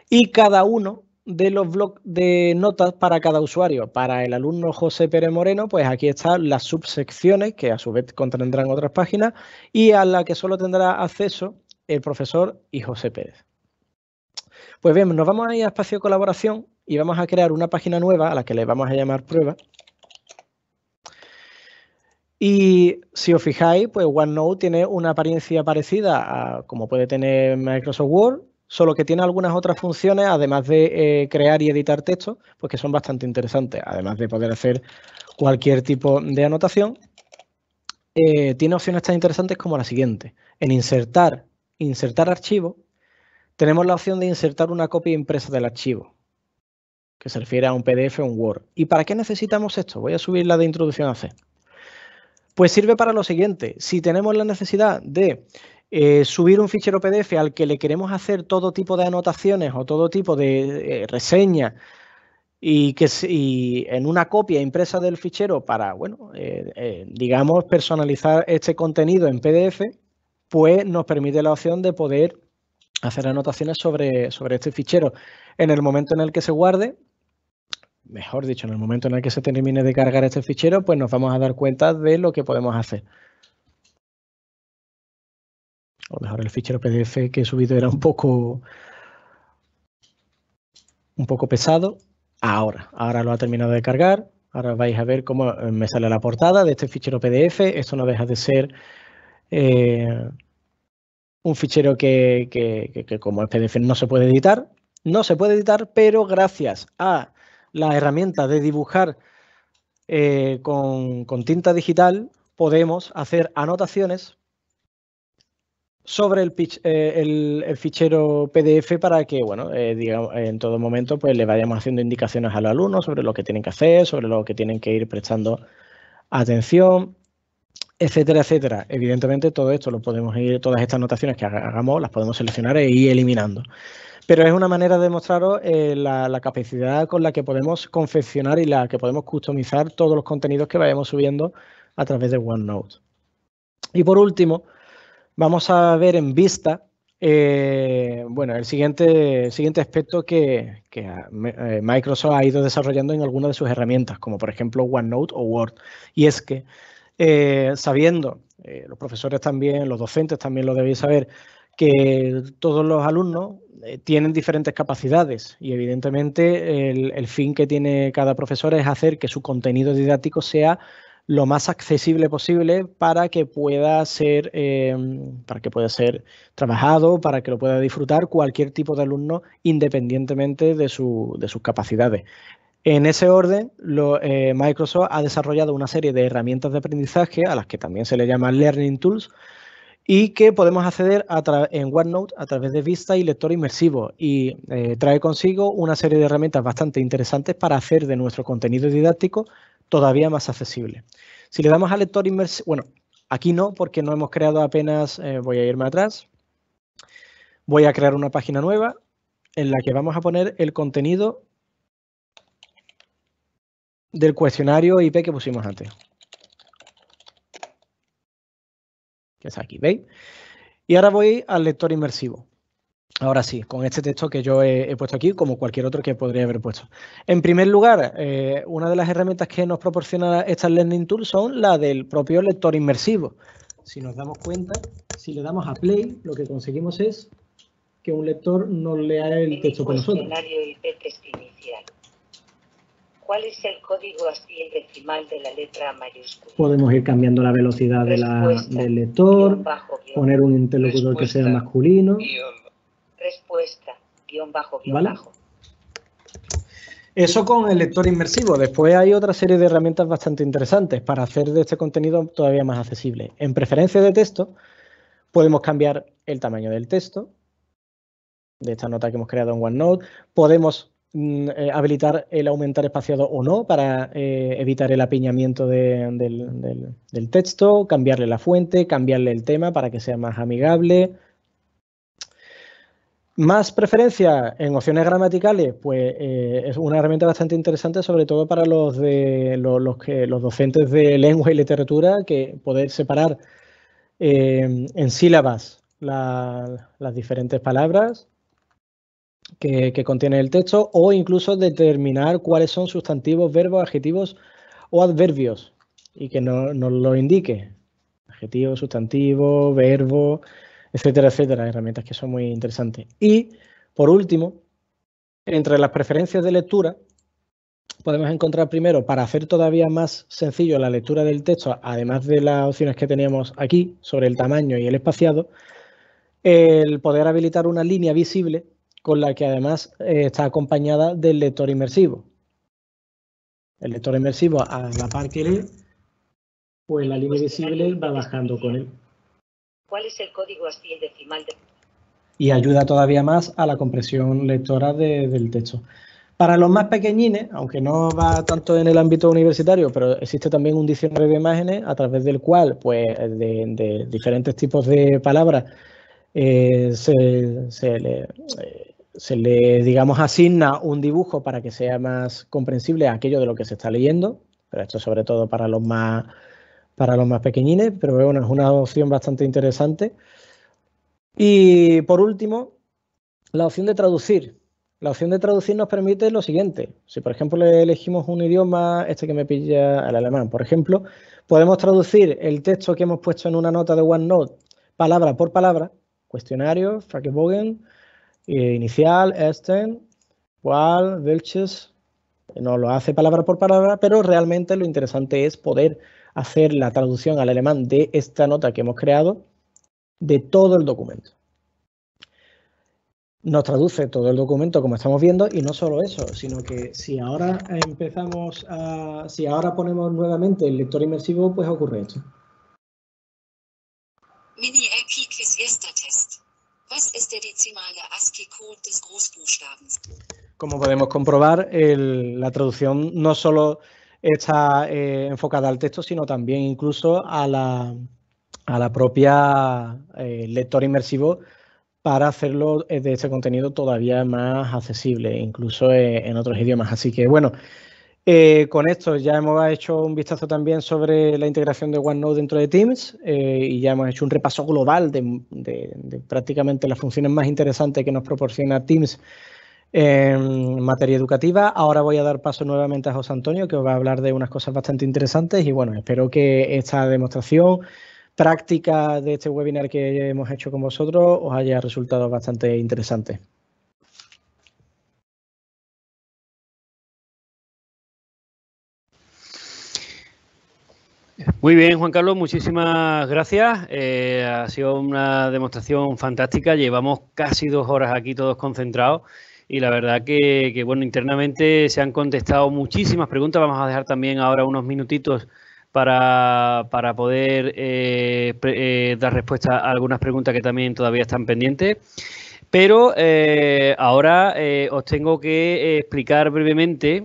Y cada uno de los blogs de notas para cada usuario. Para el alumno José Pérez Moreno, pues aquí están las subsecciones, que a su vez contendrán otras páginas, y a la que solo tendrá acceso el profesor y José Pérez. Pues bien, nos vamos a ir a espacio de colaboración y vamos a crear una página nueva a la que le vamos a llamar prueba. Y si os fijáis, pues OneNote tiene una apariencia parecida a como puede tener Microsoft Word solo que tiene algunas otras funciones, además de eh, crear y editar textos, pues que son bastante interesantes, además de poder hacer cualquier tipo de anotación. Eh, tiene opciones tan interesantes como la siguiente. En insertar, insertar archivo, tenemos la opción de insertar una copia impresa del archivo, que se refiere a un PDF o un Word. ¿Y para qué necesitamos esto? Voy a subir la de introducción a C. Pues sirve para lo siguiente. Si tenemos la necesidad de eh, subir un fichero PDF al que le queremos hacer todo tipo de anotaciones o todo tipo de eh, reseña y que en una copia impresa del fichero para, bueno, eh, digamos, personalizar este contenido en PDF, pues nos permite la opción de poder hacer anotaciones sobre, sobre este fichero. En el momento en el que se guarde, mejor dicho, en el momento en el que se termine de cargar este fichero, pues nos vamos a dar cuenta de lo que podemos hacer o mejor el fichero PDF que he subido era un poco, un poco pesado. Ahora, ahora lo ha terminado de cargar. Ahora vais a ver cómo eh, me sale la portada de este fichero PDF. Esto no deja de ser eh, un fichero que, como es PDF no se puede editar. No se puede editar, pero gracias a la herramienta de dibujar eh, con, con tinta digital podemos hacer anotaciones sobre el, eh, fichero PDF para que, bueno, eh, digamos, en todo momento pues le vayamos haciendo indicaciones al alumno sobre lo que tienen que hacer, sobre lo que tienen que ir prestando atención, etcétera, etcétera. Evidentemente todo esto lo podemos ir, todas estas anotaciones que hagamos las podemos seleccionar e ir eliminando. Pero es una manera de mostraros eh, la, la, capacidad con la que podemos confeccionar y la que podemos customizar todos los contenidos que vayamos subiendo a través de OneNote. Y por último, Vamos a ver en vista, eh, bueno, el siguiente, siguiente aspecto que, ah, eh, Microsoft ha ido desarrollando en algunas de sus herramientas, como por ejemplo OneNote o Word, y es que eh, sabiendo, los profesores también, los docentes también lo debéis saber, que todos los alumnos tienen diferentes capacidades y evidentemente el, el fin que tiene cada profesor es hacer que su contenido didáctico sea lo más accesible posible para que pueda ser, eh, para que pueda ser trabajado, para que lo pueda disfrutar cualquier tipo de alumno independientemente de, su, de sus capacidades. En ese orden, lo, eh, Microsoft ha desarrollado una serie de herramientas de aprendizaje, a las que también se le llama Learning Tools, y que podemos acceder en OneNote a través de Vista y Lector Inmersivo y eh, trae consigo una serie de herramientas bastante interesantes para hacer de nuestro contenido didáctico todavía más accesible. Si le damos a Lector Inmersivo, bueno, aquí no porque no hemos creado apenas, eh, voy a irme atrás, voy a crear una página nueva en la que vamos a poner el contenido del cuestionario IP que pusimos antes. aquí, ¿veis? Y ahora voy al lector inmersivo. Ahora sí, con este texto que yo he, puesto aquí, como cualquier otro que podría haber puesto. En primer lugar, eh, una de las herramientas que nos proporciona estas Learning Tools son la del propio lector inmersivo. Si nos damos cuenta, si le damos a play, lo que conseguimos es que un lector no lea el texto con nosotros. ¿Cuál es el código así, decimal de la letra mayúscula? Podemos ir cambiando la velocidad del lector, poner un interlocutor que sea masculino. respuesta, guión bajo, guión bajo. Eso con el lector inmersivo. Después hay otra serie de herramientas bastante interesantes para hacer de este contenido todavía más accesible. En preferencia de texto podemos cambiar el tamaño del texto, de esta nota que hemos creado en OneNote. Podemos Mm, eh, habilitar el aumentar espaciado o no para eh, evitar el apiñamiento del, texto, cambiarle la fuente, cambiarle el tema para que sea más amigable. Más preferencia en opciones gramaticales, pues eh, es una herramienta bastante interesante, sobre todo para los, de, los, docentes de lengua y literatura, que poder separar en sílabas las diferentes palabras que, contiene el texto o incluso determinar cuáles son sustantivos, verbos, adjetivos o adverbios y que nos no lo indique. Adjetivo, sustantivo, verbo, etcétera, etcétera. Herramientas que son muy interesantes. Y, por último, entre las preferencias de lectura, podemos encontrar primero, para hacer todavía más sencillo la lectura del texto, además de las opciones que teníamos aquí sobre el tamaño y el espaciado, el poder habilitar una línea visible con la que además eh, está acompañada del lector inmersivo. El lector inmersivo, a la par que lee, pues la línea visible va bajando con él. ¿Cuál es el código así en decimal? Y ayuda todavía más a la compresión lectora del texto. Para los más pequeñines, aunque no va tanto en el ámbito universitario, pero existe también un diccionario de imágenes a través del cual, pues, de, diferentes tipos de palabras eh, se, le, eh, se le, digamos, asigna un dibujo para que sea más comprensible aquello de lo que se está leyendo, pero esto sobre todo para los más, para los más pequeñines, pero bueno, es una opción bastante interesante. Y por último, la opción de traducir. La opción de traducir nos permite lo siguiente. Si por ejemplo le elegimos un idioma, este que me pilla el alemán, por ejemplo, podemos traducir el texto que hemos puesto en una nota de OneNote palabra por palabra, cuestionario, Fragebogen, eh, inicial, extend, cual, welches, eh, no lo hace palabra por palabra, pero realmente lo interesante es poder hacer la traducción al alemán de esta nota que hemos creado de todo el documento. Nos traduce todo el documento como estamos viendo y no solo eso, sino que si ahora empezamos a, si ahora ponemos nuevamente el lector inmersivo, pues ocurre esto. Como podemos comprobar, la traducción no solo está eh, enfocada al texto, sino también incluso a la, a la propia eh, lector inmersivo para hacerlo eh, de este contenido todavía más accesible, incluso eh, en otros idiomas. Así que, bueno, eh, con esto ya hemos hecho un vistazo también sobre la integración de OneNote dentro de Teams eh, y ya hemos hecho un repaso global de, de, prácticamente las funciones más interesantes que nos proporciona Teams en materia educativa. Ahora voy a dar paso nuevamente a José Antonio que os va a hablar de unas cosas bastante interesantes y bueno, espero que esta demostración práctica de este webinar que hemos hecho con vosotros os haya resultado bastante interesante. Muy bien, Juan Carlos, muchísimas gracias. Eh, ha sido una demostración fantástica. Llevamos casi dos horas aquí todos concentrados y la verdad que, bueno, internamente se han contestado muchísimas preguntas. Vamos a dejar también ahora unos minutitos para, poder eh, eh, dar respuesta a algunas preguntas que también todavía están pendientes. Pero ahora os tengo que explicar brevemente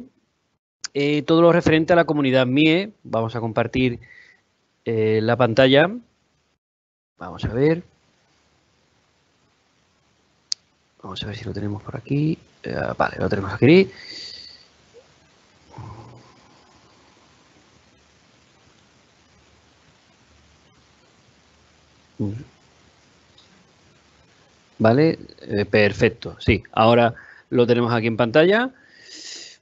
eh, todo lo referente a la comunidad MIE. Vamos a compartir eh, la pantalla. Vamos a ver. Vamos a ver si lo tenemos por aquí. Eh, vale, lo tenemos aquí. Vale, perfecto. Sí, ahora lo tenemos aquí en pantalla.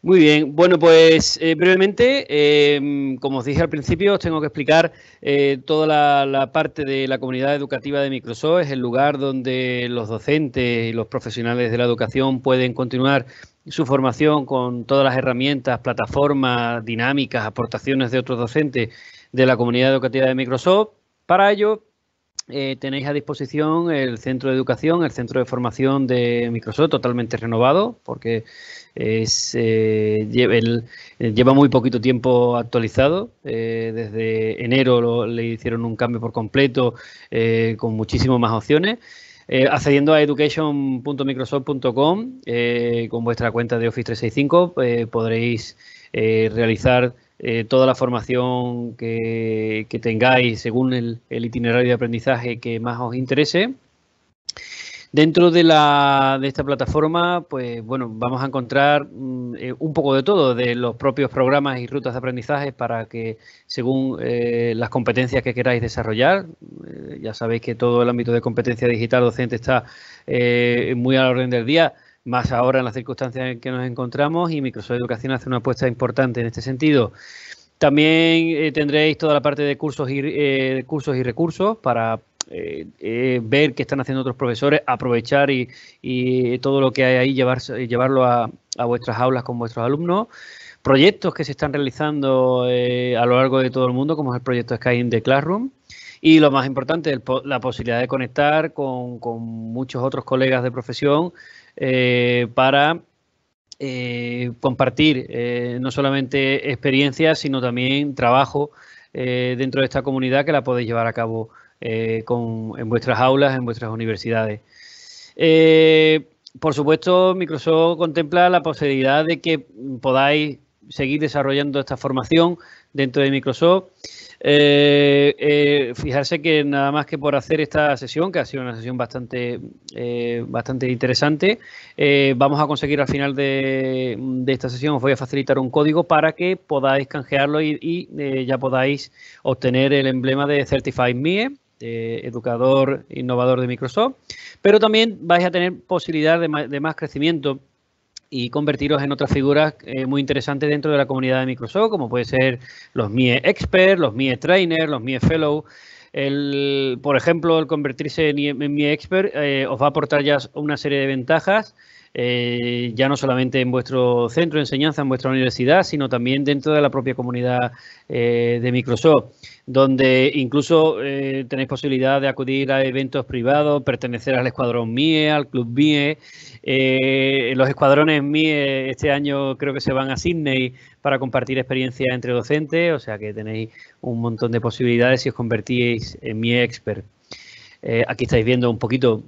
Muy bien, bueno, pues eh, brevemente, em, como os dije al principio, os tengo que explicar eh, toda la, la, parte de la comunidad educativa de Microsoft, es el lugar donde los docentes y los profesionales de la educación pueden continuar su formación con todas las herramientas, plataformas, dinámicas, aportaciones de otros docentes de la comunidad educativa de Microsoft. Para ello, eh, tenéis a disposición el centro de educación, el centro de formación de Microsoft totalmente renovado, porque es, eh, eh, lleva, muy poquito tiempo actualizado. desde enero le hicieron un cambio por completo con muchísimas más opciones. accediendo a education.microsoft.com con vuestra cuenta de Office 365 podréis realizar eh, toda la formación que, tengáis según el, itinerario de aprendizaje que más os interese. Dentro de, la, de esta plataforma, pues bueno, vamos a encontrar mm, eh, un poco de todo, de los propios programas y rutas de aprendizaje para que según eh, las competencias que queráis desarrollar, ya sabéis que todo el ámbito de competencia digital docente está muy a la orden del día, más ahora en las circunstancias en que nos encontramos y Microsoft Educación hace una apuesta importante en este sentido. También eh, tendréis toda la parte de cursos y, eh, cursos y recursos para eh, eh, ver qué están haciendo otros profesores, aprovechar y, todo lo que hay ahí, llevarlo a, vuestras aulas con vuestros alumnos. Proyectos que se están realizando a lo largo de todo el mundo, como es el proyecto Sky in the Classroom. Y lo más importante, la posibilidad de conectar con muchos otros colegas de profesión eh, para eh, compartir eh, no solamente experiencias, sino también trabajo dentro de esta comunidad que la podéis llevar a cabo en vuestras aulas, en vuestras universidades. por supuesto, Microsoft contempla la posibilidad de que podáis seguir desarrollando esta formación dentro de Microsoft. Eh, eh, fijarse que nada más que por hacer esta sesión, que ha sido una sesión bastante, eh, bastante interesante, vamos a conseguir al final de, esta sesión, os voy a facilitar un código para que podáis canjearlo y, ya podáis obtener el emblema de Certified MIE. educador innovador de Microsoft, pero también vais a tener posibilidad de más crecimiento y convertiros en otras figuras eh, muy interesantes dentro de la comunidad de Microsoft, como puede ser los MIE Expert, los MIE Trainer, los MIE Fellow. El, por ejemplo, el convertirse en, MIE Expert eh, os va a aportar ya una serie de ventajas eh, ya no solamente en vuestro centro de enseñanza, en vuestra universidad, sino también dentro de la propia comunidad eh, de Microsoft, donde incluso eh, tenéis posibilidad de acudir a eventos privados, pertenecer al escuadrón MIE, al club MIE. los escuadrones MIE este año creo que se van a Sydney para compartir experiencias entre docentes, o sea que tenéis un montón de posibilidades si os convertís en MIE expert. aquí estáis viendo un poquito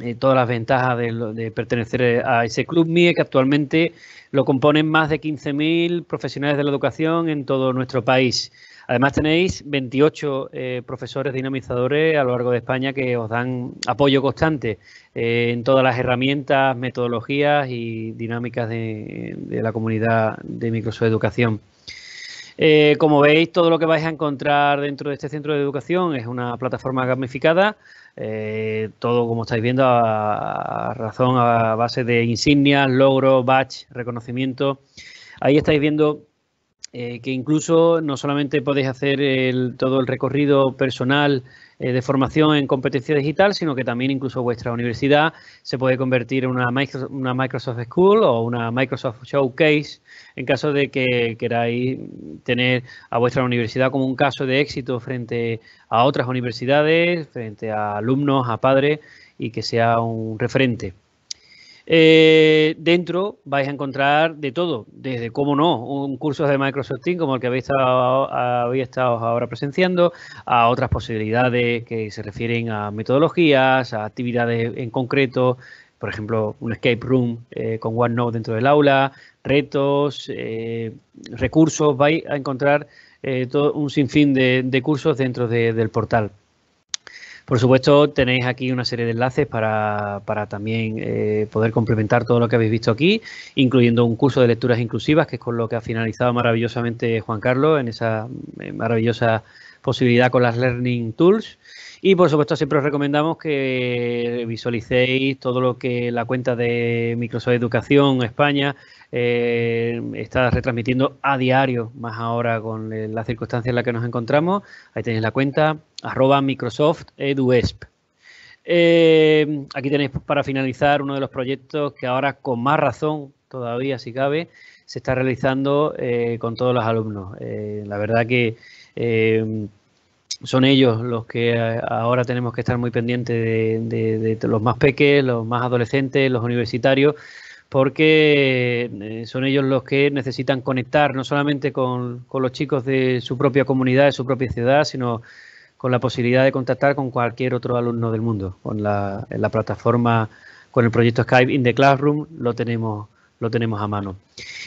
eh, todas las ventajas de, pertenecer a ese club MIE, que actualmente lo componen más de 15.000 profesionales de la educación en todo nuestro país. Además tenéis 28 eh, profesores dinamizadores a lo largo de España que os dan apoyo constante eh, en todas las herramientas, metodologías y dinámicas de, la comunidad de Microsoft Educación. como veis, todo lo que vais a encontrar dentro de este centro de educación es una plataforma gamificada eh, todo, como estáis viendo, a, razón a base de insignias, logros, batch, reconocimiento. Ahí estáis viendo eh, que incluso no solamente podéis hacer todo el recorrido personal eh, de formación en competencia digital, sino que también incluso vuestra universidad se puede convertir en una Microsoft School o una Microsoft Showcase en caso de que queráis tener a vuestra universidad como un caso de éxito frente a otras universidades, frente a alumnos, a padres y que sea un referente. Eh, dentro vais a encontrar de todo, desde, cómo no, un curso de Microsoft Teams como el que habéis estado, ahora presenciando, a otras posibilidades que se refieren a metodologías, a actividades en concreto, por ejemplo, un escape room eh, con OneNote dentro del aula, retos, eh, recursos, vais a encontrar todo un sinfín de, cursos dentro del portal. Por supuesto, tenéis aquí una serie de enlaces para, también eh, poder complementar todo lo que habéis visto aquí, incluyendo un curso de lecturas inclusivas, que es con lo que ha finalizado maravillosamente Juan Carlos en esa eh, maravillosa posibilidad con las Learning Tools. Y por supuesto siempre os recomendamos que visualicéis todo lo que la cuenta de Microsoft Educación España eh, está retransmitiendo a diario, más ahora con eh, las circunstancias en las que nos encontramos. Ahí tenéis la cuenta, arroba Microsoft EduEsp. Eh, aquí tenéis para finalizar uno de los proyectos que ahora con más razón todavía, si cabe, se está realizando con todos los alumnos. la verdad que son ellos los que ahora tenemos que estar muy pendientes de, de, los más pequeños, los más adolescentes, los universitarios, porque eh, son ellos los que necesitan conectar no solamente con, los chicos de su propia comunidad, de su propia ciudad, sino con la posibilidad de contactar con cualquier otro alumno del mundo. Con la, plataforma, con el proyecto Skype in the Classroom, lo tenemos, lo tenemos a mano.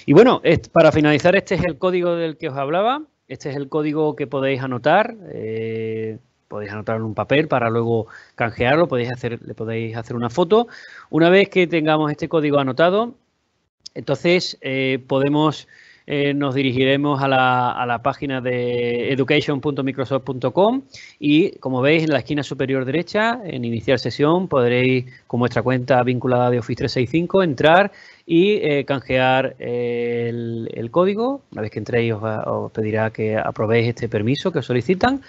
Y bueno, para finalizar, este es el código del que os hablaba. Este es el código que podéis anotar. Eh, podéis anotar en un papel para luego canjearlo, podéis hacer, le podéis hacer una foto. Una vez que tengamos este código anotado, entonces eh, podemos, eh, nos dirigiremos a la, a la página de education.microsoft.com y como veis en la esquina superior derecha, en iniciar sesión, podréis con vuestra cuenta vinculada de Office 365 entrar y eh, canjear el, código. Una vez que entréis os, os pedirá que aprobéis este permiso que os solicitan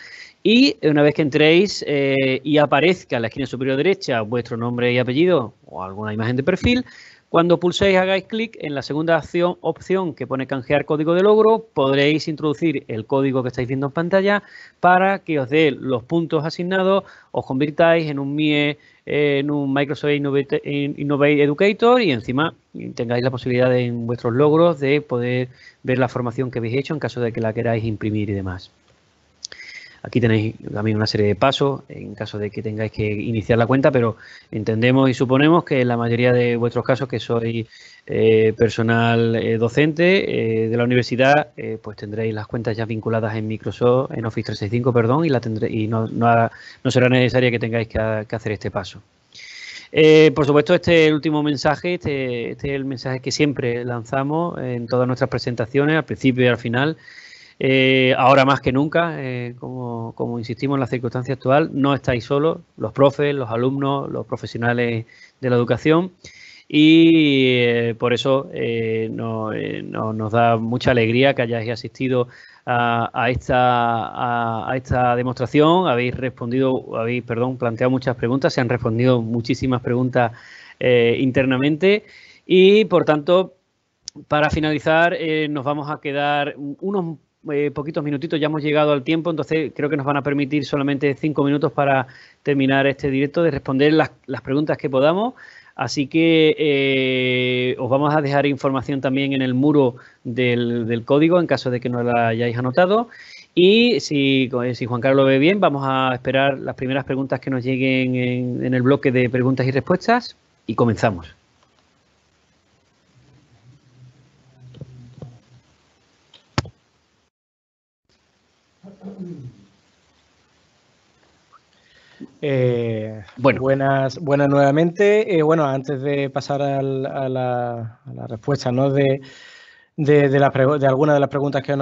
y una vez que entréis eh, y aparezca en la esquina superior derecha vuestro nombre y apellido o alguna imagen de perfil, cuando pulséis, hagáis clic en la segunda opción que pone canjear código de logro, podréis introducir el código que estáis viendo en pantalla para que os dé los puntos asignados, os convirtáis en un MIE, en un Microsoft Innovate, Educator y encima tengáis la posibilidad en vuestros logros de poder ver la formación que habéis hecho en caso de que la queráis imprimir y demás. Aquí tenéis también una serie de pasos en caso de que tengáis que iniciar la cuenta, pero entendemos y suponemos que en la mayoría de vuestros casos que sois eh, personal eh, docente eh, de la universidad, pues tendréis las cuentas ya vinculadas en Microsoft, en Office 365, perdón, y, la y no, será necesaria que tengáis que, hacer este paso. por supuesto, este es el último mensaje, este, este, es el mensaje que siempre lanzamos en todas nuestras presentaciones, al principio y al final, eh, ahora más que nunca, eh, como, insistimos en la circunstancia actual, no estáis solos, los profes, los alumnos, los profesionales de la educación y eh, por eso nos da mucha alegría que hayáis asistido a, esta, a, esta demostración, habéis respondido, habéis, perdón, planteado muchas preguntas, se han respondido muchísimas preguntas internamente y por tanto... Para finalizar, nos vamos a quedar unos eh, poquitos minutitos, ya hemos llegado al tiempo, entonces creo que nos van a permitir solamente cinco minutos para terminar este directo, de responder las, preguntas que podamos. Así que eh, os vamos a dejar información también en el muro del, código en caso de que no la hayáis anotado. Y si, eh, si, Juan Carlos lo ve bien, vamos a esperar las primeras preguntas que nos lleguen en el bloque de preguntas y respuestas y comenzamos. Eh, bueno. Buenas, buenas nuevamente. Eh, bueno, antes de pasar a, la, respuesta de, de, de, de algunas de las preguntas que eh,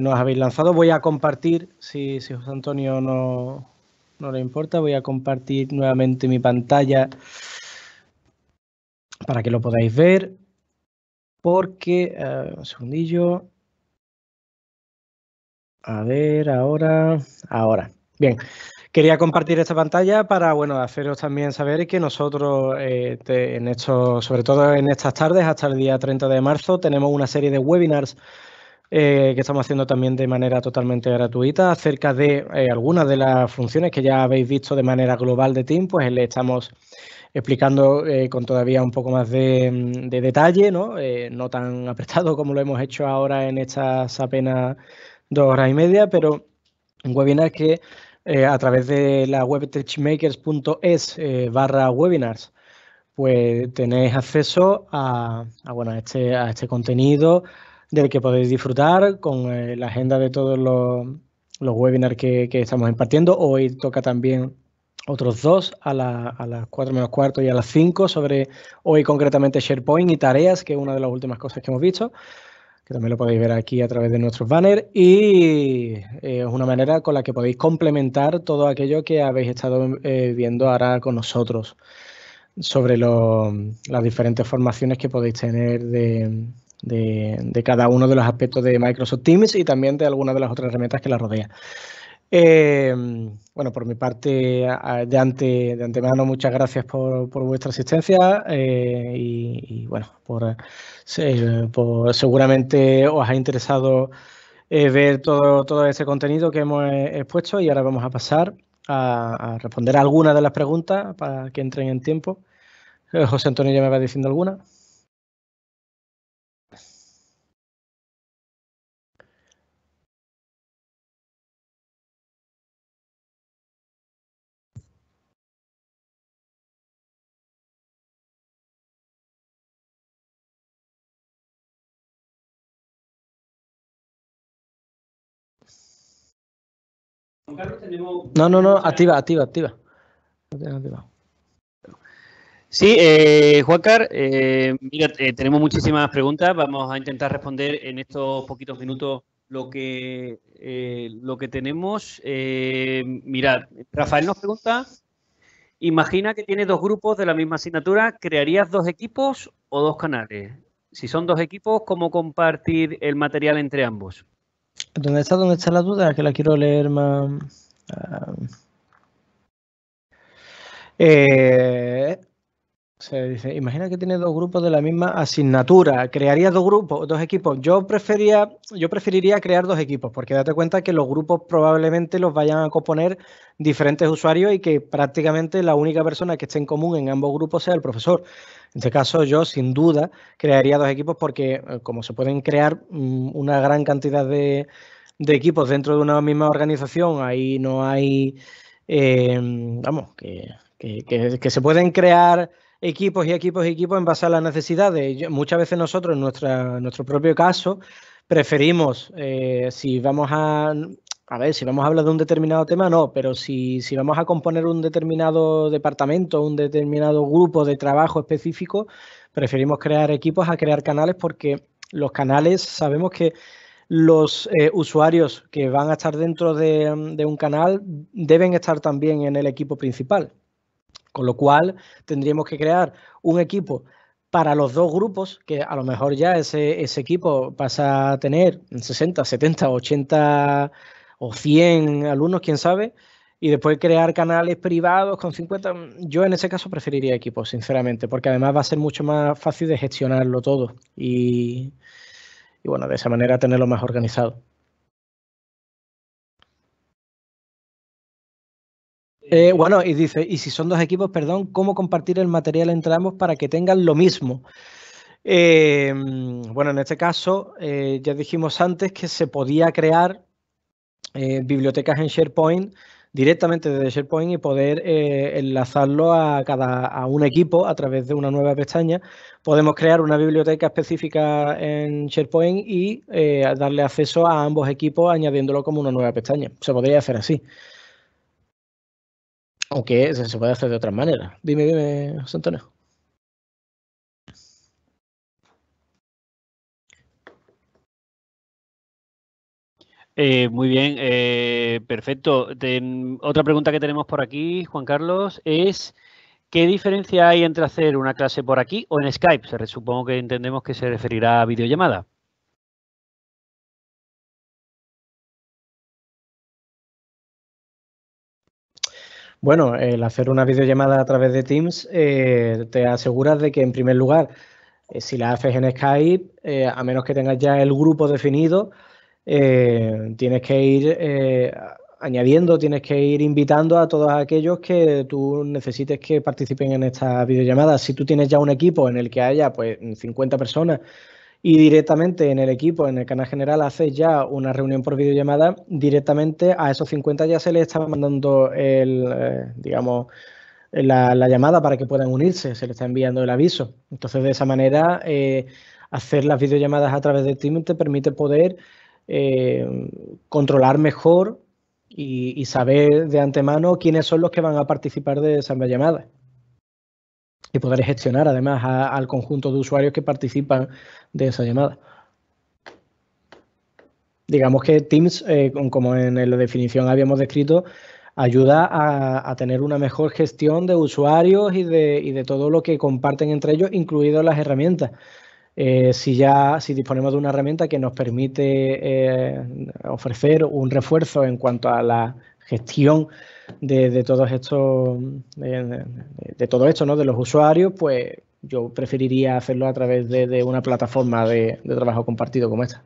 nos, habéis lanzado, voy a compartir, si, si José Antonio no, no le importa, voy a compartir nuevamente mi pantalla para que lo podáis ver. Porque, un segundillo. A ver, ahora, ahora. Bien, quería compartir esta pantalla para, bueno, haceros también saber que nosotros, eh, en esto, sobre todo en estas tardes, hasta el día 30 de marzo, tenemos una serie de webinars eh, que estamos haciendo también de manera totalmente gratuita acerca de eh, algunas de las funciones que ya habéis visto de manera global de Team, pues le estamos explicando con todavía un poco más de, detalle, ¿no? ¿no? tan apretado como lo hemos hecho ahora en estas apenas dos horas y media, pero un webinar que eh, a través de la web techmakers.es eh, barra webinars, pues tenéis acceso a, bueno, este, a este contenido del que podéis disfrutar con eh, la agenda de todos los, webinars que, estamos impartiendo. Hoy toca también otros dos a, a las cuatro menos cuarto y a las 5 sobre hoy concretamente SharePoint y tareas, que es una de las últimas cosas que hemos visto que también lo podéis ver aquí a través de nuestros banners. Y eh, es una manera con la que podéis complementar todo aquello que habéis estado eh, viendo ahora con nosotros sobre las diferentes formaciones que podéis tener de, de, cada uno de los aspectos de Microsoft Teams y también de algunas de las otras herramientas que la rodean. Em, bueno, por mi parte, de, ante, de antemano, muchas gracias por, por vuestra asistencia eh, y, bueno, por, seguramente os ha interesado eh, ver todo, todo ese contenido que hemos eh, expuesto y ahora vamos a pasar a, a responder algunas de las preguntas para que entren en tiempo. José Antonio ya me va diciendo alguna. No, no, no, activa, activa, activa. Sí, eh, Juancar, eh, mira, eh, tenemos muchísimas preguntas. Vamos a intentar responder en estos poquitos minutos lo que, eh, lo que tenemos. Mira, Rafael nos pregunta, imagina que tienes dos grupos de la misma asignatura, ¿crearías dos equipos o dos canales? Si son dos equipos, ¿cómo compartir el material entre ambos? ¿Dónde está, dónde está la duda? Que la quiero leer más... Ah. eh, se dice, imagina que tienes dos grupos de la misma asignatura, crearías dos grupos, dos equipos. Yo prefería, yo preferiría crear dos equipos, porque date cuenta que los grupos probablemente los vayan a componer diferentes usuarios y que prácticamente la única persona que esté en común en ambos grupos sea el profesor. En este caso, yo sin duda crearía dos equipos porque eh, como se pueden crear mm, una gran cantidad de, equipos dentro de una misma organización, ahí no hay, eh, vamos, que, que se pueden crear equipos y equipos y equipos en base a las necesidades. Muchas veces nosotros, en, nuestra, nuestro propio caso, preferimos, eh, si vamos a, a ver, si vamos a hablar de un determinado tema, no, pero si, vamos a componer un determinado departamento, un determinado grupo de trabajo específico, preferimos crear equipos a crear canales porque los canales sabemos que los eh, usuarios que van a estar dentro de un canal deben estar también en el equipo principal. Con lo cual, tendríamos que crear un equipo para los dos grupos, que a lo mejor ya ese, ese equipo pasa a tener 60, 70, 80 o 100 alumnos, quién sabe, y después crear canales privados con 50. Yo en ese caso preferiría equipos, sinceramente, porque además va a ser mucho más fácil de gestionarlo todo y, y bueno, de esa manera tenerlo más organizado. Eh, bueno, y dice, y si son dos equipos, perdón, ¿cómo compartir el material entre ambos para que tengan lo mismo? Eh, bueno, en este caso, eh, ya dijimos antes que se podía crear bibliotecas en SharePoint directamente desde SharePoint y poder enlazarlo a cada a un equipo a través de una nueva pestaña. Podemos crear una biblioteca específica en SharePoint y darle acceso a ambos equipos añadiéndolo como una nueva pestaña. Se podría hacer así. Aunque se puede hacer de otra manera. Dime, dime, José Antonio. Eh, muy bien, eh, perfecto. otra pregunta que tenemos por aquí, Juan Carlos, es ¿qué diferencia hay entre hacer una clase por aquí o en Skype? Se, supongo que entendemos que se referirá a videollamada. Bueno, el hacer una videollamada a través de Teams eh, te aseguras de que en primer lugar, eh, si la haces en Skype, eh, a menos que tengas ya el grupo definido, tienes que ir añadiendo, tienes que ir invitando a todos aquellos que tú necesites que participen en esta videollamada. Si tú tienes ya un equipo en el que haya pues 50 personas y directamente en el equipo, en el canal general, hace ya una reunión por videollamada, directamente a esos 50 ya se les está mandando el, eh, digamos, la, llamada para que puedan unirse, se les está enviando el aviso. Entonces, de esa manera, eh, hacer las videollamadas a través de Teams te permite poder eh, controlar mejor y, y, saber de antemano quiénes son los que van a participar de esa llamada y poder gestionar además al conjunto de usuarios que participan de esa llamada. Digamos que Teams, eh, como en la definición habíamos descrito, ayuda a, tener una mejor gestión de usuarios y de, todo lo que comparten entre ellos, incluidas las herramientas. Eh, si ya si disponemos de una herramienta que nos permite eh, ofrecer un refuerzo en cuanto a la gestión de, todos estos, de, todo esto, ¿no? De los usuarios, pues yo preferiría hacerlo a través de, de una plataforma de trabajo compartido como esta.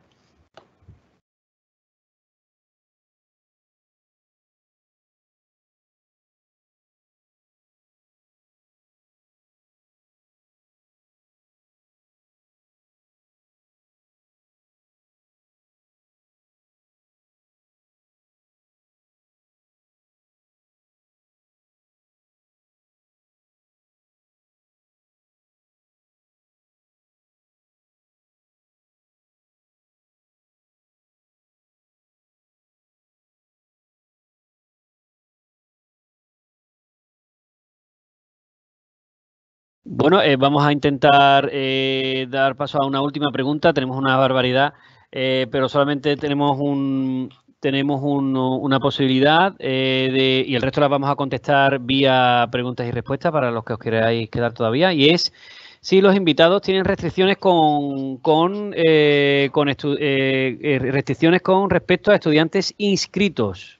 Bueno, eh, vamos a intentar eh, dar paso a una última pregunta. Tenemos una barbaridad, eh, pero solamente tenemos un tenemos una posibilidad y el resto las vamos a contestar vía preguntas y respuestas para los que os queráis quedar todavía. Y es si los invitados tienen restricciones con, con, con restricciones con respecto a estudiantes inscritos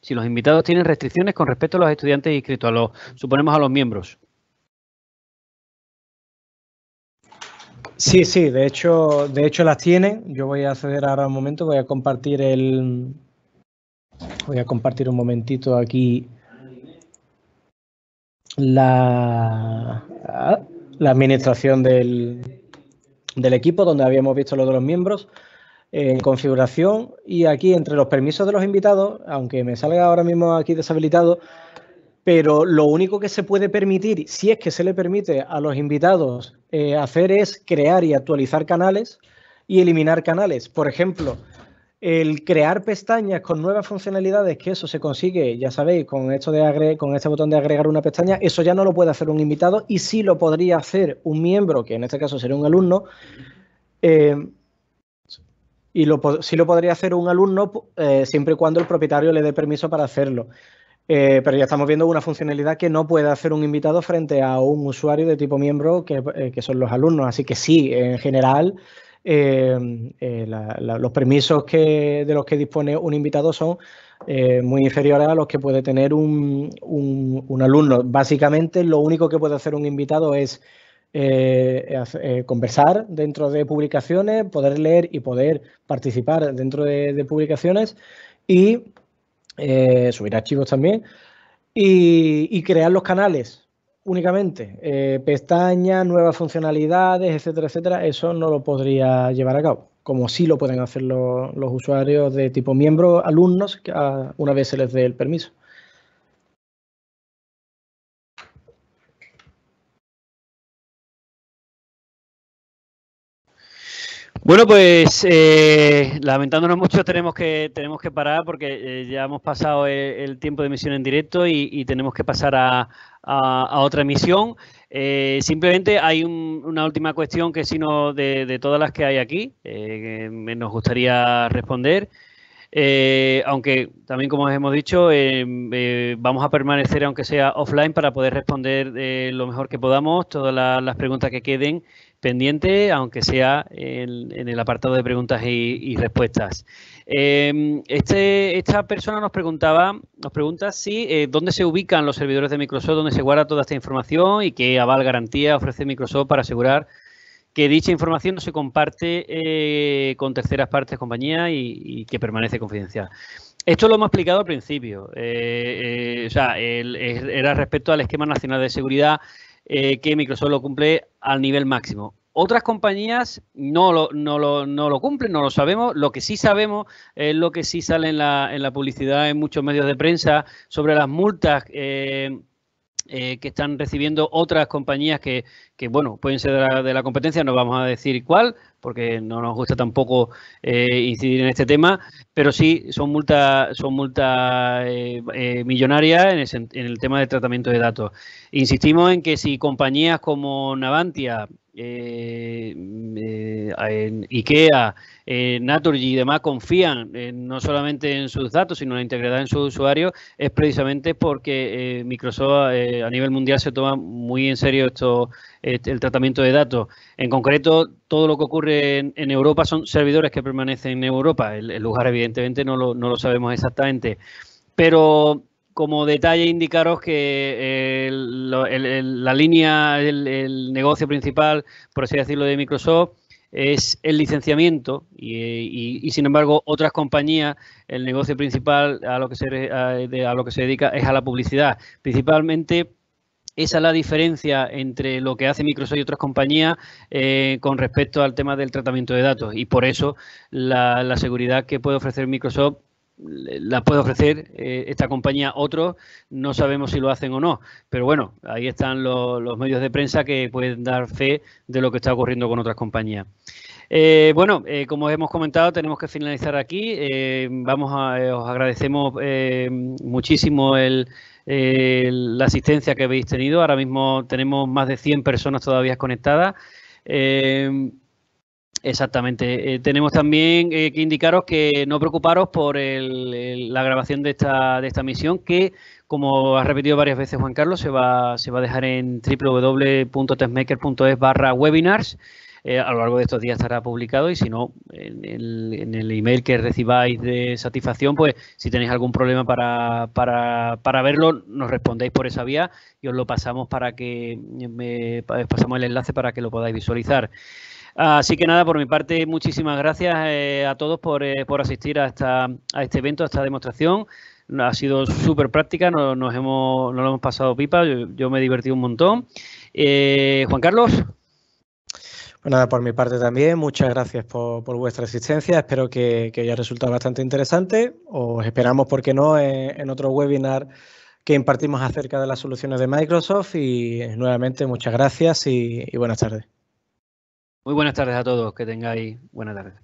si los invitados tienen restricciones con respecto a los estudiantes inscritos, a los, suponemos a los miembros. Sí, sí, de hecho, de hecho las tienen. Yo voy a acceder ahora un momento, voy a compartir el. Voy a compartir un momentito aquí la, la administración del, del equipo, donde habíamos visto lo de los miembros en configuración y aquí entre los permisos de los invitados, aunque me salga ahora mismo aquí deshabilitado, pero lo único que se puede permitir, si es que se le permite a los invitados eh, hacer, es crear y actualizar canales y eliminar canales. Por ejemplo, el crear pestañas con nuevas funcionalidades, que eso se consigue, ya sabéis, con esto de con este botón de agregar una pestaña, eso ya no lo puede hacer un invitado y sí lo podría hacer un miembro, que en este caso sería un alumno. Eh, y sí lo podría hacer un alumno eh, siempre y cuando el propietario le dé permiso para hacerlo. Eh, pero ya estamos viendo una funcionalidad que no puede hacer un invitado frente a un usuario de tipo miembro que, eh, son los alumnos. Así que sí, en general, em, eh, los permisos de los que dispone un invitado son muy inferiores a los que puede tener un, alumno. Básicamente, lo único que puede hacer un invitado es conversar dentro de publicaciones, poder leer y poder participar dentro de, de publicaciones y eh, subir archivos también y, crear los canales únicamente, eh, pestañas, nuevas funcionalidades, etcétera, etcétera, eso no lo podría llevar a cabo, como sí lo pueden hacer los, los usuarios de tipo miembro, alumnos, una vez se les dé el permiso. Bueno, pues eh, lamentándonos mucho tenemos que tenemos que parar porque eh, ya hemos pasado el, tiempo de emisión en directo y, tenemos que pasar a, otra emisión. Eh, simplemente hay una última cuestión que si no de todas las que hay aquí nos gustaría responder. aunque también, como hemos dicho, vamos a permanecer, aunque sea offline, para poder responder lo mejor que podamos todas las preguntas que queden pendiente, aunque sea en, el apartado de preguntas y, respuestas. Em, este, esta persona nos preguntaba, nos pregunta si eh, dónde se ubican los servidores de Microsoft, dónde se guarda toda esta información y qué aval garantía ofrece Microsoft para asegurar que dicha información no se comparte eh, con terceras partes, compañías y, que permanece confidencial. Esto lo hemos explicado al principio. Eh, o sea, era respecto al esquema nacional de seguridad eh, que Microsoft lo cumple al nivel máximo. Otras compañías no lo, no, lo, no lo cumplen, no lo sabemos. Lo que sí sabemos es lo que sí sale en la, en la publicidad, en muchos medios de prensa, sobre las multas. Eh, eh, que están recibiendo otras compañías que, bueno, pueden ser de la, competencia, no vamos a decir cuál, porque no nos gusta tampoco eh, incidir en este tema, pero sí son multas son multa, eh, millonarias en el, tema de tratamiento de datos. Insistimos en que si compañías como Navantia, en IKEA, eh, Naturgy y demás confían eh, no solamente en sus datos, sino en la integridad en sus usuarios, es precisamente porque eh, Microsoft eh, a nivel mundial se toma muy en serio esto, este, el tratamiento de datos. En concreto, todo lo que ocurre en, Europa son servidores que permanecen en Europa. El, lugar, evidentemente, no lo, sabemos exactamente. Pero como detalle indicaros que la línea, el, negocio principal, por así decirlo, de Microsoft es el licenciamiento y, sin embargo otras compañías, el negocio principal a lo, que se, a, lo que se dedica es a la publicidad. Principalmente esa es la diferencia entre lo que hace Microsoft y otras compañías eh, con respecto al tema del tratamiento de datos y por eso la seguridad que puede ofrecer Microsoft la puede ofrecer eh, esta compañía otros, no sabemos si lo hacen o no, pero bueno, ahí están los medios de prensa que pueden dar fe de lo que está ocurriendo con otras compañías. Eh, bueno, eh, como hemos comentado, tenemos que finalizar aquí. vamos a, os agradecemos muchísimo el, la asistencia que habéis tenido. Ahora mismo tenemos más de 100 personas todavía conectadas. Exactamente. Eh, tenemos también eh, que indicaros que no preocuparos por la grabación de esta, de esta misión, que como ha repetido varias veces Juan Carlos, se va, se va a dejar en www.testmaker.es barra webinars. Eh, a lo largo de estos días estará publicado y si no, en el, email que recibáis de satisfacción, pues si tenéis algún problema para, para verlo, nos respondéis por esa vía y os lo pasamos para que me, pasamos el enlace para que lo podáis visualizar. Así que nada, por mi parte, muchísimas gracias eh, a todos eh, por, asistir a, esta, a este evento, a esta demostración. Ha sido súper práctica, nos, hemos, lo hemos pasado pipa, yo, me he divertido un montón. Eh, Juan Carlos. Pues nada, por mi parte también, muchas gracias por, vuestra asistencia. Espero que, haya resultado bastante interesante. Os esperamos, ¿por qué no?, en, otro webinar que impartimos acerca de las soluciones de Microsoft. Y nuevamente, muchas gracias y buenas tardes. Muy buenas tardes a todos, que tengáis buenas tardes.